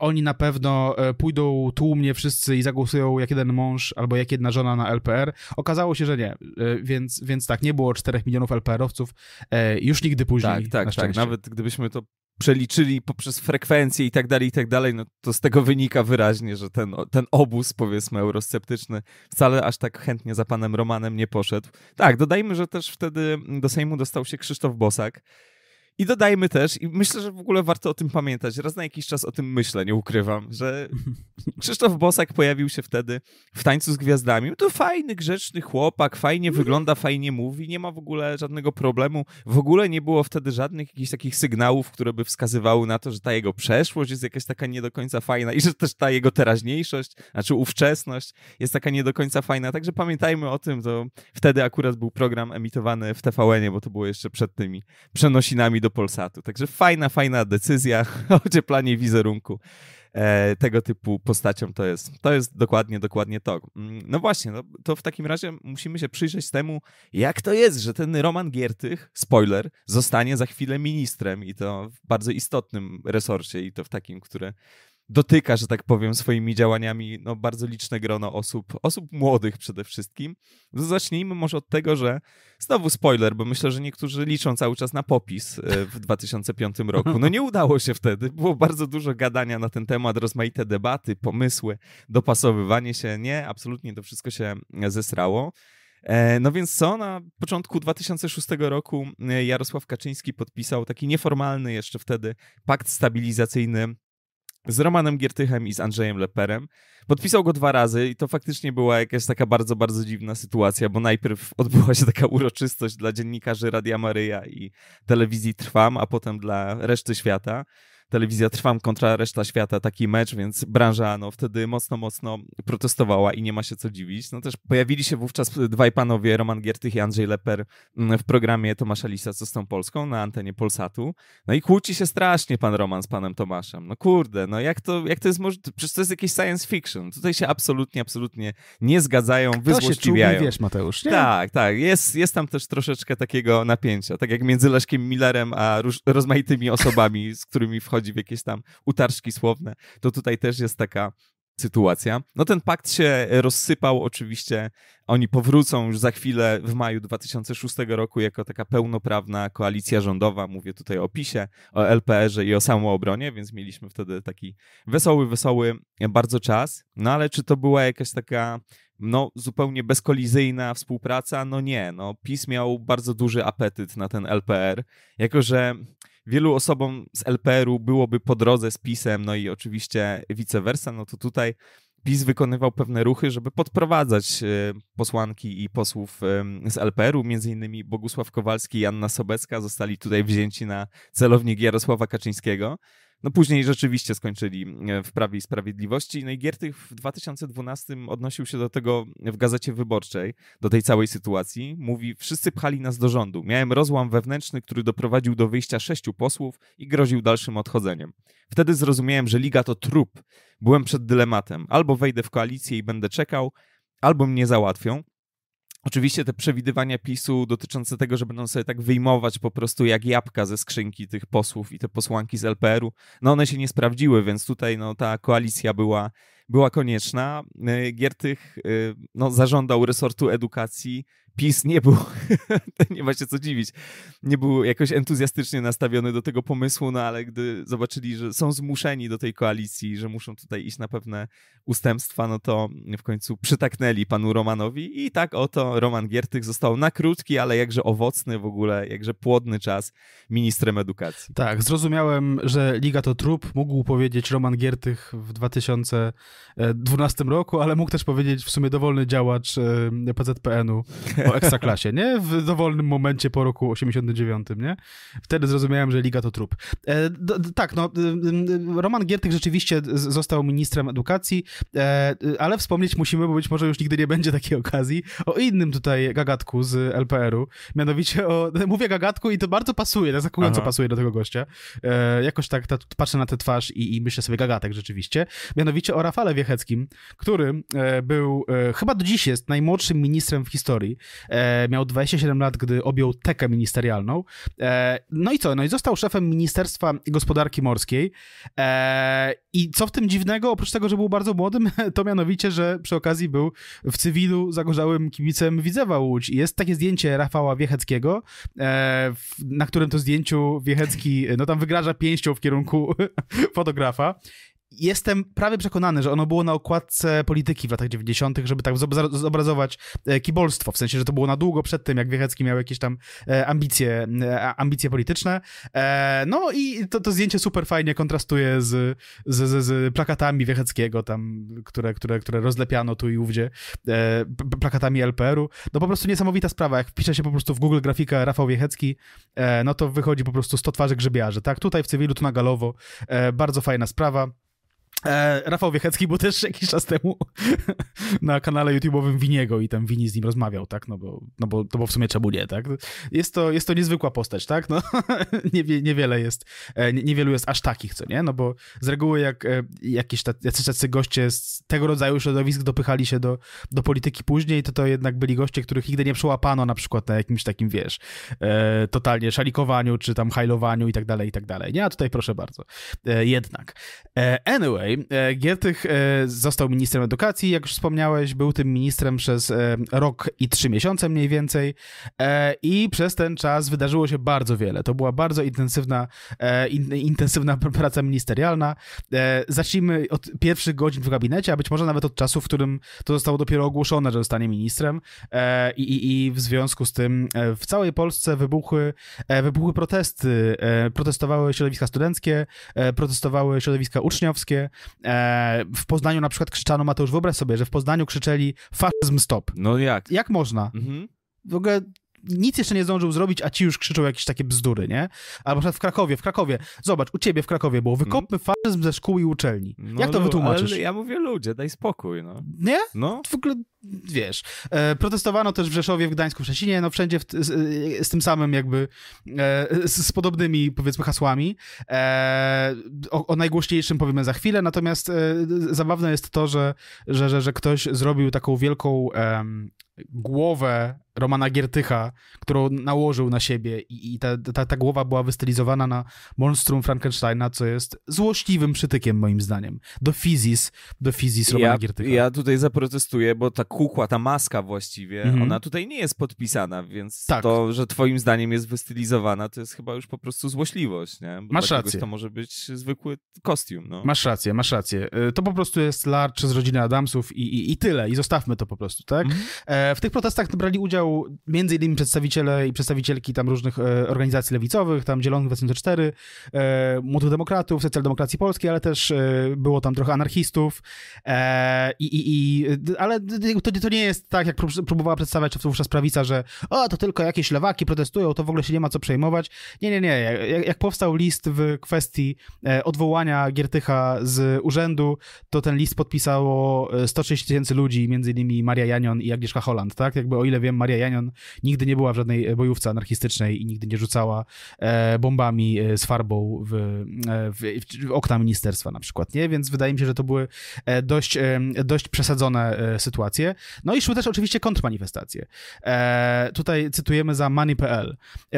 oni na pewno pójdą tłumnie wszyscy i zagłosują jak jeden mąż mąż albo jak jedna żona na LPR. Okazało się, że nie, e, więc, więc tak, nie było 4 milionów LPR-owców e, już nigdy później. Tak, tak, tak. Nawet gdybyśmy to przeliczyli poprzez frekwencję i tak dalej, i tak dalej, no to z tego wynika wyraźnie, że ten, ten obóz, powiedzmy, eurosceptyczny wcale aż tak chętnie za panem Romanem nie poszedł. Tak, dodajmy, że też wtedy do Sejmu dostał się Krzysztof Bosak, i dodajmy też, i myślę, że w ogóle warto o tym pamiętać, raz na jakiś czas o tym myślę, nie ukrywam, że Krzysztof Bosak pojawił się wtedy w Tańcu z Gwiazdami. No to fajny, grzeczny chłopak, fajnie mhm. wygląda, fajnie mówi, nie ma w ogóle żadnego problemu. W ogóle nie było wtedy żadnych jakichś takich sygnałów, które by wskazywały na to, że ta jego przeszłość jest jakaś taka nie do końca fajna i że też ta jego teraźniejszość, znaczy ówczesność jest taka nie do końca fajna. Także pamiętajmy o tym, to wtedy akurat był program emitowany w TVN-ie, bo to było jeszcze przed tymi przenosinami do do Polsatu. Także fajna, fajna decyzja o ocieplanie wizerunku e, tego typu postaciom to jest. To jest dokładnie, dokładnie to. Mm, no właśnie, no, to w takim razie musimy się przyjrzeć temu, jak to jest, że ten Roman Giertych, spoiler, zostanie za chwilę ministrem i to w bardzo istotnym resorcie i to w takim, które dotyka, że tak powiem, swoimi działaniami no, bardzo liczne grono osób, osób młodych przede wszystkim. No, zacznijmy może od tego, że znowu spoiler, bo myślę, że niektórzy liczą cały czas na popis e, w 2005 roku. No nie udało się wtedy, było bardzo dużo gadania na ten temat, rozmaite debaty, pomysły, dopasowywanie się. Nie, absolutnie to wszystko się zesrało. E, no więc co? Na początku 2006 roku e, Jarosław Kaczyński podpisał taki nieformalny jeszcze wtedy pakt stabilizacyjny z Romanem Giertychem i z Andrzejem Leperem. Podpisał go dwa razy i to faktycznie była jakaś taka bardzo, bardzo dziwna sytuacja, bo najpierw odbyła się taka uroczystość dla dziennikarzy Radia Maryja i telewizji Trwam, a potem dla reszty świata telewizja Trwam kontra reszta świata taki mecz, więc branża no, wtedy mocno, mocno protestowała i nie ma się co dziwić. No też pojawili się wówczas dwaj panowie, Roman Giertych i Andrzej Leper mm, w programie Tomasza Lisa Co z tą Polską na antenie Polsatu. No i kłóci się strasznie pan Roman z panem Tomaszem. No kurde, no jak to, jak to jest możliwe? Przecież to jest jakieś science fiction. Tutaj się absolutnie, absolutnie nie zgadzają, Kto Się czuł, wiesz, Mateusz, nie? Tak, tak. Jest, jest tam też troszeczkę takiego napięcia. Tak jak między Leszkiem Millerem a rozmaitymi osobami, z którymi wchodzi wchodzi w jakieś tam utarczki słowne, to tutaj też jest taka sytuacja. No ten pakt się rozsypał, oczywiście oni powrócą już za chwilę w maju 2006 roku jako taka pełnoprawna koalicja rządowa, mówię tutaj o PiSie, o LPR-ze i o samoobronie, więc mieliśmy wtedy taki wesoły, wesoły bardzo czas, no ale czy to była jakaś taka no, zupełnie bezkolizyjna współpraca? No nie, no PiS miał bardzo duży apetyt na ten LPR, jako że wielu osobom z LPR-u byłoby po drodze z PiSem, no i oczywiście vice versa, no to tutaj PiS wykonywał pewne ruchy, żeby podprowadzać y, posłanki i posłów y, z LPR-u, między innymi Bogusław Kowalski i Anna Sobecka zostali tutaj wzięci na celownik Jarosława Kaczyńskiego. No później rzeczywiście skończyli e, w Prawie i Sprawiedliwości. No i Giertych w 2012 odnosił się do tego w Gazecie Wyborczej, do tej całej sytuacji. Mówi, wszyscy pchali nas do rządu. Miałem rozłam wewnętrzny, który doprowadził do wyjścia sześciu posłów i groził dalszym odchodzeniem. Wtedy zrozumiałem, że Liga to trup. Byłem przed dylematem. Albo wejdę w koalicję i będę czekał, albo mnie załatwią, Oczywiście te przewidywania PiSu dotyczące tego, że będą sobie tak wyjmować po prostu jak jabłka ze skrzynki tych posłów i te posłanki z LPR-u, no one się nie sprawdziły, więc tutaj no, ta koalicja była była konieczna. E, Giertych e, no, zażądał resortu edukacji. PiS nie był, nie ma się co dziwić, nie był jakoś entuzjastycznie nastawiony do tego pomysłu, no ale gdy zobaczyli, że są zmuszeni do tej koalicji, że muszą tutaj iść na pewne ustępstwa, no to w końcu przytaknęli panu Romanowi i tak oto Roman Giertych został na krótki, ale jakże owocny w ogóle, jakże płodny czas ministrem edukacji. Tak, zrozumiałem, że Liga to trup, mógł powiedzieć Roman Giertych w 2000 12 e, roku, ale mógł też powiedzieć w sumie dowolny działacz e, PZPN-u o Eksaklasie, nie? W dowolnym momencie po roku 89, nie? Wtedy zrozumiałem, że liga to trup. E, tak, no, y, y, y, Roman Giertyk rzeczywiście został ministrem edukacji, ale wspomnieć musimy, bo być może już nigdy nie będzie takiej okazji, o innym tutaj gagatku z LPR-u, mianowicie o, mówię gagatku i to bardzo pasuje, tak zakująco pasuje do tego gościa. jakoś tak, tak patrzę na tę twarz i, i myślę sobie gagatek rzeczywiście, mianowicie o Rafale Michale Wiecheckim, który e, był, e, chyba do dziś jest najmłodszym ministrem w historii. E, miał 27 lat, gdy objął tekę ministerialną. No i co? No i został szefem Ministerstwa Gospodarki Morskiej. I co w tym dziwnego, oprócz tego, że był bardzo młodym, to mianowicie, że przy okazji był w cywilu zagorzałym kibicem Widzewa Łódź. jest takie zdjęcie Rafała Wiecheckiego, na którym to zdjęciu Wiechecki, no tam wygraża pięścią w kierunku fotografa. Jestem prawie przekonany, że ono było na okładce polityki w latach 90., żeby tak zobrazować e, kibolstwo, w sensie, że to było na długo przed tym, jak Wiechecki miał jakieś tam e, ambicje, e, ambicje polityczne. No i to, to zdjęcie super fajnie kontrastuje z, z, z, z plakatami Wiecheckiego, tam, które, które, które rozlepiano tu i ówdzie, plakatami LPR-u. No po prostu niesamowita sprawa. Jak wpisze się po prostu w Google grafika Rafał Wiechecki, no to wychodzi po prostu 100 twarzy grzebiarzy, tak? Tutaj w cywilu, tu na galowo. Bardzo fajna sprawa. E, Rafał Wiechecki był też jakiś czas temu na kanale YouTube'owym Winiego i tam Wini z nim rozmawiał, tak? No bo, no bo, to bo w sumie czemu nie, tak? Jest to, jest to niezwykła postać, tak? No, nie, niewiele jest, e, nie, niewielu jest aż takich, co nie? No bo z reguły jak e, jakieś jacyś tacy goście z tego rodzaju środowisk dopychali się do, do polityki później, to to jednak byli goście, których nigdy nie przełapano na przykład na jakimś takim, wiesz, e, totalnie szalikowaniu, czy tam hajlowaniu i tak dalej, i tak dalej, nie? A tutaj proszę bardzo. E, jednak. E, anyway, Dalej, e, Giertych e, został ministrem edukacji, jak już wspomniałeś, był tym ministrem przez e, rok i trzy miesiące mniej więcej i przez ten czas wydarzyło się bardzo wiele. To była bardzo intensywna, intensywna praca ministerialna. Zacznijmy od pierwszych godzin w gabinecie, a być może nawet od czasu, w którym to zostało dopiero ogłoszone, że zostanie ministrem i, i, i w związku z tym w całej Polsce wybuchły, wybuchły protesty. Protestowały środowiska studenckie, protestowały środowiska uczniowskie, E, w Poznaniu na przykład krzyczano, Mateusz, wyobraź sobie, że w Poznaniu krzyczeli faszyzm stop. No jak? Jak można? Mhm. W ogóle nic jeszcze nie zdążył zrobić, a ci już krzyczą jakieś takie bzdury, nie? Albo na w Krakowie, w Krakowie. Zobacz, u ciebie w Krakowie było, mhm. wykopmy mm. faszyzm ze szkół i uczelni. No, Jak to no, wytłumaczysz? ja mówię ludzie, daj spokój, no. Nie? No. W ogóle, wiesz. E, protestowano też w Rzeszowie, w Gdańsku, w Szczecinie, no wszędzie w, z, z, tym samym jakby, e, z, z, podobnymi powiedzmy hasłami. E, o, o, najgłośniejszym powiemy za chwilę, natomiast e, zabawne jest to, że, że, że, że ktoś zrobił taką wielką głowę Romana Giertycha, którą nałożył na siebie i, i ta, ta, ta, głowa była wystylizowana na monstrum Frankensteina, co jest złośliwym przytykiem moim zdaniem. Do fizis, do fizis Romana ja, Giertycha. Ja tutaj zaprotestuję, bo ta kukła, ta maska właściwie, mhm. ona tutaj nie jest podpisana, więc tak. to, że twoim zdaniem jest wystylizowana, to jest chyba już po prostu złośliwość, nie? Bo masz rację. To może być zwykły kostium, no. Masz rację, masz rację. Y, to po prostu jest Larch z rodziny Adamsów i, i, i tyle. I zostawmy to po prostu, tak? Mhm. E, w tych protestach brali udział między innymi przedstawiciele i przedstawicielki tam różnych e, organizacji lewicowych, tam Zielonych 24, e, Młodych Demokratów, Socjaldemokracji Polskiej, ale też e, było tam trochę anarchistów I, i, i, ale to, to nie jest tak, jak próbowała przedstawiać wówczas prawica, że o, to tylko jakieś lewaki protestują, to w ogóle się nie ma co przejmować. Nie, nie, nie. Jak, jak powstał list w kwestii odwołania Giertycha z urzędu, to ten list podpisało 106 tysięcy ludzi, między innymi Maria Janion i Agnieszka Holland, tak? Jakby o ile wiem, Maria Maria Janion nigdy nie była w żadnej e, bojówce anarchistycznej i nigdy nie rzucała e, bombami e, z farbą w, w, w okna ministerstwa na przykład, nie? Więc wydaje mi się, że to były dość, dość przesadzone sytuacje. No i szły też oczywiście kontrmanifestacje. Tutaj cytujemy za money.pl.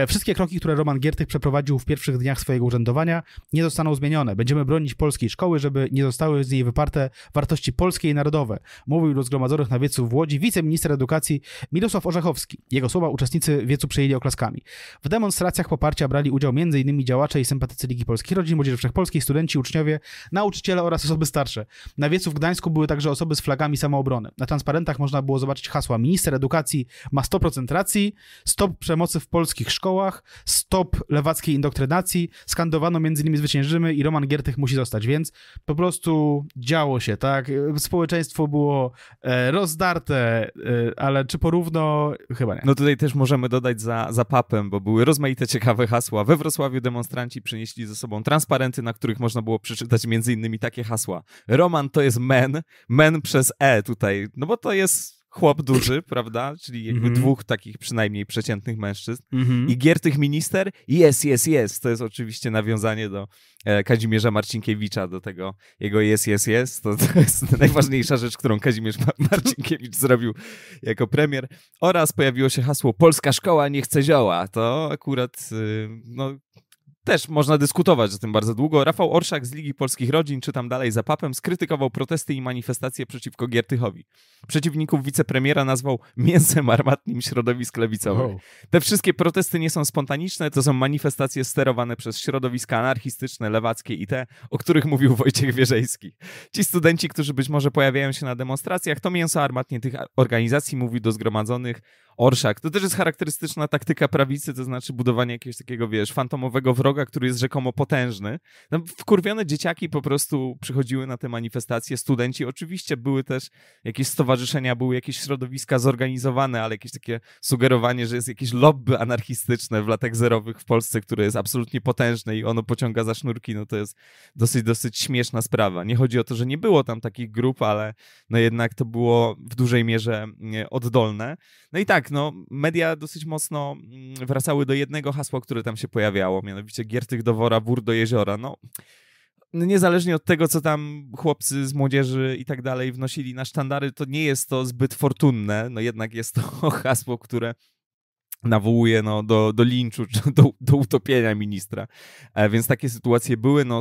Wszystkie kroki, które Roman Giertych przeprowadził w pierwszych dniach swojego urzędowania, nie zostaną zmienione. Będziemy bronić polskiej szkoły, żeby nie zostały z niej wyparte wartości polskie i narodowe. Mówił do zgromadzonych na wiecu w Łodzi wiceminister edukacji Mirosław Orzech jego słowa uczestnicy wiecu przejęli oklaskami. W demonstracjach poparcia brali udział m.in. działacze i sympatycy Ligi Polskiej Rodzin, Młodzieży Wszechpolskiej, studenci, uczniowie, nauczyciele oraz osoby starsze. Na wiecu w Gdańsku były także osoby z flagami samoobrony. Na transparentach można było zobaczyć hasła minister edukacji ma 100% racji, stop przemocy w polskich szkołach, stop lewackiej indoktrynacji, skandowano m.in. zwyciężymy i Roman Giertych musi zostać, więc po prostu działo się, tak? Społeczeństwo było e, rozdarte, e, ale czy porówno chyba nie. No tutaj też możemy dodać za, za papem, bo były rozmaite ciekawe hasła. We Wrocławiu demonstranci przynieśli ze sobą transparenty, na których można było przeczytać między innymi takie hasła. Roman to jest men, men przez e tutaj, no bo to jest chłop duży, prawda? Czyli jakby mm -hmm. dwóch takich przynajmniej przeciętnych mężczyzn. Mm -hmm. I Giertych minister, jest, jest, jest. To jest oczywiście nawiązanie do e, Kazimierza Marcinkiewicza, do tego jego jest, jest, jest. To, to jest najważniejsza rzecz, którą Kazimierz Marcinkiewicz zrobił jako premier. Oraz pojawiło się hasło Polska szkoła nie chce zioła. To akurat, y, no, też można dyskutować o tym bardzo długo. Rafał Orszak z Ligi Polskich Rodzin, czytam dalej za papem, skrytykował protesty i manifestacje przeciwko Giertychowi. Przeciwników wicepremiera nazwał mięsem armatnim środowisk lewicowych. Wow. Te wszystkie protesty nie są spontaniczne, to są manifestacje sterowane przez środowiska anarchistyczne, lewackie i te, o których mówił Wojciech Wierzejski. Ci studenci, którzy być może pojawiają się na demonstracjach, to mięso armatnie tych organizacji, mówi do zgromadzonych orszak. To też jest charakterystyczna taktyka prawicy, to znaczy budowanie jakiegoś takiego, wiesz, fantomowego wroga, który jest rzekomo potężny. No, wkurwione dzieciaki po prostu przychodziły na te manifestacje, studenci. Oczywiście były też jakieś stowarzyszenia, były jakieś środowiska zorganizowane, ale jakieś takie sugerowanie, że jest jakieś lobby anarchistyczne w latach zerowych w Polsce, które jest absolutnie potężne i ono pociąga za sznurki, no to jest dosyć, dosyć śmieszna sprawa. Nie chodzi o to, że nie było tam takich grup, ale no jednak to było w dużej mierze mm, oddolne. No i tak, tak, no media dosyć mocno mm, wracały do jednego hasła, które tam się pojawiało, mianowicie Giertych do wora, bur do jeziora. No, no niezależnie od tego, co tam chłopcy z młodzieży i tak dalej wnosili na sztandary, to nie jest to zbyt fortunne. No jednak jest to hasło, które nawołuje no, do, do linczu, czy do, do utopienia ministra. E, więc takie sytuacje były no,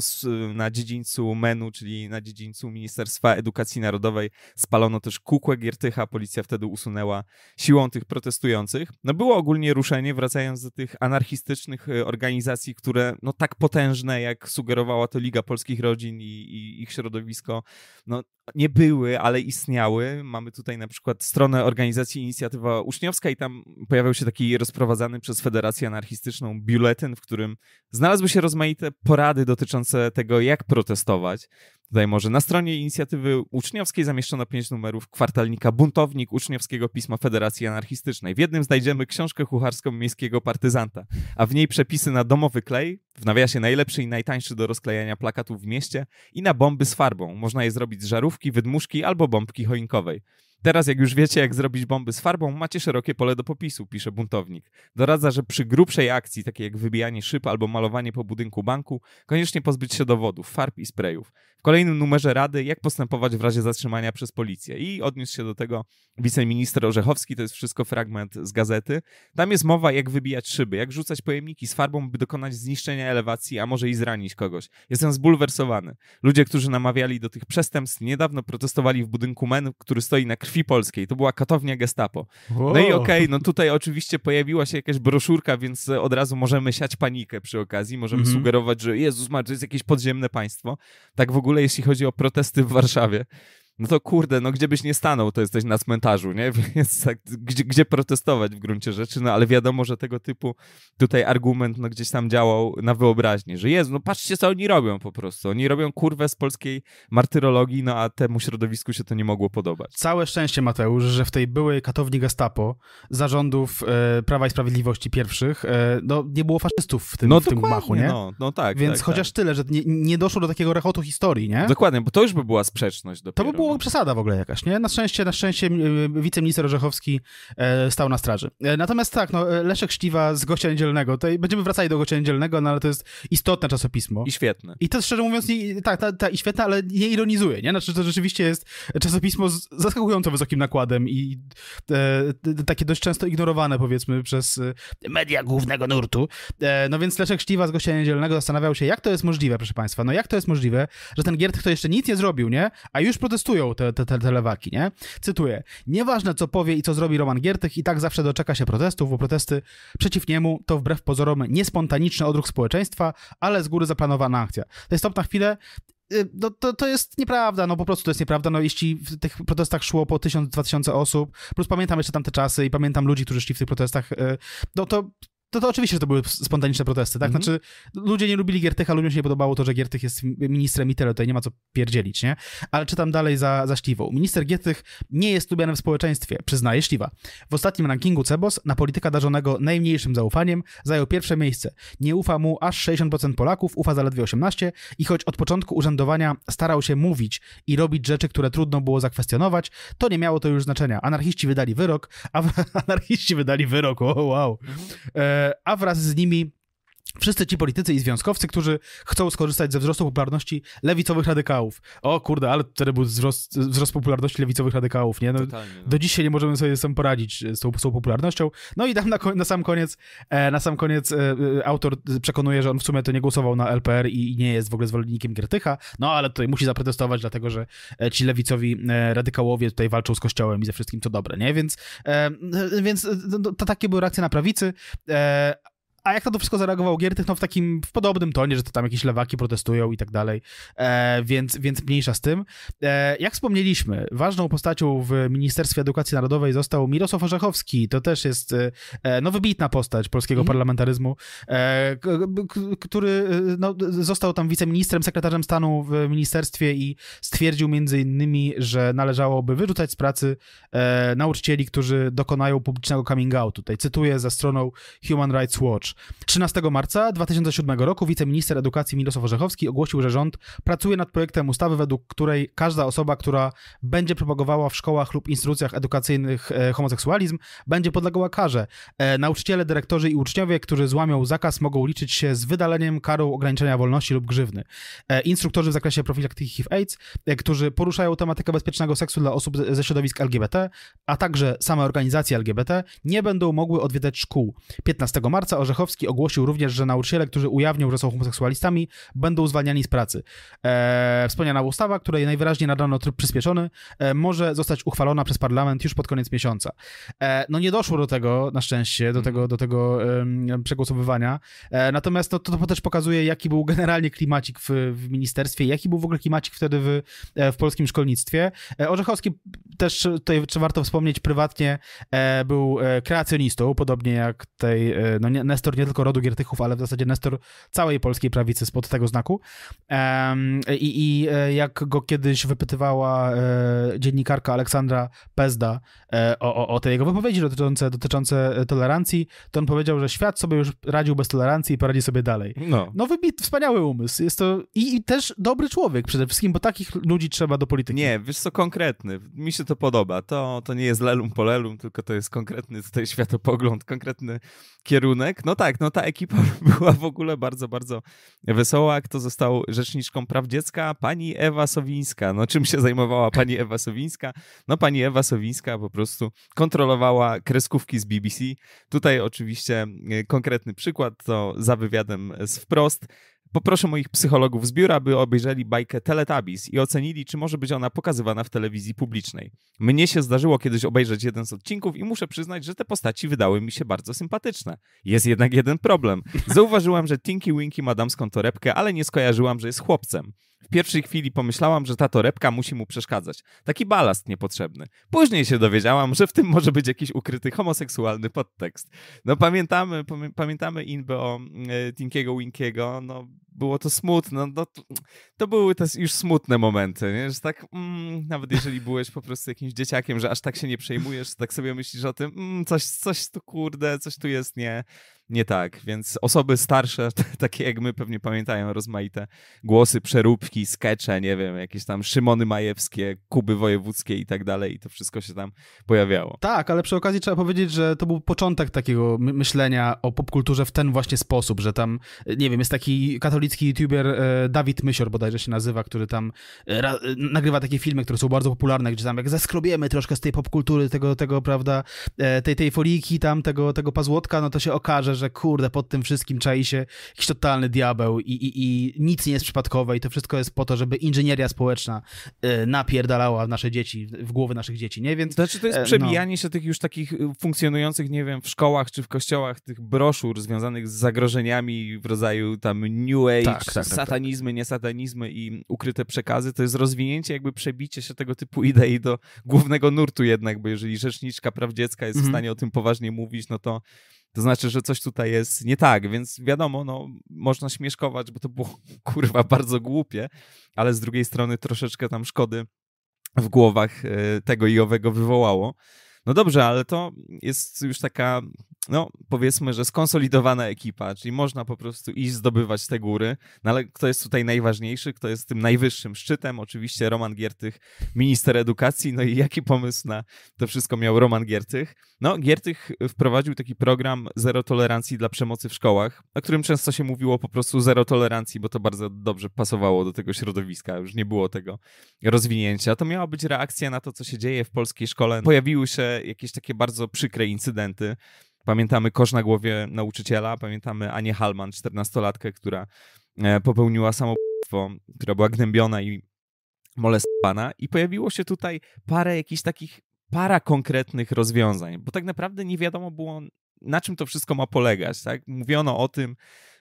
na dziedzińcu MENU, czyli na dziedzińcu Ministerstwa Edukacji Narodowej. Spalono też kukłę Giertycha, policja wtedy usunęła siłą tych protestujących. No, było ogólnie ruszenie, wracając do tych anarchistycznych e, organizacji, które no, tak potężne, jak sugerowała to Liga Polskich Rodzin i, i ich środowisko, no, nie były, ale istniały. Mamy tutaj na przykład stronę organizacji Inicjatywa Uczniowska i tam pojawiał się taki rozprowadzany przez Federację Anarchistyczną biuletyn, w którym znalazły się rozmaite porady dotyczące tego, jak protestować. Tutaj może na stronie inicjatywy uczniowskiej zamieszczono pięć numerów kwartalnika Buntownik Uczniowskiego Pisma Federacji Anarchistycznej. W jednym znajdziemy książkę kucharską miejskiego partyzanta, a w niej przepisy na domowy klej, w nawiasie najlepszy i najtańszy do rozklejania plakatów w mieście i na bomby z farbą. Można je zrobić z żarówki, wydmuszki albo bombki choinkowej. Teraz, jak już wiecie, jak zrobić bomby z farbą, macie szerokie pole do popisu, pisze buntownik. Doradza, że przy grubszej akcji, takiej jak wybijanie szyb albo malowanie po budynku banku, koniecznie pozbyć się dowodów, farb i sprayów w kolejnym numerze Rady, jak postępować w razie zatrzymania przez policję. I odniósł się do tego wiceminister Orzechowski, to jest wszystko fragment z gazety. Tam jest mowa, jak wybijać szyby, jak rzucać pojemniki z farbą, by dokonać zniszczenia elewacji, a może i zranić kogoś. Jestem zbulwersowany. Ludzie, którzy namawiali do tych przestępstw, niedawno protestowali w budynku MEN, który stoi na krwi polskiej. To była katownia gestapo. No i okej, okay, no tutaj oczywiście pojawiła się jakaś broszurka, więc od razu możemy siać panikę przy okazji, możemy mhm. sugerować, że Jezus Maria, to jest jakieś podziemne państwo. Tak w ogóle ogóle jeśli chodzi o protesty w Warszawie no to kurde, no gdzie byś nie stanął, to jesteś na cmentarzu, nie? Więc tak, gdzie, gdzie protestować w gruncie rzeczy? No ale wiadomo, że tego typu tutaj argument no, gdzieś tam działał na wyobraźni, że jest, no patrzcie, co oni robią po prostu. Oni robią kurwę z polskiej martyrologii, no a temu środowisku się to nie mogło podobać. Całe szczęście, Mateusz, że w tej byłyj katowni gestapo zarządów e, Prawa i Sprawiedliwości pierwszych, e, no nie było faszystów w tym, no, w tym machu, nie? No, no tak. Więc tak, chociaż tak. tyle, że nie, nie, doszło do takiego rechotu historii, nie? Dokładnie, bo to już by była sprzeczność dopiero. To by było była przesada w ogóle jakaś, nie? Na szczęście, na szczęście wiceminister Orzechowski e, stał na straży. E, natomiast tak, no, e, Leszek Ściwa z Gościa Niedzielnego, będziemy wracali do Gościa Niedzielnego, no ale to jest istotne czasopismo. I świetne. I to szczerze mówiąc, nie, tak, ta, ta, i świetne, ale nie ironizuje, nie? Znaczy to rzeczywiście jest czasopismo z zaskakująco wysokim nakładem i e, takie dość często ignorowane powiedzmy przez media głównego nurtu. E, no więc Leszek Ściwa z Gościa Niedzielnego zastanawiał się, jak to jest możliwe, proszę państwa, no jak to jest możliwe, że ten Giert, kto jeszcze nic nie zrobił, nie? A już protestują te, te, te telewaki, nie? Cytuję. Nieważne, co powie i co zrobi Roman Giertych, i tak zawsze doczeka się protestów, bo protesty przeciw niemu to wbrew pozorom niespontaniczny odruch społeczeństwa, ale z góry zaplanowana akcja. To jest stop na chwilę y, no, to, to jest nieprawda, no po prostu to jest nieprawda, no jeśli w tych protestach szło po 1000-2000 osób, plus pamiętam jeszcze tamte czasy i pamiętam ludzi, którzy szli w tych protestach, y, no to to, to oczywiście, że to były spontaniczne protesty, tak? Mm -hmm. Znaczy, ludzie nie lubili Giertycha, ludziom się nie podobało to, że Giertych jest ministrem i tyle, tutaj nie ma co pierdzielić, nie? Ale czytam dalej za, za Śliwą. Minister Giertych nie jest lubiany w społeczeństwie, przyznaje Śliwa. W ostatnim rankingu Cebos na polityka darzonego najmniejszym zaufaniem zajął pierwsze miejsce. Nie ufa mu aż 60% Polaków, ufa zaledwie 18% i choć od początku urzędowania starał się mówić i robić rzeczy, które trudno było zakwestionować, to nie miało to już znaczenia. Anarchiści wydali wyrok, a anarchiści wydali wyrok, o oh, wow. Mm -hmm a wraz z nimi Wszyscy ci politycy i związkowcy, którzy chcą skorzystać ze wzrostu popularności lewicowych radykałów. O kurde, ale wtedy był wzrost, wzrost popularności lewicowych radykałów, nie? No, Totalnie, no. Do dzisiaj nie możemy sobie sam poradzić e, z tą, z tą popularnością. No i tam na, na sam koniec, e, na sam koniec e, autor przekonuje, że on w sumie to nie głosował na LPR i, nie jest w ogóle zwolennikiem Giertycha, no ale tutaj musi zaprotestować, dlatego że ci lewicowi radykałowie tutaj walczą z kościołem i ze wszystkim co dobre, nie? Więc, więc no, to, takie były reakcje na prawicy, a jak na to wszystko zareagował Giertych? No w takim w podobnym tonie, że to tam jakieś lewaki protestują i tak dalej, e, więc, więc mniejsza z tym. E, jak wspomnieliśmy, ważną postacią w Ministerstwie Edukacji Narodowej został Mirosław Orzechowski. To też jest e, e no, wybitna postać polskiego mm. parlamentaryzmu, e, który e, no, został tam wiceministrem, sekretarzem stanu w ministerstwie i stwierdził między innymi, że należałoby wyrzucać z pracy nauczycieli, którzy dokonają publicznego coming out Tutaj cytuję za stroną Human Rights Watch. 13 marca 2007 roku wiceminister edukacji Mirosław Orzechowski ogłosił, że rząd pracuje nad projektem ustawy, według której każda osoba, która będzie propagowała w szkołach lub instytucjach edukacyjnych e, homoseksualizm, będzie podlegała karze. E, nauczyciele, dyrektorzy i uczniowie, którzy złamią zakaz, mogą liczyć się z wydaleniem karą ograniczenia wolności lub grzywny. E, instruktorzy w zakresie profilaktyki HIV-AIDS, którzy poruszają tematykę bezpiecznego seksu dla osób ze środowisk LGBT, a także same organizacje LGBT, nie będą mogły odwiedzać szkół. 15 marca Orzechowski Wojciechowski ogłosił również, że nauczyciele, którzy ujawnią, że są homoseksualistami, będą zwalniani z pracy. E, wspomniana ustawa, której najwyraźniej nadano tryb przyspieszony, e, może zostać uchwalona przez parlament już pod koniec miesiąca. E, no nie doszło do tego, na szczęście, do mhm. tego, do tego przegłosowywania. E, natomiast no, to, to też pokazuje, jaki był generalnie klimacik w, w ministerstwie, jaki był w ogóle klimacik wtedy w, e, w polskim szkolnictwie. E, Orzechowski też, tutaj warto wspomnieć, prywatnie był kreacjonistą, podobnie jak tej, no, Nestor Nestor nie tylko rodu Giertychów, ale w zasadzie Nestor całej polskiej prawicy spod tego znaku. I, i e, jak go kiedyś wypytywała e, dziennikarka Aleksandra Pezda e, o, o, o te jego wypowiedzi dotyczące, dotyczące tolerancji, to on powiedział, że świat sobie już radził bez tolerancji i poradzi sobie dalej. No, no wybit, wspaniały umysł. Jest to i, i też dobry człowiek przede wszystkim, bo takich ludzi trzeba do polityki. Nie, wiesz co, konkretny. Mi się to podoba. To, to nie jest lelum polelum, tylko to jest konkretny tutaj światopogląd, konkretny kierunek. No tak, no ta ekipa była w ogóle bardzo, bardzo wesoła. Kto został rzeczniczką praw dziecka? Pani Ewa Sowińska. No czym się zajmowała pani Ewa Sowińska? No pani Ewa Sowińska po prostu kontrolowała kreskówki z BBC. Tutaj oczywiście e, konkretny przykład to za wywiadem z wprost. Poproszę moich psychologów z biura, by obejrzeli bajkę Teletubbies i ocenili, czy może być ona pokazywana w telewizji publicznej. Mnie się zdarzyło kiedyś obejrzeć jeden z odcinków i muszę przyznać, że te postaci wydały mi się bardzo sympatyczne. Jest jednak jeden problem. Zauważyłam, że Tinky Winky ma damską torebkę, ale nie skojarzyłam, że jest chłopcem. W pierwszej chwili pomyślałam, że ta torebka musi mu przeszkadzać. Taki balast niepotrzebny. Później się dowiedziałam, że w tym może być jakiś ukryty homoseksualny podtekst. No pamiętamy, pamię pamiętamy inbę o e, Tinkiego Winkiego, no było to smutne, no to, to były te już smutne momenty, nie? że tak mm, nawet jeżeli byłeś po prostu jakimś dzieciakiem, że aż tak się nie przejmujesz, tak sobie myślisz o tym, mm, coś, coś tu kurde, coś tu jest nie nie tak. Więc osoby starsze, takie jak my, pewnie pamiętają rozmaite głosy, przeróbki, skecze, nie wiem, jakieś tam Szymony Majewskie, Kuby Wojewódzkie i tak dalej. I to wszystko się tam pojawiało. Tak, ale przy okazji trzeba powiedzieć, że to był początek takiego myślenia o popkulturze w ten właśnie sposób, że tam, nie wiem, jest taki katolicki youtuber e, Dawid Mysior bodajże się nazywa, który tam e, e, nagrywa takie filmy, które są bardzo popularne, gdzie tam jak zaskrobiemy troszkę z tej popkultury, tego, tego prawda, tej, tej foliki tam, tego, tego pazłotka, no to się okaże, że kurde, pod tym wszystkim czai się jakiś totalny diabeł i, i, i nic nie jest przypadkowe i to wszystko jest po to, żeby inżynieria społeczna e, napierdalała w nasze dzieci, w głowy naszych dzieci, nie? Więc... Znaczy to jest e, no. przebijanie no. się tych już takich y, funkcjonujących, nie wiem, w szkołach czy w kościołach tych broszur związanych z zagrożeniami w rodzaju tam New Age, tak, tak, tak, tak satanizmy, tak. niesatanizmy i ukryte przekazy, to jest rozwinięcie, jakby przebicie się tego typu idei do głównego nurtu jednak, bo jeżeli rzeczniczka praw dziecka jest w mhm. stanie o tym poważnie mówić, no to to znaczy, że coś tutaj jest nie tak, więc wiadomo, no, można śmieszkować, bo to było kurwa bardzo głupie, ale z drugiej strony troszeczkę tam szkody w głowach e, tego i owego wywołało. No dobrze, ale to jest już taka no, powiedzmy, że skonsolidowana ekipa, czyli można po prostu iść zdobywać te góry, no ale kto jest tutaj najważniejszy, kto jest tym najwyższym szczytem? Oczywiście Roman Giertych, minister edukacji, no i jaki pomysł na to wszystko miał Roman Giertych? No, Giertych wprowadził taki program zero tolerancji dla przemocy w szkołach, o którym często się mówiło po prostu zero tolerancji, bo to bardzo dobrze pasowało do tego środowiska, już nie było tego rozwinięcia. To miała być reakcja na to, co się dzieje w polskiej szkole. Pojawiły się jakieś takie bardzo przykre incydenty, Pamiętamy kosz na głowie nauczyciela, pamiętamy Anię Halman, 14-latkę, która e, popełniła samobójstwo, która była gnębiona i molestowana. I pojawiło się tutaj parę jakichś takich, para konkretnych rozwiązań, bo tak naprawdę nie wiadomo było, na czym to wszystko ma polegać. Tak? Mówiono o tym,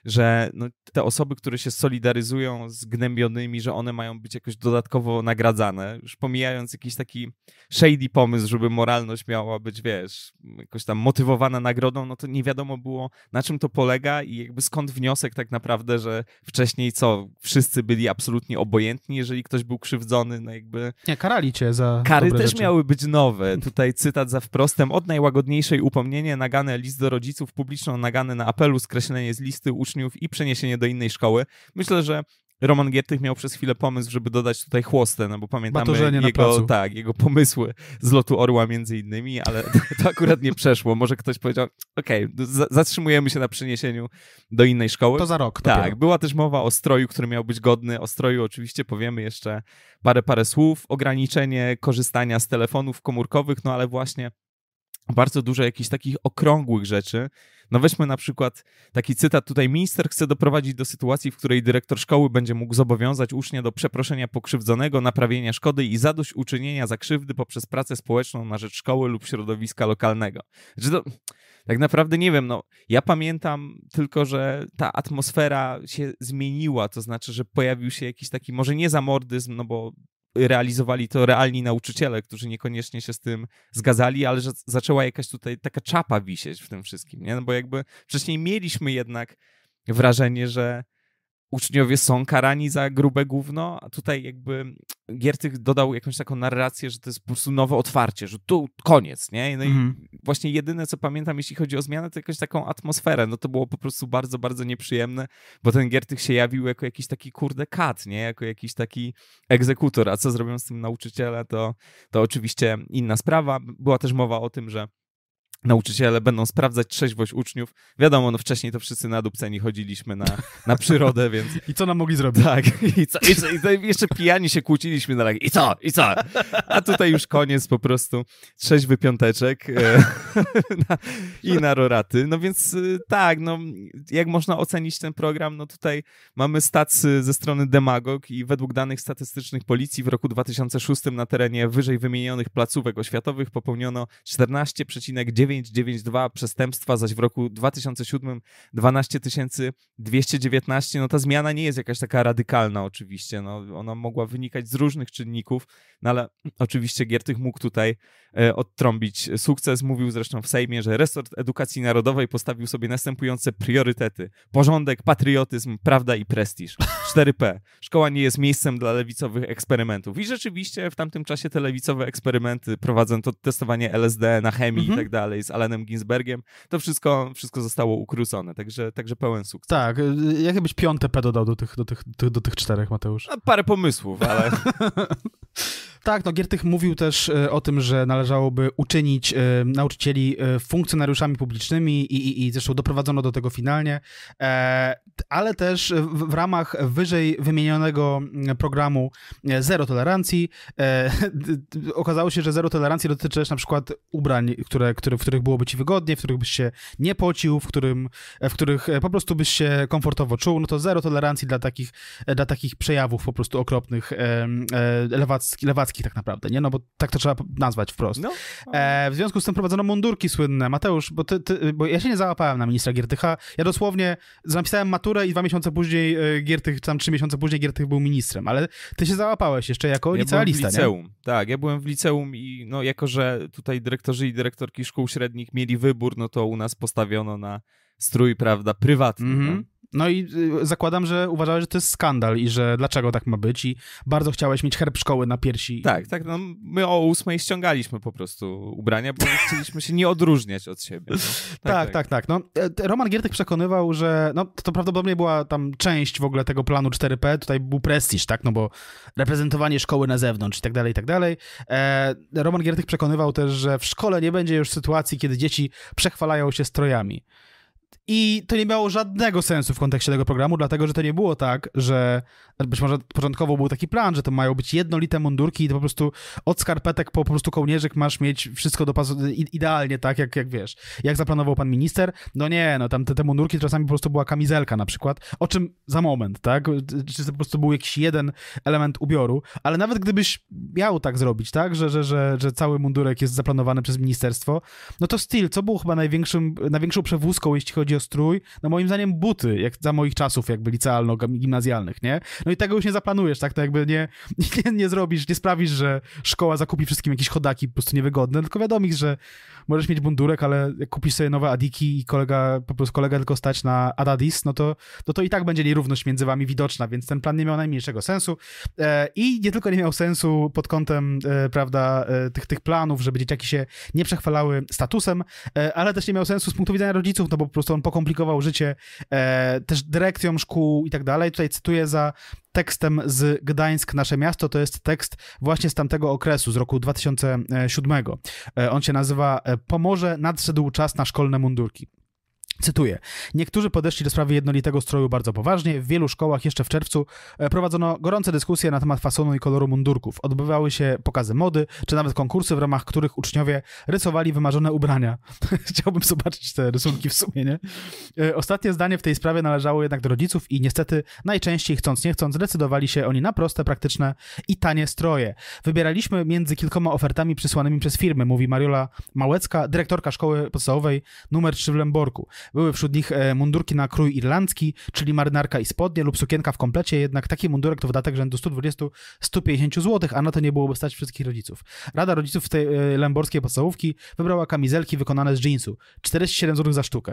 że no, te osoby, które się solidaryzują z gnębionymi, że one mają być jakoś dodatkowo nagradzane, już pomijając jakiś taki shady pomysł, żeby moralność miała być, wiesz, jakoś tam motywowana nagrodą, no to nie wiadomo było, na czym to polega i jakby skąd wniosek tak naprawdę, że wcześniej co, wszyscy byli absolutnie obojętni, jeżeli ktoś był krzywdzony, no jakby... Nie, karali cię za Kary też rzeczy. miały być nowe. Tutaj cytat za wprostem, od najłagodniejszej upomnienie, nagane list do rodziców, publiczną nagane na apelu, skreślenie z listy, ucz uczniów i przeniesienie do innej szkoły. Myślę, że Roman Giertych miał przez chwilę pomysł, żeby dodać tutaj chłostę, no bo pamiętamy jego, tak, jego pomysły z lotu orła między innymi, ale to akurat nie przeszło. Może ktoś powiedział, okej, okay, zatrzymujemy się na przeniesieniu do innej szkoły. To za rok. Dopiero. Tak, była też mowa o stroju, który miał być godny. O stroju oczywiście powiemy jeszcze parę, parę słów. Ograniczenie korzystania z telefonów komórkowych, no ale właśnie bardzo dużo jakichś takich okrągłych rzeczy, no weźmy na przykład taki cytat tutaj. Minister chce doprowadzić do sytuacji, w której dyrektor szkoły będzie mógł zobowiązać ucznia do przeproszenia pokrzywdzonego, naprawienia szkody i zadośćuczynienia za krzywdy poprzez pracę społeczną na rzecz szkoły lub środowiska lokalnego. Znaczy to, tak naprawdę nie wiem, no ja pamiętam tylko, że ta atmosfera się zmieniła, to znaczy, że pojawił się jakiś taki, może nie zamordyzm, no bo realizowali to realni nauczyciele, którzy niekoniecznie się z tym zgadzali, ale że zaczęła jakaś tutaj taka czapa wisieć w tym wszystkim, nie? No bo jakby wcześniej mieliśmy jednak wrażenie, że uczniowie są karani za grube gówno, a tutaj jakby Giertych dodał jakąś taką narrację, że to jest po prostu nowe otwarcie, że tu koniec, nie? No i mhm. właśnie jedyne, co pamiętam, jeśli chodzi o zmianę, to jakąś taką atmosferę, no to było po prostu bardzo, bardzo nieprzyjemne, bo ten Giertych się jawił jako jakiś taki kurde kat, nie? Jako jakiś taki egzekutor, a co zrobią z tym nauczyciele, to, to oczywiście inna sprawa. Była też mowa o tym, że nauczyciele będą sprawdzać trzeźwość uczniów. Wiadomo, no wcześniej to wszyscy nadupceni chodziliśmy na, na przyrodę, więc... I co nam mogli zrobić? Tak, i, co, i, co, i jeszcze pijani się kłóciliśmy na i co, i co? A tutaj już koniec po prostu, trzeźwy piąteczek e, i na roraty. No więc y, tak, no jak można ocenić ten program? No tutaj mamy stacy ze strony Demagog i według danych statystycznych policji w roku 2006 na terenie wyżej wymienionych placówek oświatowych popełniono 14,9 992 przestępstwa, zaś w roku 2007 12 219. No ta zmiana nie jest jakaś taka radykalna oczywiście, no, ona mogła wynikać z różnych czynników, no ale oczywiście Giertych mógł tutaj e, odtrąbić sukces. Mówił zresztą w Sejmie, że resort edukacji narodowej postawił sobie następujące priorytety. Porządek, patriotyzm, prawda i prestiż. 4P. Szkoła nie jest miejscem dla lewicowych eksperymentów. I rzeczywiście w tamtym czasie te lewicowe eksperymenty prowadzono to testowanie LSD na chemii mm i mhm. tak dalej z Alanem Ginsbergiem, to wszystko, wszystko zostało ukrócone, także, także pełen sukces. Tak, y, y, jakie byś piąte P dodał do tych, do tych, do tych, do tych czterech, Mateusz? A no, parę pomysłów, ale... Tak, no Giertych mówił też e, o tym, że należałoby uczynić e, nauczycieli e, funkcjonariuszami publicznymi i, i, i zresztą doprowadzono do tego finalnie, ale też w, ramach wyżej wymienionego mm, programu Zero Tolerancji okazało się, że Zero Tolerancji dotyczy też na przykład ubrań, które, które, w których byłoby ci wygodnie, w których byś się nie pocił, w, którym, w których po prostu byś się komfortowo czuł, no to Zero Tolerancji dla takich, dla takich przejawów po prostu okropnych, lewacki, lewackich tak naprawdę, nie? No bo tak to trzeba nazwać wprost. No. E, w związku z tym prowadzono mundurki słynne. Mateusz, bo, ty, ty, bo ja się nie załapałem na ministra Giertycha. Ja dosłownie zapisałem maturę i dwa miesiące później e, Giertych, tam trzy miesiące później Giertych był ministrem, ale ty się załapałeś jeszcze jako ja licealista, byłem w liceum, nie? tak. Ja byłem w liceum i no jako, że tutaj dyrektorzy i dyrektorki szkół średnich mieli wybór, no to u nas postawiono na strój, prawda, prywatny. Mm -hmm. No i y, zakładam, że uważałeś, że to jest skandal i że dlaczego tak ma być i bardzo chciałeś mieć herb szkoły na piersi. Tak, tak, no my o ósmej ściągaliśmy po prostu ubrania, bo chcieliśmy się nie odróżniać od siebie. No. Tak, tak, tak, tak, tak. No, e, Roman Giertek przekonywał, że no, to prawdopodobnie była tam część w ogóle tego planu 4P, tutaj był prestiż, tak, no bo reprezentowanie szkoły na zewnątrz i tak dalej, i tak dalej. E, Roman Giertek przekonywał też, że w szkole nie będzie już sytuacji, kiedy dzieci przechwalają się strojami. I to nie miało żadnego sensu w kontekście tego programu, dlatego że to nie było tak, że być może początkowo był taki plan, że to mają być jednolite mundurki i to po prostu od skarpetek po, po prostu kołnierzyk masz mieć wszystko do pasu idealnie, tak jak, jak wiesz, jak zaplanował pan minister. No nie, no tam te, te mundurki czasami po prostu była kamizelka na przykład, o czym za moment, tak? Czy to po prostu był jakiś jeden element ubioru, ale nawet gdybyś miał tak zrobić, tak, że, że, że, że cały mundurek jest zaplanowany przez ministerstwo, no to styl, co było chyba największym, największą przewózką, jeśli chodzi chodzi o strój, no moim zdaniem buty, jak za moich czasów jakby licealno-gimnazjalnych, nie? No i tego już nie zaplanujesz, tak? To jakby nie, nie, nie zrobisz, nie sprawisz, że szkoła zakupi wszystkim jakieś chodaki po prostu niewygodne, tylko wiadomo ich, że możesz mieć bundurek, ale jak kupisz sobie nowe Adiki i kolega, po prostu kolega tylko stać na Adadis, no to, no to i tak będzie nierówność między wami widoczna, więc ten plan nie miał najmniejszego sensu e, i nie tylko nie miał sensu pod kątem, e, prawda, e, tych, tych planów, żeby dzieciaki się nie przechwalały statusem, e, ale też nie miał sensu z punktu widzenia rodziców, no bo po prostu on pokomplikował życie e, też dyrekcją szkół i tak dalej. Tutaj cytuję za tekstem z Gdańsk Nasze Miasto. To jest tekst właśnie z tamtego okresu, z roku 2007. E, on się nazywa e, Pomorze nadszedł czas na szkolne mundurki. Cytuję. Niektórzy podeszli do sprawy jednolitego stroju bardzo poważnie. W wielu szkołach jeszcze w czerwcu e, prowadzono gorące dyskusje na temat fasonu i koloru mundurków. Odbywały się pokazy mody, czy nawet konkursy, w ramach których uczniowie rysowali wymarzone ubrania. Chciałbym zobaczyć te rysunki w sumie, nie? E, ostatnie zdanie w tej sprawie należało jednak do rodziców i niestety najczęściej chcąc nie chcąc decydowali się oni na proste, praktyczne i tanie stroje. Wybieraliśmy między kilkoma ofertami przysłanymi przez firmy, mówi Mariola Małecka, dyrektorka szkoły podstawowej numer 3 w Lęborku. Były wśród nich e, mundurki na krój irlandzki, czyli marynarka i spodnie lub sukienka w komplecie, jednak taki mundurek to wydatek rzędu 120-150 zł, a na to nie byłoby stać wszystkich rodziców. Rada rodziców tej e, lęborskiej podstawówki wybrała kamizelki wykonane z jeansu, 47 zł za sztukę.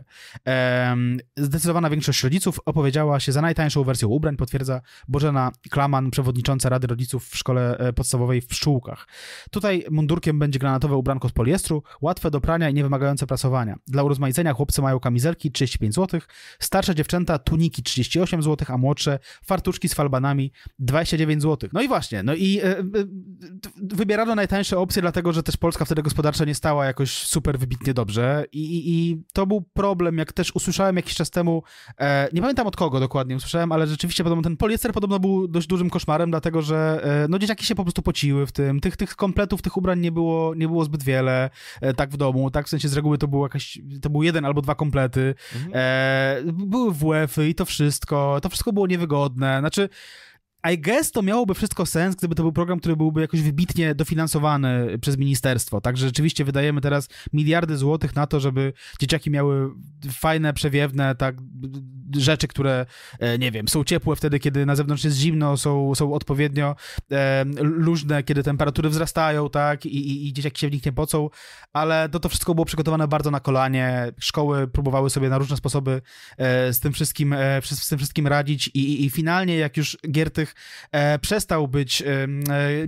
Zdecydowana większość rodziców opowiedziała się za najtańszą wersją ubrań, potwierdza Bożena Klaman, przewodnicząca Rady Rodziców w Szkole e, Podstawowej w Pszczółkach. Tutaj mundurkiem będzie granatowe ubranko z poliestru, łatwe do prania i niewymagające prasowania. Dla urozmaicenia chłopcy mają kamizelkę kamizelki 35 zł, starsze dziewczęta tuniki 38 zł, a młodsze fartuszki z falbanami 29 zł. No i właśnie, no i e, e wybierano najtańsze opcje, dlatego że też Polska wtedy gospodarczo nie stała jakoś super wybitnie dobrze i, i, i to był problem, jak też usłyszałem jakiś czas temu, e, nie pamiętam od kogo dokładnie usłyszałem, ale rzeczywiście podobno ten poliester podobno był dość dużym koszmarem, dlatego że e, no dzieciaki się po prostu pociły w tym, tych, tych kompletów, tych ubrań nie było, nie było zbyt wiele, e, tak w domu, tak w sensie z reguły to, był jakaś, to był jeden albo dwa komplety, mhm. e, były WF-y i to wszystko, to wszystko było niewygodne, znaczy i guess to miałoby wszystko sens, gdyby to był program, który byłby jakoś wybitnie dofinansowany przez ministerstwo. Także rzeczywiście wydajemy teraz miliardy złotych na to, żeby dzieciaki miały fajne, przewiewne tak, rzeczy, które, e, nie wiem, są ciepłe wtedy, kiedy na zewnątrz jest zimno, są, są odpowiednio e, luźne, kiedy temperatury wzrastają, tak, i, i, i dzieciaki się w nich nie pocą, ale to, to wszystko było przygotowane bardzo na kolanie. Szkoły próbowały sobie na różne sposoby e, z, tym wszystkim, e, z tym wszystkim radzić i, i, i finalnie, jak już gier e, przestał być e,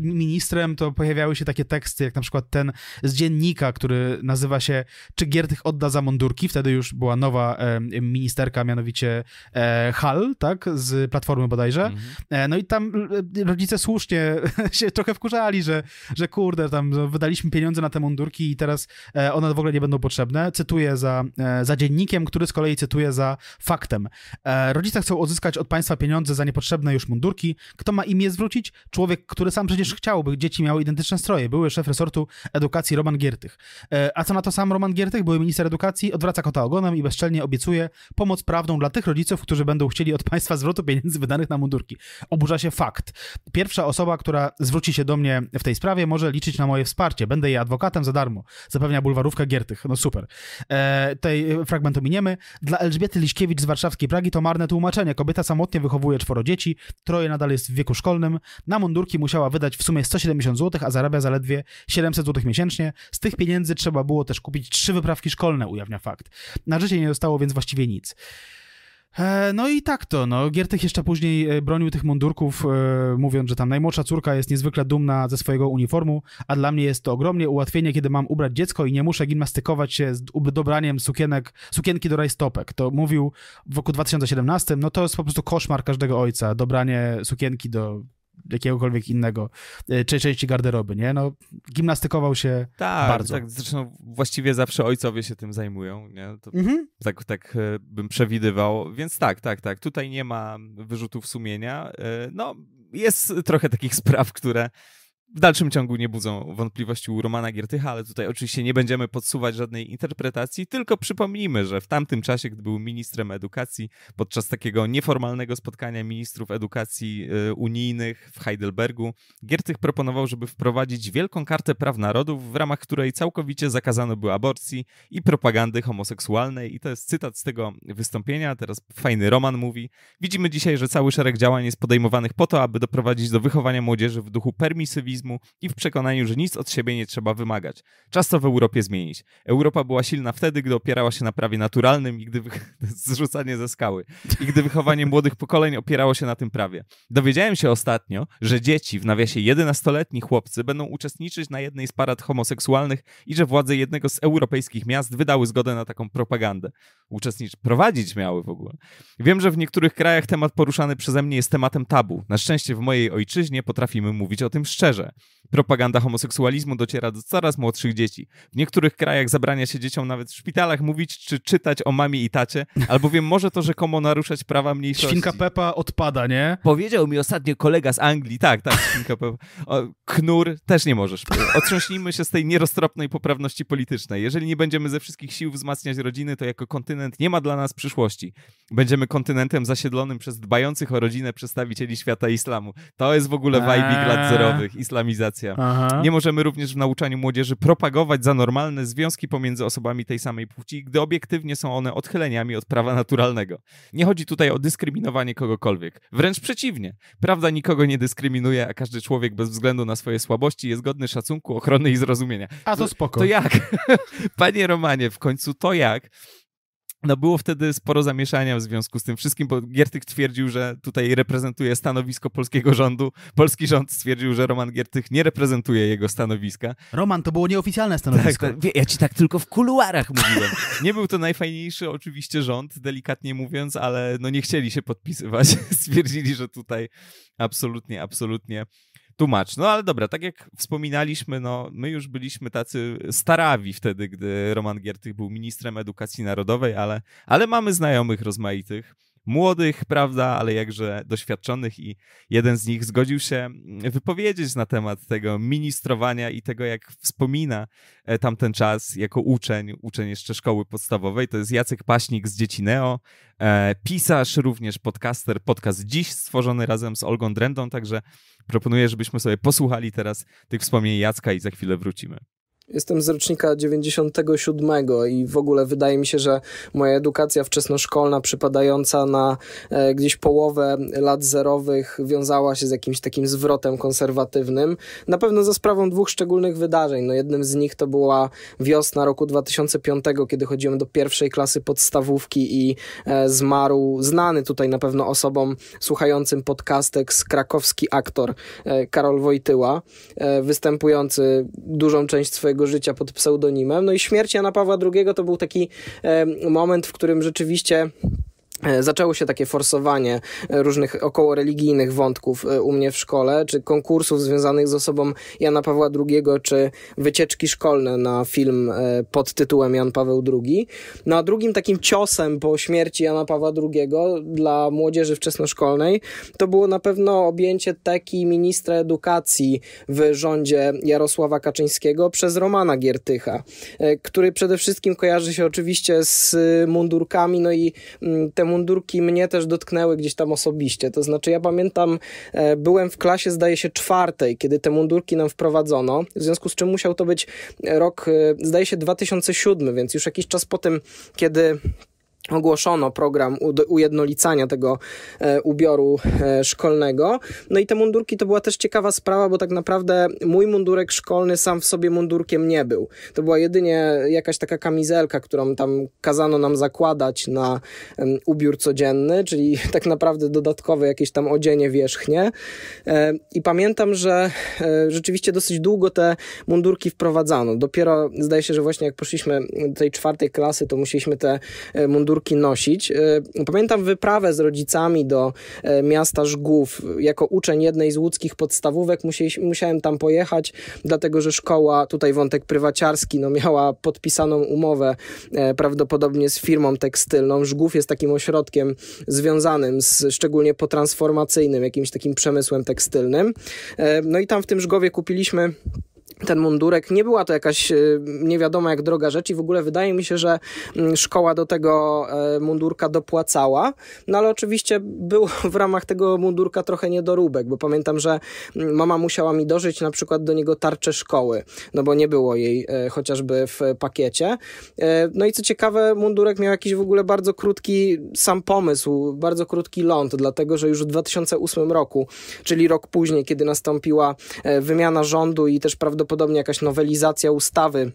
ministrem, to pojawiały się takie teksty, jak na przykład ten z dziennika, który nazywa się Czy Giertych odda za mundurki? Wtedy już była nowa e, ministerka, mianowicie e, Hall, tak? Z Platformy bodajże. Mhm. E, no i tam e, rodzice słusznie się trochę wkurzali, że, że kurde, tam wydaliśmy pieniądze na te mundurki i teraz one w ogóle nie będą potrzebne. Cytuję za, za dziennikiem, który z kolei cytuję za faktem. rodzice chcą odzyskać od państwa pieniądze za niepotrzebne już mundurki, kto ma im je zwrócić? Człowiek, który sam przecież chciałby, by dzieci miały identyczne stroje. Były szef resortu edukacji Roman Giertych. E, a co na to sam Roman Giertych, były minister edukacji, odwraca kota ogonem i bezczelnie obiecuje pomoc prawną dla tych rodziców, którzy będą chcieli od państwa zwrotu pieniędzy wydanych na mundurki. Oburza się fakt. Pierwsza osoba, która zwróci się do mnie w tej sprawie, może liczyć na moje wsparcie. Będę jej adwokatem za darmo. Zapewnia bulwarówka Giertych. No super. E, tej e, fragment ominiemy. Dla Elżbiety Liśkiewicz z warszawskiej Pragi to marne tłumaczenie. Kobieta samotnie wychowuje czworo dzieci, troje na nadal jest w wieku szkolnym. Na mundurki musiała wydać w sumie 170 zł, a zarabia zaledwie 700 zł miesięcznie. Z tych pieniędzy trzeba było też kupić trzy wyprawki szkolne, ujawnia fakt. Na życie nie zostało więc właściwie nic. E, no i tak to, no. Giertek jeszcze później e, bronił tych mundurków, yy, mówiąc, że tam najmłodsza córka jest niezwykle dumna ze swojego uniformu, a dla mnie jest to ogromnie ułatwienie, kiedy mam ubrać dziecko i nie muszę gimnastykować się z dobraniem sukienek, sukienki do rajstopek. To mówił w roku 2017, no to jest po prostu koszmar każdego ojca, dobranie sukienki do jakiegokolwiek innego, e, czy części garderoby, nie? No, gimnastykował się tak, bardzo. Tak, zresztą właściwie zawsze ojcowie się tym zajmują, nie? Mhm. tak, tak e, bym przewidywał, więc tak, tak, tak. Tutaj nie ma wyrzutów sumienia. E, no, jest trochę takich spraw, które w dalszym ciągu nie budzą wątpliwości u Romana Giertycha, ale tutaj oczywiście nie będziemy podsuwać żadnej interpretacji, tylko przypomnijmy, że w tamtym czasie, gdy był ministrem edukacji, podczas takiego nieformalnego spotkania ministrów edukacji e, unijnych w Heidelbergu, Giertych proponował, żeby wprowadzić wielką kartę praw narodów, w ramach której całkowicie zakazano by aborcji i propagandy homoseksualnej. I to jest cytat z tego wystąpienia, teraz fajny Roman mówi. Widzimy dzisiaj, że cały szereg działań jest podejmowanych po to, aby doprowadzić do wychowania młodzieży w duchu permisywizmu, i w przekonaniu, że nic od siebie nie trzeba wymagać. Czas to w Europie zmienić. Europa była silna wtedy, gdy opierała się na prawie naturalnym i gdy zrzucanie ze skały i gdy wychowanie młodych pokoleń opierało się na tym prawie. Dowiedziałem się ostatnio, że dzieci w nawiasie 11-letni chłopcy będą uczestniczyć na jednej z parad homoseksualnych i że władze jednego z europejskich miast wydały zgodę na taką propagandę. Uczestnicz prowadzić miały w ogóle. Wiem, że w niektórych krajach temat poruszany przeze mnie jest tematem tabu. Na szczęście w mojej ojczyźnie potrafimy mówić o tym szczerze propaganda homoseksualizmu dociera do coraz młodszych dzieci. W niektórych krajach zabrania się dzieciom nawet w szpitalach mówić czy czytać o mamie i tacie, albowiem może to rzekomo naruszać prawa mniejszości. Świnka Pepa odpada, nie? Powiedział mi ostatnio kolega z Anglii, tak, tak, Świnka Pepa. O, knur też nie możesz. Otrząśnijmy się z tej nieroztropnej poprawności politycznej. Jeżeli nie będziemy ze wszystkich sił wzmacniać rodziny, to jako kontynent nie ma dla nas przyszłości. Będziemy kontynentem zasiedlonym przez dbających o rodzinę przedstawicieli świata islamu. To jest w ogóle wajbik lat zerowych. Islam islamizacja. Aha. Nie możemy również w nauczaniu młodzieży propagować za normalne związki pomiędzy osobami tej samej płci, gdy obiektywnie są one odchyleniami od prawa naturalnego. Nie chodzi tutaj o dyskryminowanie kogokolwiek. Wręcz przeciwnie. Prawda nikogo nie dyskryminuje, a każdy człowiek bez względu na swoje słabości jest godny szacunku, ochrony i zrozumienia. A to spoko. To, to jak? Panie Romanie, w końcu to jak? no było wtedy sporo zamieszania w związku z tym wszystkim, bo Giertych twierdził, że tutaj reprezentuje stanowisko polskiego rządu. Polski rząd stwierdził, że Roman Giertych nie reprezentuje jego stanowiska. Roman, to było nieoficjalne tak, stanowisko. Tak, tak, ja ci tak tylko w kuluarach mówiłem. Nie był to najfajniejszy oczywiście rząd, delikatnie mówiąc, ale no nie chcieli się podpisywać. Stwierdzili, że tutaj absolutnie, absolutnie tłumacz. No ale dobra, tak jak wspominaliśmy, no my już byliśmy tacy starawi wtedy, gdy Roman Giertych był ministrem edukacji narodowej, ale, ale mamy znajomych rozmaitych młodych, prawda, ale jakże doświadczonych i jeden z nich zgodził się mm, wypowiedzieć na temat tego ministrowania i tego, jak wspomina e, tamten czas jako uczeń, uczeń jeszcze szkoły podstawowej. To jest Jacek Paśnik z Dziecineo, e, pisarz, również podcaster, podcast dziś stworzony razem z Olgą Drendą, także proponuję, żebyśmy sobie posłuchali teraz tych wspomnień Jacka i za chwilę wrócimy. Jestem z rocznika 97 i w ogóle wydaje mi się, że moja edukacja wczesnoszkolna przypadająca na e, gdzieś połowę lat zerowych wiązała się z jakimś takim zwrotem konserwatywnym. Na pewno za sprawą dwóch szczególnych wydarzeń. No jednym z nich to była wiosna roku 2005, kiedy chodziłem do pierwszej klasy podstawówki i e, zmarł znany tutaj na pewno osobom słuchającym podcastek z krakowski aktor e, Karol Wojtyła, e, występujący dużą część swojego swojego życia pod pseudonimem. No i śmierć Jana Pawła II to był taki moment, w którym rzeczywiście E, zaczęło się takie forsowanie e, różnych około religijnych wątków e, u mnie w szkole, czy konkursów związanych z osobą Jana Pawła II, czy wycieczki szkolne na film pod tytułem Jan Paweł II. No a drugim takim ciosem po śmierci Jana Pawła II dla młodzieży wczesnoszkolnej to było na pewno objęcie teki ministra edukacji w rządzie Jarosława Kaczyńskiego przez Romana Giertycha, który przede wszystkim kojarzy się oczywiście z mundurkami, no i mm, temu mundurki mnie też dotknęły gdzieś tam osobiście. To znaczy, ja pamiętam, e, byłem w klasie, zdaje się, czwartej, kiedy te mundurki nam wprowadzono, w związku z czym musiał to być rok, e, zdaje się, 2007, więc już jakiś czas po tym, kiedy ogłoszono program ujednolicania tego e, ubioru e, szkolnego. No i te mundurki to była też ciekawa sprawa, bo tak naprawdę mój mundurek szkolny sam w sobie mundurkiem nie był. To była jedynie jakaś taka kamizelka, którą tam kazano nam zakładać na ubiór codzienny, czyli tak naprawdę dodatkowe jakieś tam odzienie wierzchnie. E, I pamiętam, że rzeczywiście dosyć długo te mundurki wprowadzano. Dopiero zdaje się, że właśnie jak poszliśmy do tej czwartej klasy, to musieliśmy te mundurki mundurki nosić. E, pamiętam wyprawę z rodzicami do e, miasta Żgów. Jako uczeń jednej z łódzkich podstawówek musiałem tam pojechać, dlatego że szkoła, tutaj wątek prywaciarski, no miała podpisaną umowę e, prawdopodobnie z firmą tekstylną. Żgów jest takim ośrodkiem związanym z, szczególnie potransformacyjnym, jakimś takim przemysłem tekstylnym. No i tam w tym Żgowie kupiliśmy ten mundurek. Nie była to jakaś y, nie wiadomo jak droga rzecz i w ogóle wydaje mi się, że mm, szkoła do tego e, mundurka dopłacała, no ale oczywiście było w ramach tego mundurka trochę niedoróbek, bo pamiętam, że mm, mama musiała mi dożyć na przykład do niego tarczę szkoły, no bo nie było jej e, chociażby w pakiecie. E, no i co ciekawe, mundurek miał jakiś w ogóle bardzo krótki sam pomysł, bardzo krótki ląd, dlatego że już w 2008 roku, czyli rok później, kiedy nastąpiła wymiana rządu i też prawdopodobnie prawdopodobnie jakaś nowelizacja ustawy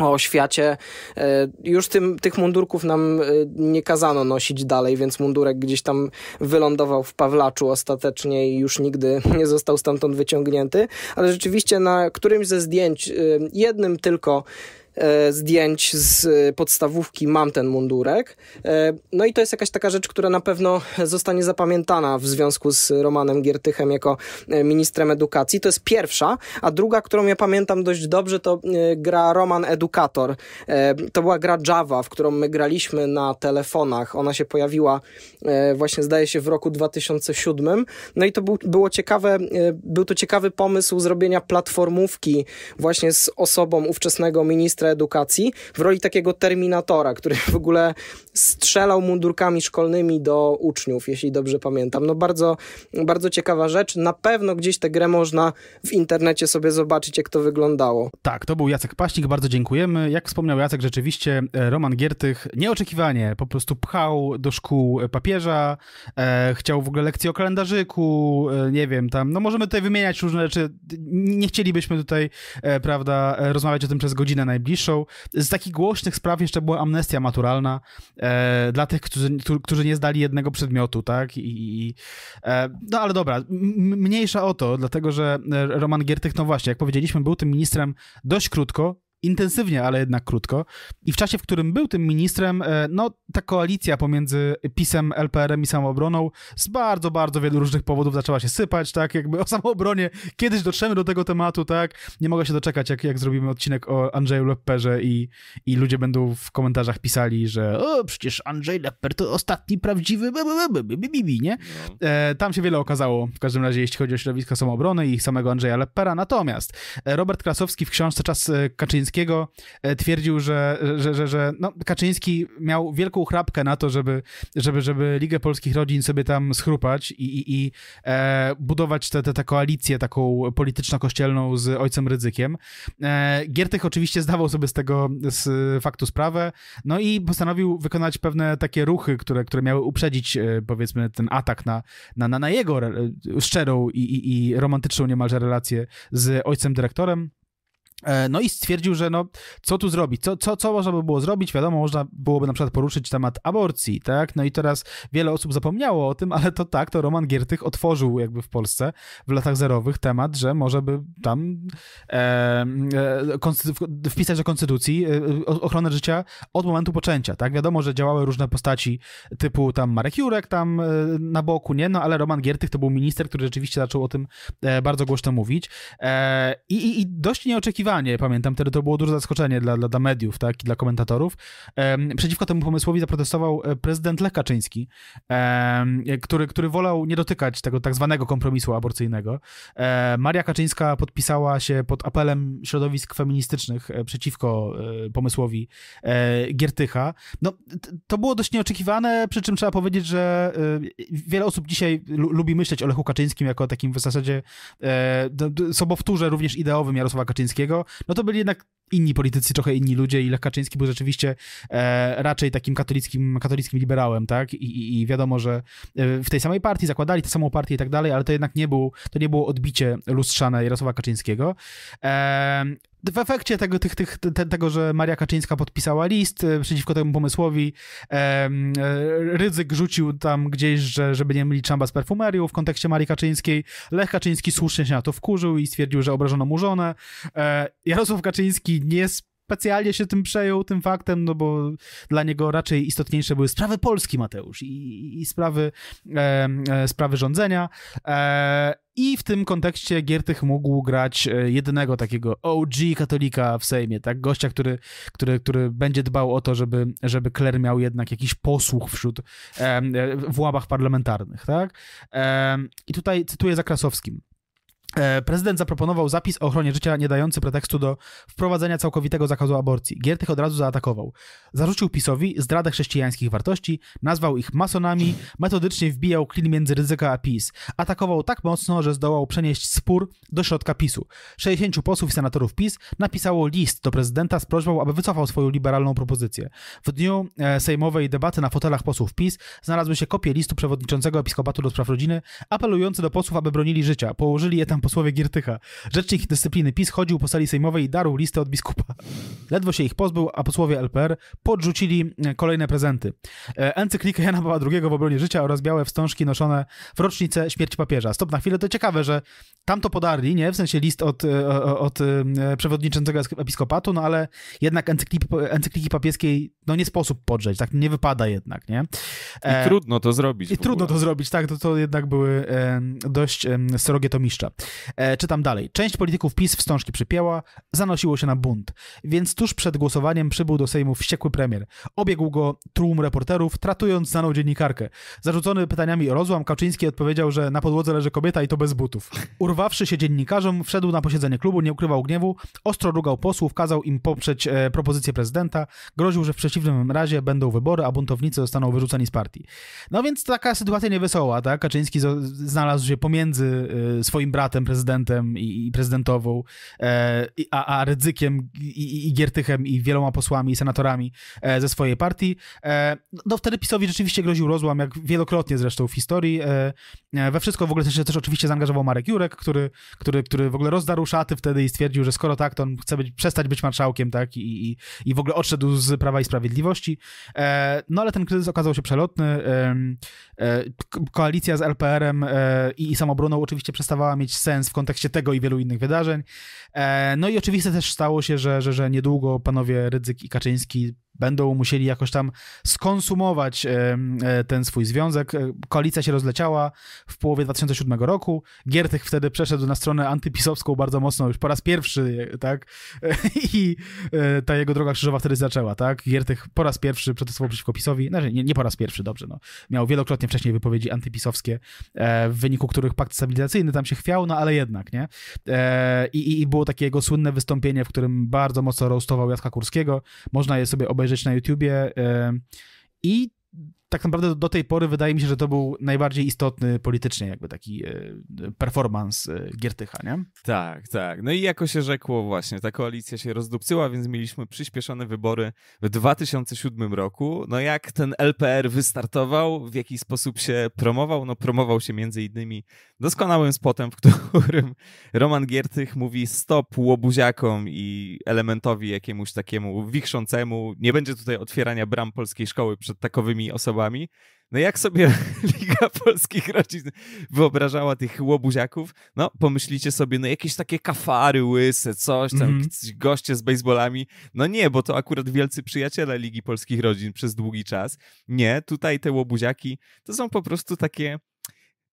o oświacie. E, już tym, tych mundurków nam e, nie kazano nosić dalej, więc mundurek gdzieś tam wylądował w Pawlaczu ostatecznie i już nigdy nie został stamtąd wyciągnięty. Ale rzeczywiście na którymś ze zdjęć, e, jednym tylko E, zdjęć z podstawówki mam ten mundurek. E, no i to jest jakaś taka rzecz, która na pewno zostanie zapamiętana w związku z Romanem Giertychem jako e, ministrem edukacji. To jest pierwsza, a druga, którą ja pamiętam dość dobrze, to gra Roman Edukator. To była gra Java, w którą my graliśmy na telefonach. Ona się pojawiła właśnie zdaje się w roku 2007. No i to był, było ciekawe, był to ciekawy pomysł zrobienia platformówki właśnie z osobą ówczesnego ministra edukacji w roli takiego terminatora, który w ogóle strzelał mundurkami szkolnymi do uczniów, jeśli dobrze pamiętam. No bardzo, bardzo ciekawa rzecz. Na pewno gdzieś tę grę można w internecie sobie zobaczyć, jak to wyglądało. Tak, to był Jacek Paśnik, bardzo dziękujemy. Jak wspomniał Jacek, rzeczywiście e, Roman Giertych nieoczekiwanie po prostu pchał do szkół e, papieża, e, chciał w ogóle lekcji o kalendarzyku, e, nie wiem, tam, no możemy tutaj wymieniać różne rzeczy. Nie chcielibyśmy tutaj, e, prawda, e, rozmawiać o tym przez godzinę najbliższą z takich głośnych spraw jeszcze była amnestia maturalna e, dla tych, którzy, którzy nie zdali jednego przedmiotu, tak? I, i e, no ale dobra, mniejsza o to, dlatego że e, Roman Giertych, no właśnie, jak powiedzieliśmy, był tym ministrem dość krótko, intensywnie, ale jednak krótko. I w czasie, w którym był tym ministrem, e, no ta koalicja pomiędzy PiSem, LPR-em i samoobroną z bardzo, bardzo wielu różnych powodów zaczęła się sypać, tak? Jakby o samoobronie kiedyś dotrzemy do tego tematu, tak? Nie mogę się doczekać, jak, jak zrobimy odcinek o Andrzeju Leperze i, i ludzie będą w komentarzach pisali, że o, przecież Andrzej Leper to ostatni prawdziwy bibi, nie? No. E, tam się wiele okazało, w każdym razie, jeśli chodzi o środowisko samoobrony i samego Andrzeja Lepera. Natomiast e, Robert Krasowski w książce Czas e, Kaczyński Kaczyńskiego e, twierdził, że, że, że, że no, Kaczyński miał wielką chrapkę na to, żeby, żeby, żeby Ligę Polskich Rodzin sobie tam schrupać i, i, i e, budować tę te, te, koalicję taką polityczno-kościelną z ojcem Rydzykiem. E, Giertych oczywiście zdawał sobie z tego z faktu sprawę, no i postanowił wykonać pewne takie ruchy, które, które miały uprzedzić e, powiedzmy ten atak na, na, na, na jego e, szczerą i, i, i romantyczną niemalże relację z ojcem dyrektorem. E, no i stwierdził, że no, co tu zrobić? Co, co, co można by było zrobić? Wiadomo, można byłoby na przykład poruszyć temat aborcji, tak? No i teraz wiele osób zapomniało o tym, ale to tak, to Roman Giertych otworzył jakby w Polsce w latach zerowych temat, że może by tam e, e, wpisać do konstytucji e, ochronę życia od momentu poczęcia, tak? Wiadomo, że działały różne postaci typu tam Marek Jurek tam e, na boku, nie? No ale Roman Giertych to był minister, który rzeczywiście zaczął o tym bardzo głośno mówić e, i, i dość nieoczekiwanie oczekiwanie, pamiętam, wtedy to było duże zaskoczenie dla, dla, dla mediów tak, i dla komentatorów. Um, przeciwko temu pomysłowi zaprotestował e, prezydent Lech Kaczyński, um, który, który wolał nie dotykać tego tak zwanego kompromisu aborcyjnego. Um, Maria Kaczyńska podpisała się pod apelem środowisk feministycznych przeciwko pomysłowi Giertycha. No, to było dość nieoczekiwane, przy czym trzeba powiedzieć, że wiele osób dzisiaj lubi myśleć o Lechu Kaczyńskim jako takim w zasadzie sobowtórze również ideowym Jarosława Kaczyńskiego, no to byli jednak inni politycy, trochę inni ludzie i Lech Kaczyński był rzeczywiście e, raczej takim katolickim, katolickim liberałem, tak? I, i, I, wiadomo, że e, w tej samej partii zakładali tę samą partię i tak dalej, ale to jednak nie, był, to nie było odbicie lustrzane Jarosława Kaczyńskiego. E, w efekcie tego, tych, tych, te, tego, że Maria Kaczyńska podpisała list e, przeciwko temu pomysłowi, e, e rzucił tam gdzieś, że, żeby nie mylić szamba z perfumerią w kontekście Marii Kaczyńskiej. Lech Kaczyński słusznie się na to wkurzył i stwierdził, że obrażono mu żonę. E, Jarosław Kaczyński i nie specjalnie się tym przejął, tym faktem, no bo dla niego raczej istotniejsze były sprawy Polski, Mateusz, i, i sprawy, e, e, sprawy rządzenia. E, I w tym kontekście Giertych mógł grać e, jedynego takiego OG katolika w Sejmie, tak? Gościa, który, który, który będzie dbał o to, żeby, żeby Kler miał jednak jakiś posłuch wśród, e, e, w łabach parlamentarnych, tak? I tutaj cytuję za Krasowskim. E, prezydent zaproponował zapis o ochronie życia, nie dający pretekstu do wprowadzenia całkowitego zakazu aborcji. Giertych od razu zaatakował. Zarzucił PiSowi zdradę chrześcijańskich wartości, nazwał ich masonami, metodycznie wbijał klin między ryzyka a PiS. Atakował tak mocno, że zdołał przenieść spór do środka PiSu. 60 posłów i senatorów PiS napisało list do prezydenta z prośbą, aby wycofał swoją liberalną propozycję. W dniu e, sejmowej debaty na fotelach posłów PiS znalazły się kopie listu przewodniczącego episkopatu do spraw rodziny, apelujący do posłów, aby bronili życia. Położyli je tam posłowie Giertycha. Rzecznik dyscypliny PiS chodził po sali sejmowej i darł listę od biskupa. Ledwo się ich pozbył, a posłowie LPR podrzucili e, kolejne prezenty. E, Encyklikę Jana Pawła II w obronie życia oraz białe wstążki noszone w rocznicę śmierci papieża. Stop na chwilę, to ciekawe, że tam to podarli, nie? W sensie list od, e, od przewodniczącego episkopatu, no ale jednak encykliki, encykliki papieskiej no nie sposób podrzeć, tak nie wypada jednak, nie? I trudno to zrobić. I trudno to zrobić, tak, to, to jednak były dość srogie mistrza. E, czytam dalej. Część polityków PiS wstążki przypięła, zanosiło się na bunt. Więc tuż przed głosowaniem przybył do Sejmu wściekły premier. Obiegł go tłum reporterów, tratując znaną dziennikarkę. Zarzucony pytaniami o rozłam, Kaczyński odpowiedział, że na podłodze leży kobieta i to bez butów. Urwawszy się dziennikarzom, wszedł na posiedzenie klubu, nie ukrywał gniewu, ostro rugał posłów, kazał im poprzeć e, propozycję prezydenta, groził, że w przeciwnym razie będą wybory, a buntownicy zostaną wyrzuceni z partii. No więc taka sytuacja niewesoła, tak? Kaczyński znalazł się pomiędzy e, swoim bratem kandydatem prezydentem i, i prezydentową, e, a, a Rydzykiem i, i, Giertychem i wieloma posłami i senatorami e, ze swojej partii, e, no wtedy PiSowi rzeczywiście groził rozłam, jak wielokrotnie zresztą w historii. E, e, we wszystko w ogóle też, też oczywiście zaangażował Marek Jurek, który, który, który w ogóle rozdarł szaty wtedy i stwierdził, że skoro tak, to on chce być, przestać być marszałkiem, tak, i, i, i w ogóle odszedł z Prawa i Sprawiedliwości. E, no ale ten kryzys okazał się przelotny. koalicja z LPR-em i, i samobroną oczywiście przestawała mieć sens sens w kontekście tego i wielu innych wydarzeń. E, no i oczywiste też stało się, że, że, że niedługo panowie Rydzyk i Kaczyński będą musieli jakoś tam skonsumować e, ten swój związek. E, koalicja się rozleciała w połowie 2007 roku. Giertych wtedy przeszedł na stronę antypisowską bardzo mocno, już po raz pierwszy, tak? I ta jego droga krzyżowa wtedy zaczęła, tak? Giertych po raz pierwszy protestował przeciwko PiSowi. Znaczy, nie, nie po raz pierwszy, dobrze, no. Miał wielokrotnie wcześniej wypowiedzi antypisowskie, w wyniku których pakt stabilizacyjny tam się chwiał, no ale jednak, nie? E, I, I było takie jego słynne wystąpienie, w którym bardzo mocno roastował Jacka Kurskiego. Można je sobie obejrzeć na YouTubie. E, I tak naprawdę do tej pory wydaje mi się, że to był najbardziej istotny politycznie jakby taki e, performance e, Giertycha, nie? Tak, tak. No i jako się rzekło właśnie, ta koalicja się rozdupcyła, więc mieliśmy przyspieszone wybory w 2007 roku. No jak ten LPR wystartował, w jaki sposób się promował? No promował się między innymi doskonałym spotem, w którym Roman Giertych mówi stop łobuziakom i elementowi jakiemuś takiemu wichrzącemu. Nie będzie tutaj otwierania bram polskiej szkoły przed takowymi osobami, no jak sobie Liga Polskich Rodzin wyobrażała tych łobuziaków? No pomyślicie sobie, no jakieś takie kafary łyse, coś tam, mm goście z baseballami. No nie, bo to akurat wielcy przyjaciele Ligi Polskich Rodzin przez długi czas. Nie, tutaj te łobuziaki to są po prostu takie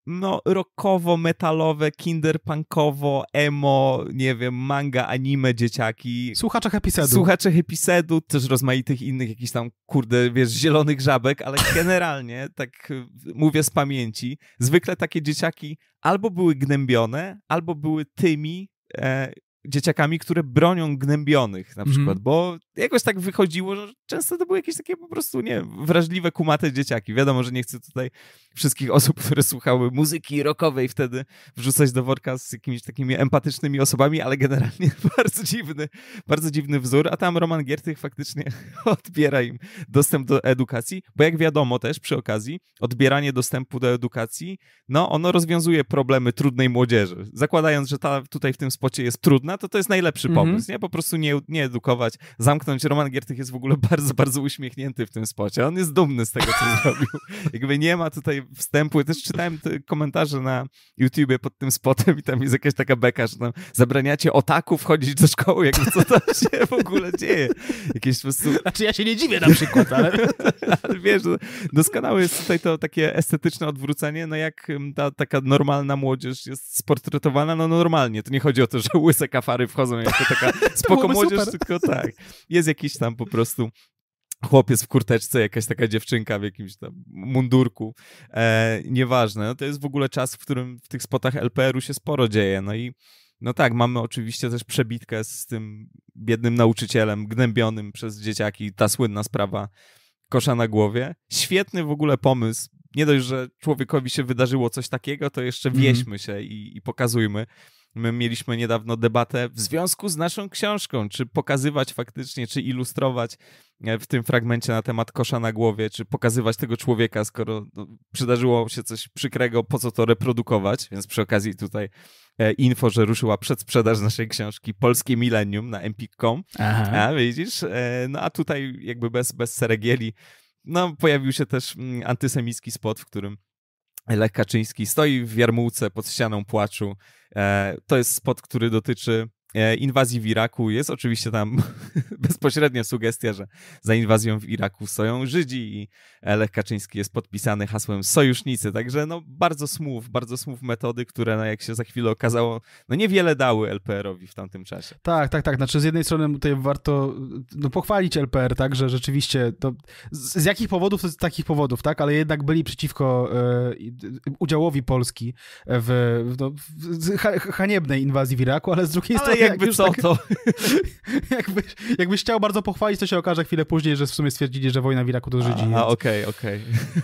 no, rockowo, metalowe, kinderpunkowo, emo, nie wiem, manga, anime, dzieciaki. Słuchacze Hepisedu. Słuchacze Hepisedu, też rozmaitych innych jakichś tam, kurde, wiesz, zielonych żabek, ale generalnie, tak mówię z pamięci, zwykle takie dzieciaki albo były gnębione, albo były tymi, e, dzieciakami, które bronią gnębionych na mhm. przykład, mm. bo jakoś tak wychodziło, że często to były jakieś takie po prostu, nie wrażliwe, kumate dzieciaki. Wiadomo, że nie chcę tutaj wszystkich osób, które słuchały muzyki rockowej wtedy wrzucać do worka z jakimiś takimi empatycznymi osobami, ale generalnie bardzo dziwny, bardzo dziwny wzór, a tam Roman Giertych faktycznie odbiera im dostęp do edukacji, bo jak wiadomo też przy okazji, odbieranie dostępu do edukacji, no ono rozwiązuje problemy trudnej młodzieży. Zakładając, że ta tutaj w tym spocie jest trudna, Giertyna, to to jest najlepszy mhm. pomysł, mm -hmm. nie? Po prostu nie, nie edukować, zamknąć. Roman Giertych jest w ogóle bardzo, bardzo uśmiechnięty w tym spocie. On jest dumny z tego, co zrobił. Jakby nie ma tutaj wstępu. Ja też czytałem te komentarze na YouTubie pod tym spotem i tam jest jakaś taka beka, że tam zabraniacie otaku wchodzić do szkoły, jakby co tam się w ogóle dzieje. Jakieś po prostu... Znaczy ja się nie dziwię na przykład, ale... ale wiesz, doskonałe jest tutaj to takie estetyczne odwrócenie, no jak ta taka normalna młodzież jest sportretowana, no normalnie. To nie chodzi o to, że łysek fary wchodzą to taka spoko młodzież, tylko tak. Jest jakiś tam po prostu chłopiec w kurteczce, jakaś taka dziewczynka w jakimś tam mundurku, e, nieważne. No to jest w ogóle czas, w którym w tych spotach LPR-u się sporo dzieje. No i no tak, mamy oczywiście też przebitkę z tym biednym nauczycielem gnębionym przez dzieciaki, ta słynna sprawa kosza na głowie. Świetny w ogóle pomysł. Nie dość, że człowiekowi się wydarzyło coś takiego, to jeszcze mhm. wieśmy się i, i pokazujmy. My mieliśmy niedawno debatę w związku z naszą książką, czy pokazywać faktycznie, czy ilustrować e, w tym fragmencie na temat kosza na głowie, czy pokazywać tego człowieka, skoro no, przydarzyło się coś przykrego, po co to reprodukować. Więc przy okazji tutaj e, info, że ruszyła przedsprzedaż naszej książki Polskie Millennium na empik.com. A widzisz? E, no a tutaj jakby bez, bez seregieli no, pojawił się też mm, antysemicki spot, w którym Lech Kaczyński stoi w jarmułce pod ścianą płaczu E, to jest spot, który dotyczy E, inwazji w Iraku. Jest oczywiście tam bezpośrednia sugestia, że za inwazją w Iraku stoją Żydzi i Lech Kaczyński jest podpisany hasłem sojusznicy. Także no bardzo smów, bardzo smów metody, które no, jak się za chwilę okazało, no niewiele dały LPR-owi w tamtym czasie. Tak, tak, tak. Znaczy z jednej strony tutaj warto no, pochwalić LPR, tak, że rzeczywiście to no, z, z jakich powodów, to z takich powodów, tak, ale jednak byli przeciwko e, udziałowi Polski w, no, w haniebnej inwazji w Iraku, ale z drugiej ale strony jakby co tak, to. jakby, jakbyś chciał bardzo pochwalić, to się okaże chwilę później, że w sumie stwierdzili, że wojna w Iraku to Żydzi. A, okej, okej.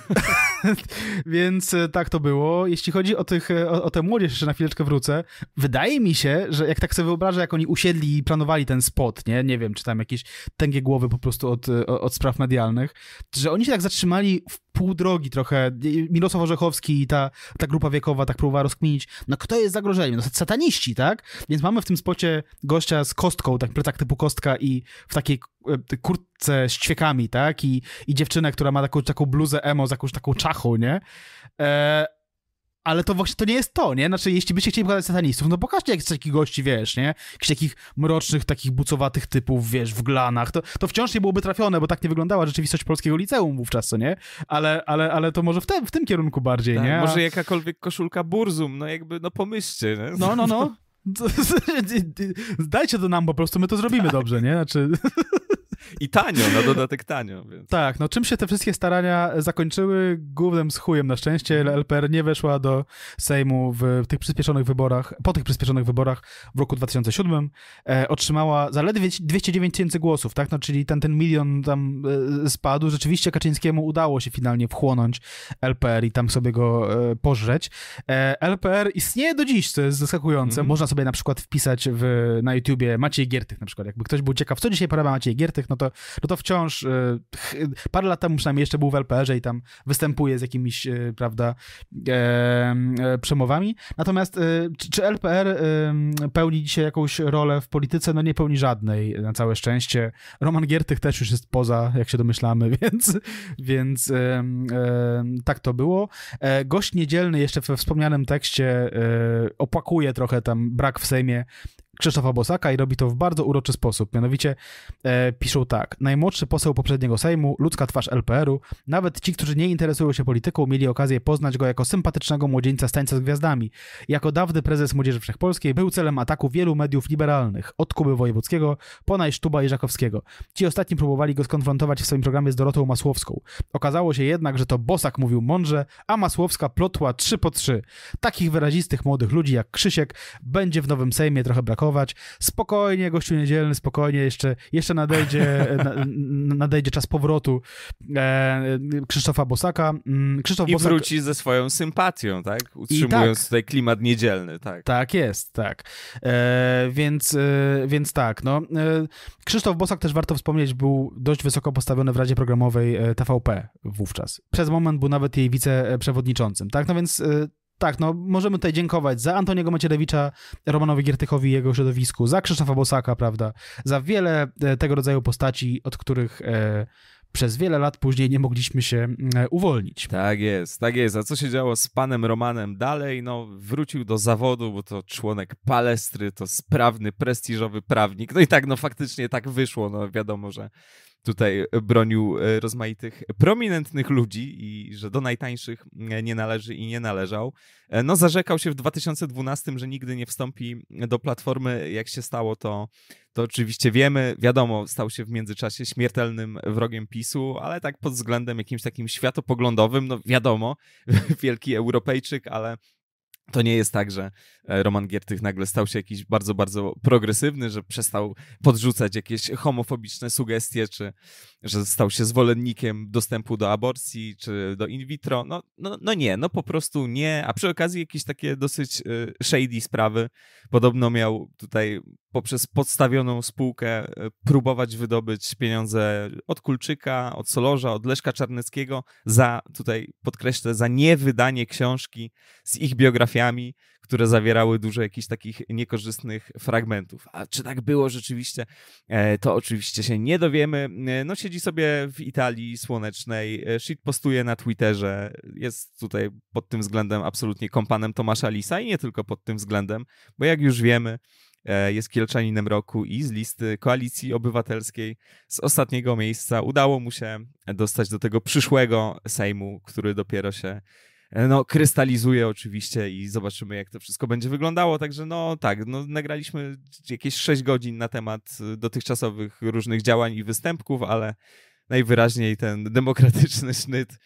Okay, okay. więc e, tak to było. Jeśli chodzi o, tych, e, o, o tę młodzież, jeszcze na chwileczkę wrócę. Wydaje mi się, że jak tak sobie wyobrażę, jak oni usiedli i planowali ten spot, nie? Nie wiem, czy tam jakieś tęgie głowy po prostu od, e, od spraw medialnych, że oni się tak zatrzymali w pół drogi trochę. Mirosław Orzechowski i ta, ta grupa wiekowa tak próbowała rozkminić, no kto jest zagrożeniem? No sataniści, tak? Więc mamy w tym spocie gościa z kostką, tak plecak typu kostka i w takiej e, kurtce z ćwiekami, tak? I, i dziewczynę, która ma taką, taką bluzę emo z jakąś taką czachą, nie? E, ale to właśnie to nie jest to, nie? Znaczy, jeśli byście chcieli pokazać satanistów, no pokażcie jakichś takich gości, wiesz, nie? Jakichś takich mrocznych, takich bucowatych typów, wiesz, w glanach. To, to wciąż nie byłoby trafione, bo tak nie wyglądała rzeczywistość polskiego liceum wówczas, co nie? Ale, ale, ale to może w, te, w tym kierunku bardziej, tak, nie? A... Może jakakolwiek koszulka burzum, no jakby, no pomyślcie, nie? No, no, no. Zdajcie to nam po prostu, my to zrobimy tak. dobrze, nie? Znaczy... I tanio, na dodatek tanio. Więc. Tak, no czym się te wszystkie starania zakończyły? Głównym z chujem na szczęście. Mhm. LPR nie weszła do Sejmu w tych przyspieszonych wyborach, po tych przyspieszonych wyborach w roku 2007. E, otrzymała zaledwie 209 tysięcy głosów, tak? No, czyli ten, ten milion tam e, spadł. Rzeczywiście Kaczyńskiemu udało się finalnie wchłonąć LPR i tam sobie go e, pożreć. E, LPR istnieje do dziś, co jest zaskakujące. Mm -hmm. Można sobie na przykład wpisać w, na YouTubie Maciej Giertych na przykład. Jakby ktoś był ciekaw, co dzisiaj porabia Maciej Giertych, no to, no to wciąż e, parę lat temu przynajmniej jeszcze był w LPR-ze i tam występuje z jakimiś, e, prawda, e, przemowami. Natomiast czy LPR pełni dzisiaj jakąś rolę w polityce? No nie pełni żadnej, na całe szczęście. Roman Giertych też już jest poza, jak się domyślamy, więc, więc tak to było. Gość niedzielny jeszcze we wspomnianym tekście opłakuje trochę tam brak w Sejmie Krzysztofa Bosaka i robi to w bardzo uroczy sposób. Mianowicie e, piszą tak. Najmłodszy poseł poprzedniego Sejmu, ludzka twarz LPR-u, nawet ci, którzy nie interesują się polityką, mieli okazję poznać go jako sympatycznego młodzieńca z tańca z gwiazdami. Jako dawny prezes Młodzieży Wszechpolskiej był celem ataku wielu mediów liberalnych, od Kuby Wojewódzkiego po Najsztuba i Żakowskiego. Ci ostatni próbowali go skonfrontować w swoim programie z Dorotą Masłowską. Okazało się jednak, że to Bosak mówił mądrze, a Masłowska plotła 3 po 3. Takich wyrazistych młodych ludzi jak Krzysiek będzie w nowym Sejmie trochę brakowało atakować. Spokojnie, gościu niedzielny, spokojnie, jeszcze, jeszcze nadejdzie, na, nadejdzie czas powrotu e, Krzysztofa Bosaka. Mm, Krzysztof I Bosak... wróci ze swoją sympatią, tak? Utrzymując tak. tutaj klimat niedzielny, tak. Tak jest, tak. E, więc, e, więc tak, no. E, Krzysztof Bosak też warto wspomnieć, był dość wysoko postawiony w Radzie Programowej e, TVP wówczas. Przez moment był nawet jej wiceprzewodniczącym, tak? No więc e, tak, no możemy tutaj dziękować za Antoniego Macierewicza, Romanowi Giertychowi i jego środowisku, za Krzysztofa Bosaka, prawda, za wiele e, tego rodzaju postaci, od których e, przez wiele lat później nie mogliśmy się e, uwolnić. Tak jest, tak jest. A co się działo z panem Romanem dalej? No, wrócił do zawodu, bo to członek palestry, to sprawny, prestiżowy prawnik. No i tak, no faktycznie tak wyszło, no wiadomo, że tutaj bronił e, rozmaitych prominentnych ludzi i że do najtańszych e, nie należy i nie należał. E, no, zarzekał się w 2012, że nigdy nie wstąpi do platformy. Jak się stało, to, to oczywiście wiemy. Wiadomo, stał się w międzyczasie śmiertelnym wrogiem PiSu, ale tak pod względem jakimś takim światopoglądowym, no wiadomo, wielki Europejczyk, ale to nie jest tak, że e, Roman Giertych nagle stał się jakiś bardzo, bardzo progresywny, że przestał podrzucać jakieś homofobiczne sugestie, czy że stał się zwolennikiem dostępu do aborcji, czy do in vitro. No, no, no nie, no po prostu nie. A przy okazji jakieś takie dosyć e, shady sprawy. Podobno miał tutaj poprzez podstawioną spółkę e, próbować wydobyć pieniądze od Kulczyka, od Solorza, od Leszka Czarneckiego za, tutaj podkreślę, za niewydanie książki z ich biografii które zawierały dużo jakichś takich niekorzystnych fragmentów. A czy tak było rzeczywiście, e, to oczywiście się nie dowiemy. E, no siedzi sobie w Italii słonecznej, e, shit postuje na Twitterze, jest tutaj pod tym względem absolutnie kompanem Tomasza Lisa i nie tylko pod tym względem, bo jak już wiemy, jest Kielczaninem Roku i z listy Koalicji Obywatelskiej z ostatniego miejsca udało mu się dostać do tego przyszłego Sejmu, który dopiero się E, no, krystalizuje oczywiście i zobaczymy, jak to wszystko będzie wyglądało. Także no tak, no, nagraliśmy jakieś 6 godzin na temat y, dotychczasowych różnych działań i występków, ale najwyraźniej ten demokratyczny sznyt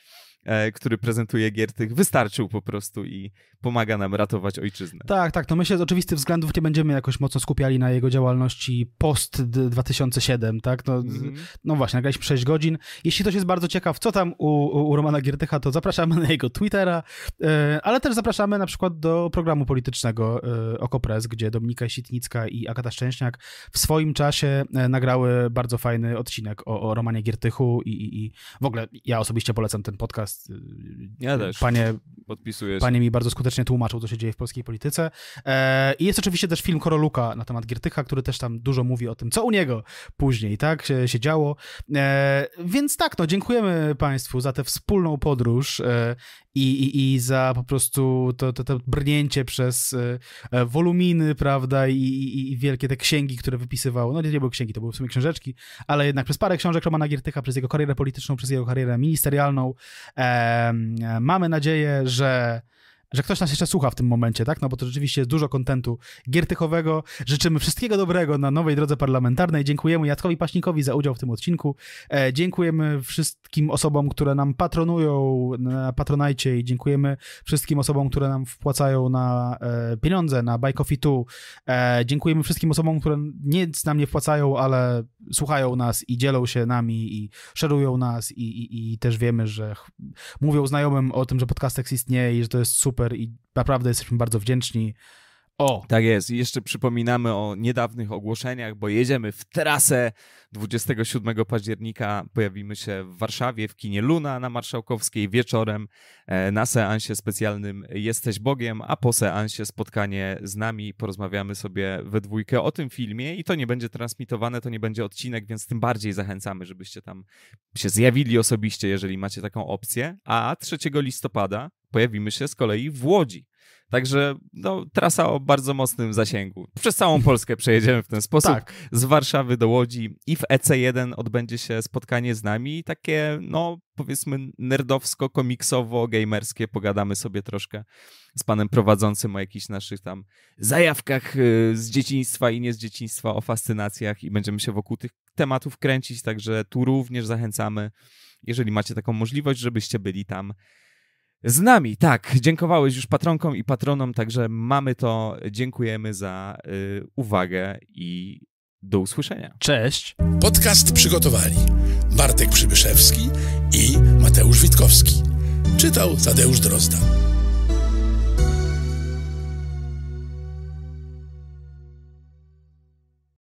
E, który prezentuje Giertych, wystarczył po prostu i pomaga nam ratować ojczyznę. Tak, tak, To no my się z oczywistych względów nie będziemy jakoś mocno skupiali na jego działalności post 2007, tak? No, mm-hmm. no właśnie, nagraliśmy 6 godzin. Jeśli ktoś jest bardzo ciekaw, co tam u, u Romana Giertycha, to zapraszamy na jego Twittera, e, ale też zapraszamy na przykład do programu politycznego e, Okopres, gdzie Dominika Sitnicka i Agata Szczęśniak w swoim czasie nagrały bardzo fajny odcinek o, o Romanie Giertychu i, i, i w ogóle ja osobiście polecam ten podcast Y, ja y, też. Panie, podpisujesz. Panie mi bardzo skutecznie tłumaczył, co się dzieje w polskiej polityce. E, I jest oczywiście też film Koroluka na temat Giertycha, który też tam dużo mówi o tym, co u niego później, tak, się, się działo. E, więc tak, no, dziękujemy Państwu za tę wspólną podróż e, i, i, za po prostu to, to, to brnięcie przez e, e, woluminy, prawda, i, i, i wielkie te księgi, które wypisywało. No nie, nie były księgi, to były w sumie książeczki, ale jednak przez parę książek Romana Giertycha, przez jego karierę polityczną, przez jego karierę ministerialną. E, mamy nadzieję, że że ktoś nas jeszcze słucha w tym momencie, tak? No bo to rzeczywiście jest dużo kontentu giertychowego. Życzymy wszystkiego dobrego na nowej drodze parlamentarnej. Dziękujemy Jackowi Paśnikowi za udział w tym odcinku. E, dziękujemy wszystkim osobom, które nam patronują na Patronajcie i dziękujemy wszystkim osobom, które nam wpłacają na e, pieniądze, na Buy Coffee 2. E, dziękujemy wszystkim osobom, które nic nam nie wpłacają, ale słuchają nas i dzielą się nami i szerują nas i, i, i też wiemy, że mówią znajomym o tym, że podcast istnieje i że to jest super super i naprawdę jesteśmy bardzo wdzięczni o! Tak jest. I jeszcze przypominamy o niedawnych ogłoszeniach, bo jedziemy w trasę. 27 października pojawimy się w Warszawie w kinie Luna na Marszałkowskiej wieczorem e, na seansie specjalnym Jesteś Bogiem, a po seansie spotkanie z nami. Porozmawiamy sobie we dwójkę o tym filmie i to nie będzie transmitowane, to nie będzie odcinek, więc tym bardziej zachęcamy, żebyście tam się zjawili osobiście, jeżeli macie taką opcję. A 3 listopada pojawimy się z kolei w Łodzi Także no, trasa o bardzo mocnym zasięgu. Przez całą Polskę przejedziemy w ten sposób. Tak. Z Warszawy do Łodzi i w EC1 odbędzie się spotkanie z nami. Takie, no powiedzmy, nerdowsko-komiksowo-gamerskie. Pogadamy sobie troszkę z panem prowadzącym o jakichś naszych tam zajawkach y, z dzieciństwa i nie z dzieciństwa, o fascynacjach i będziemy się wokół tych tematów kręcić. Także tu również zachęcamy, jeżeli macie taką możliwość, żebyście byli tam z nami, tak. Dziękowałeś już patronkom i patronom, także mamy to. Dziękujemy za y, uwagę i do usłyszenia. Cześć. Podcast przygotowali Bartek Przybyszewski i Mateusz Witkowski. Czytał Tadeusz Drozda.